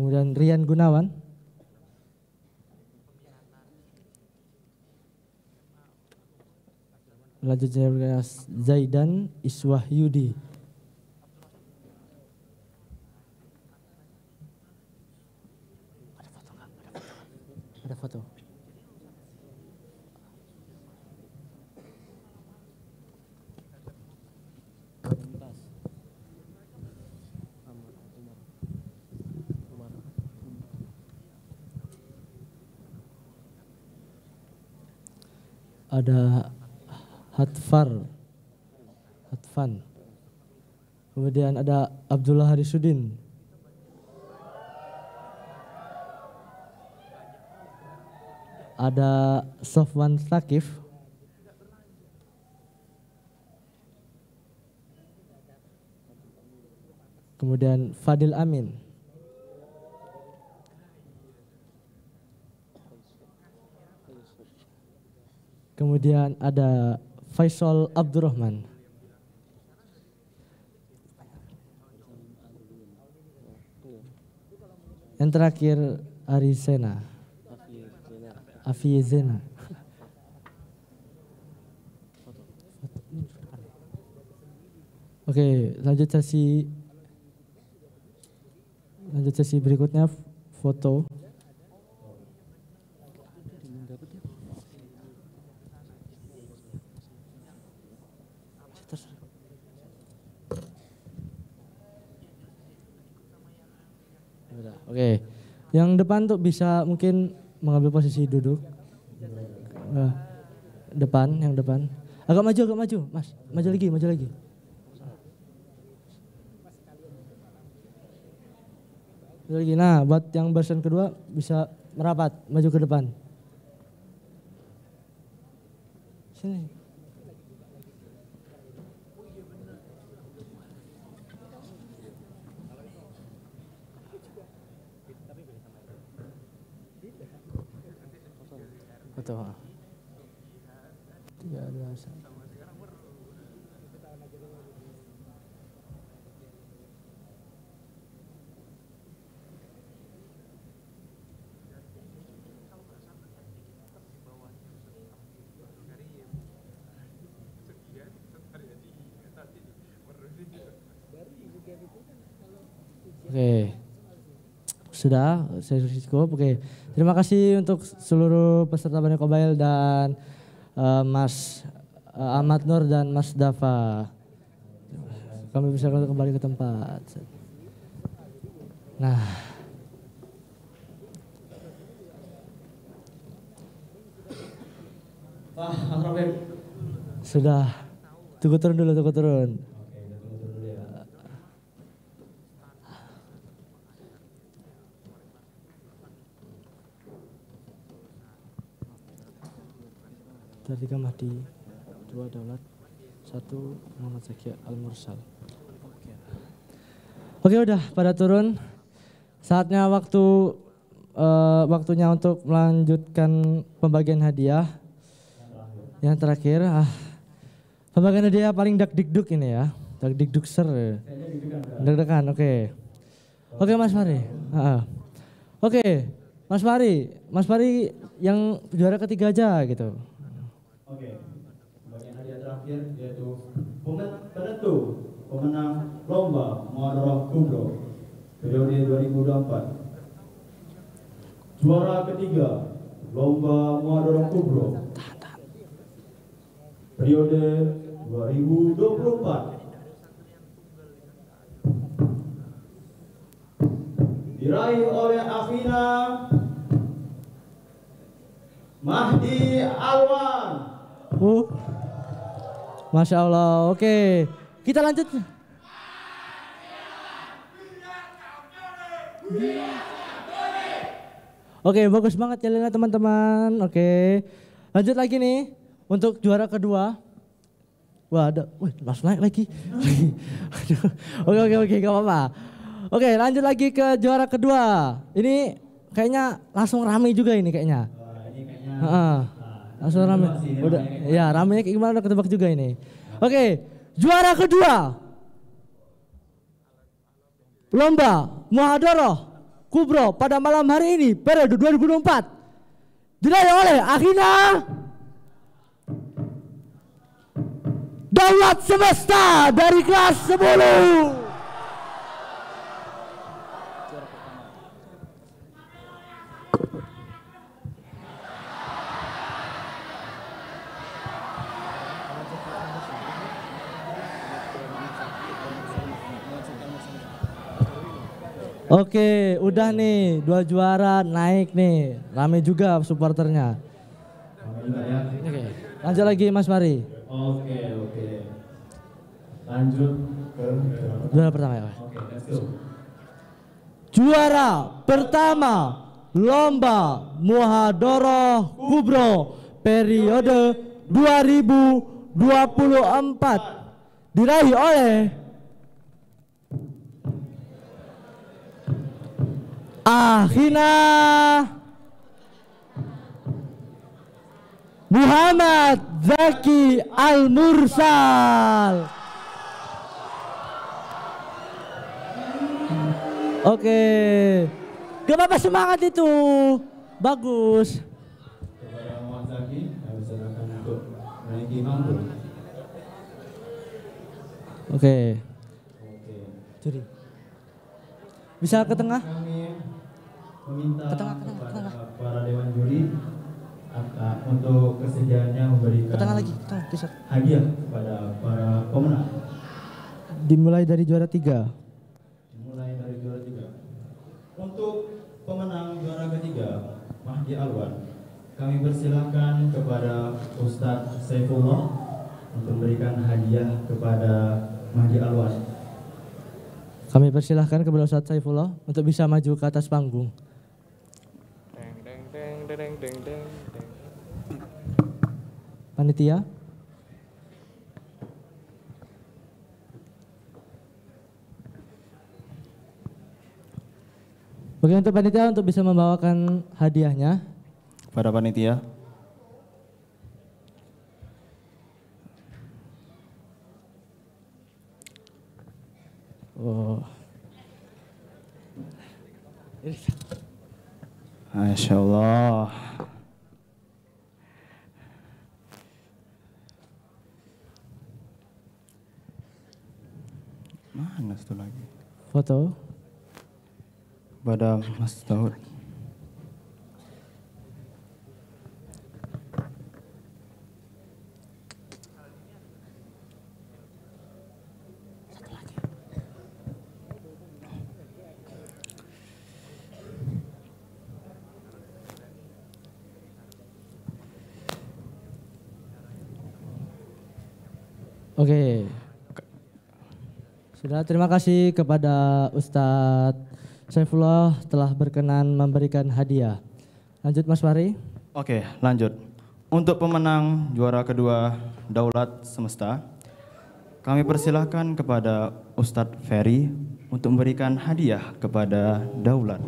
Kemudian Rian Gunawan. Selanjutnya Zaidan Iswah Yudi. ada Hatfar Hatfan kemudian ada Abdullah Harisudin ada Sofwan Sakif kemudian Fadil Amin Kemudian ada Faisal Abdurrahman. Yang terakhir Arisena. Afizena. Oke, lanjut sesi lanjut sesi berikutnya foto. Yang depan tuh bisa mungkin mengambil posisi duduk. Uh, depan, yang depan. Agak maju, agak maju, Mas. Maju lagi, maju lagi. lagi. Nah, buat yang barisan kedua bisa merapat, maju ke depan. Sini. esto Sudah, saya cukup. Oke. Terima kasih untuk seluruh peserta Bani Kobail dan uh, Mas uh, Ahmad Nur dan Mas Dafa. Kami bisa kembali ke tempat. Nah, Wah, Sudah. Tunggu turun dulu, tunggu turun. ketiga Mahdi dua Daulat satu Muhammad Zaki Al Mursal Oke udah pada turun saatnya waktu uh, waktunya untuk melanjutkan pembagian hadiah yang terakhir ah pembagian hadiah paling dak dikduk ini ya dak dikduk ser dak oke okay. oke okay, Mas Fari uh, oke okay. Mas Fari Mas Fari yang juara ketiga aja gitu Oke. Okay. Bagian hadiah terakhir yaitu penentu pemenang lomba Muharram Kubro periode 2024. Juara ketiga lomba Muharram Kubro periode 2024. diraih oleh Afina Mahdi Alwan Uh. Masya Allah. Oke. Okay. Kita lanjut. Oke, okay, bagus banget jalannya teman-teman. Oke. Okay. Lanjut lagi nih untuk juara kedua. Wah, ada wih, langsung naik lagi. [LAUGHS] oke, oke, oke, gak apa-apa. Oke, okay, lanjut lagi ke juara kedua. Ini kayaknya langsung rame juga ini kayaknya. Wah, ini kayaknya... Uh -uh. Langsung rame. Udah, ya rame kayak gimana udah ketebak juga ini. Oke, juara kedua. Lomba Muhadoroh Kubro pada malam hari ini periode 2024 diraih oleh Akhina Daulat Semesta dari kelas 10. Oke, udah nih dua juara naik nih, rame juga supporternya. Lanjut lagi Mas Mari. Oke oke. Lanjut ke juara pertama ya. Oke, let's go. Juara pertama lomba Muhadoro Kubro periode 2024 diraih oleh akhina Muhammad Zaki Al Mursal. Oke. Okay. kenapa semangat itu. Bagus. Oke. Oke. Bisa ke tengah? meminta Ketengah, kepada ketengah. para dewan juri untuk kesediaannya memberikan ketengah lagi, ketengah, hadiah kepada para pemenang. Dimulai dari juara tiga. Dimulai dari juara tiga. Untuk pemenang juara ketiga, Mahdi Alwan, kami persilahkan kepada Ustadz Saifullah untuk memberikan hadiah kepada Mahdi Alwan. Kami persilahkan kepada Ustadz Saifullah untuk bisa maju ke atas panggung deng deng deng Panitia? Oke untuk panitia untuk bisa membawakan hadiahnya. Pada panitia. Oh. Masya Allah. Mana satu lagi? Foto? Pada Mas Daud. Oke. Sudah terima kasih kepada Ustadz Saifullah telah berkenan memberikan hadiah. Lanjut Mas Fahri. Oke, lanjut. Untuk pemenang juara kedua Daulat Semesta, kami persilahkan kepada Ustadz Ferry untuk memberikan hadiah kepada Daulat.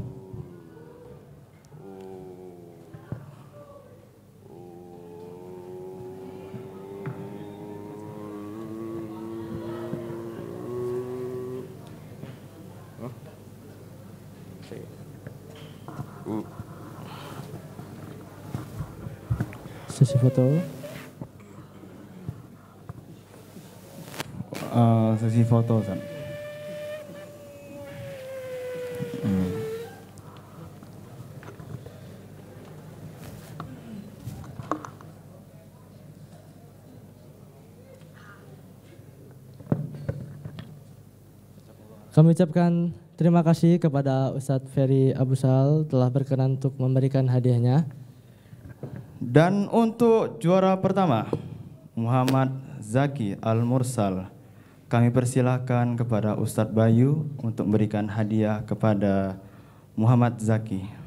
Sesi foto. Uh, sesi foto, Sam. Kami ucapkan terima kasih kepada Ustadz Ferry Abusal telah berkenan untuk memberikan hadiahnya. Dan untuk juara pertama, Muhammad Zaki Al-Mursal. Kami persilahkan kepada Ustadz Bayu untuk memberikan hadiah kepada Muhammad Zaki.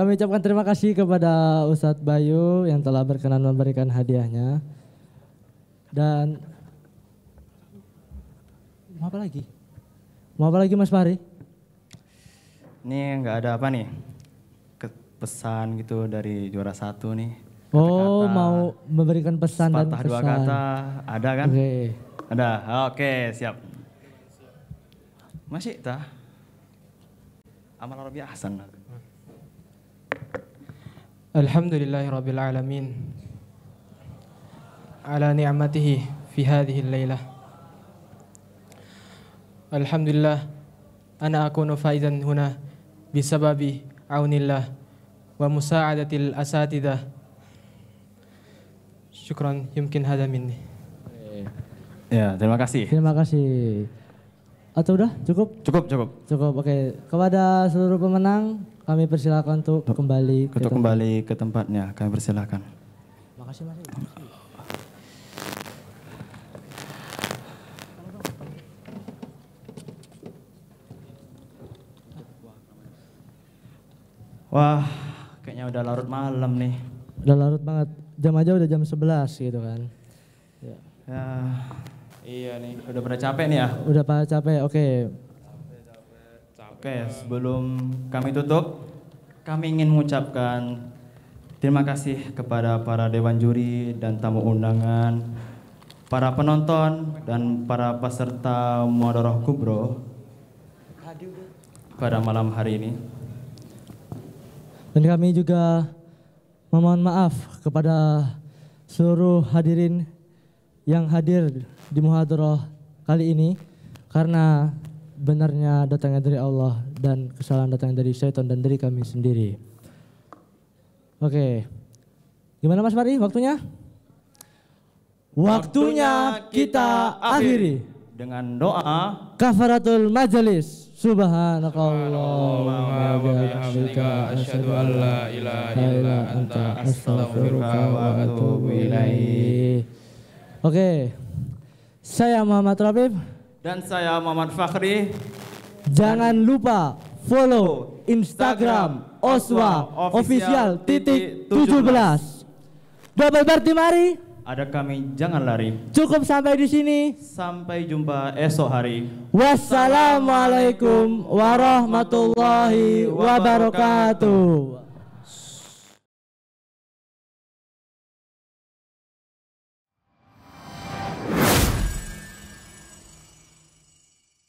kami ucapkan terima kasih kepada Ustadz Bayu yang telah berkenan memberikan hadiahnya. Dan mau apa lagi? Mau apa lagi Mas Fahri? Ini nggak ada apa nih? pesan gitu dari juara satu nih. Kata -kata, oh, mau memberikan pesan dan pesan. dua kata, ada kan? Okay. Ada. Oke, okay, siap. Masih tah? Amal Arabi Hasan. Rabbil alamin. Ala ni'matihi fi hadhihi al Alhamdulillah ana akunu faizan huna bisababi aunillah wa musa'adatil asatidah. Syukran yumkin hada minni. Ya, terima kasih. Terima kasih. Atau udah cukup? Cukup, cukup. Cukup, oke. Okay. Kepada seluruh pemenang, kami persilakan untuk kembali untuk kembali ke tempatnya. Kami persilakan. Makasih Mas. Wah, kayaknya udah larut malam nih. Udah larut banget. Jam aja udah jam 11 gitu kan. Ya. ya iya nih, udah pada capek nih ya. Udah pada capek. Oke, Oke, sebelum kami tutup, kami ingin mengucapkan terima kasih kepada para dewan juri dan tamu undangan, para penonton dan para peserta Muadoroh Kubro pada malam hari ini. Dan kami juga memohon maaf kepada seluruh hadirin yang hadir di Muadoroh kali ini karena benarnya datangnya dari Allah dan kesalahan datangnya dari setan dan dari kami sendiri. Oke. Okay. Gimana Mas Fari waktunya? Waktunya kita akhiri dengan doa kafaratul majelis. Subhanakallahumma wa bihamdika asyhadu an la ilaha illa anta astaghfiruka wa atubu ilaik. Oke. Okay. Saya Muhammad Rabib. Dan saya Muhammad Fakhri. Jangan lupa follow Instagram Oswa official titik tujuh belas. Double berarti mari. Ada kami jangan lari. Cukup sampai di sini. Sampai jumpa esok hari. Wassalamualaikum warahmatullahi wabarakatuh.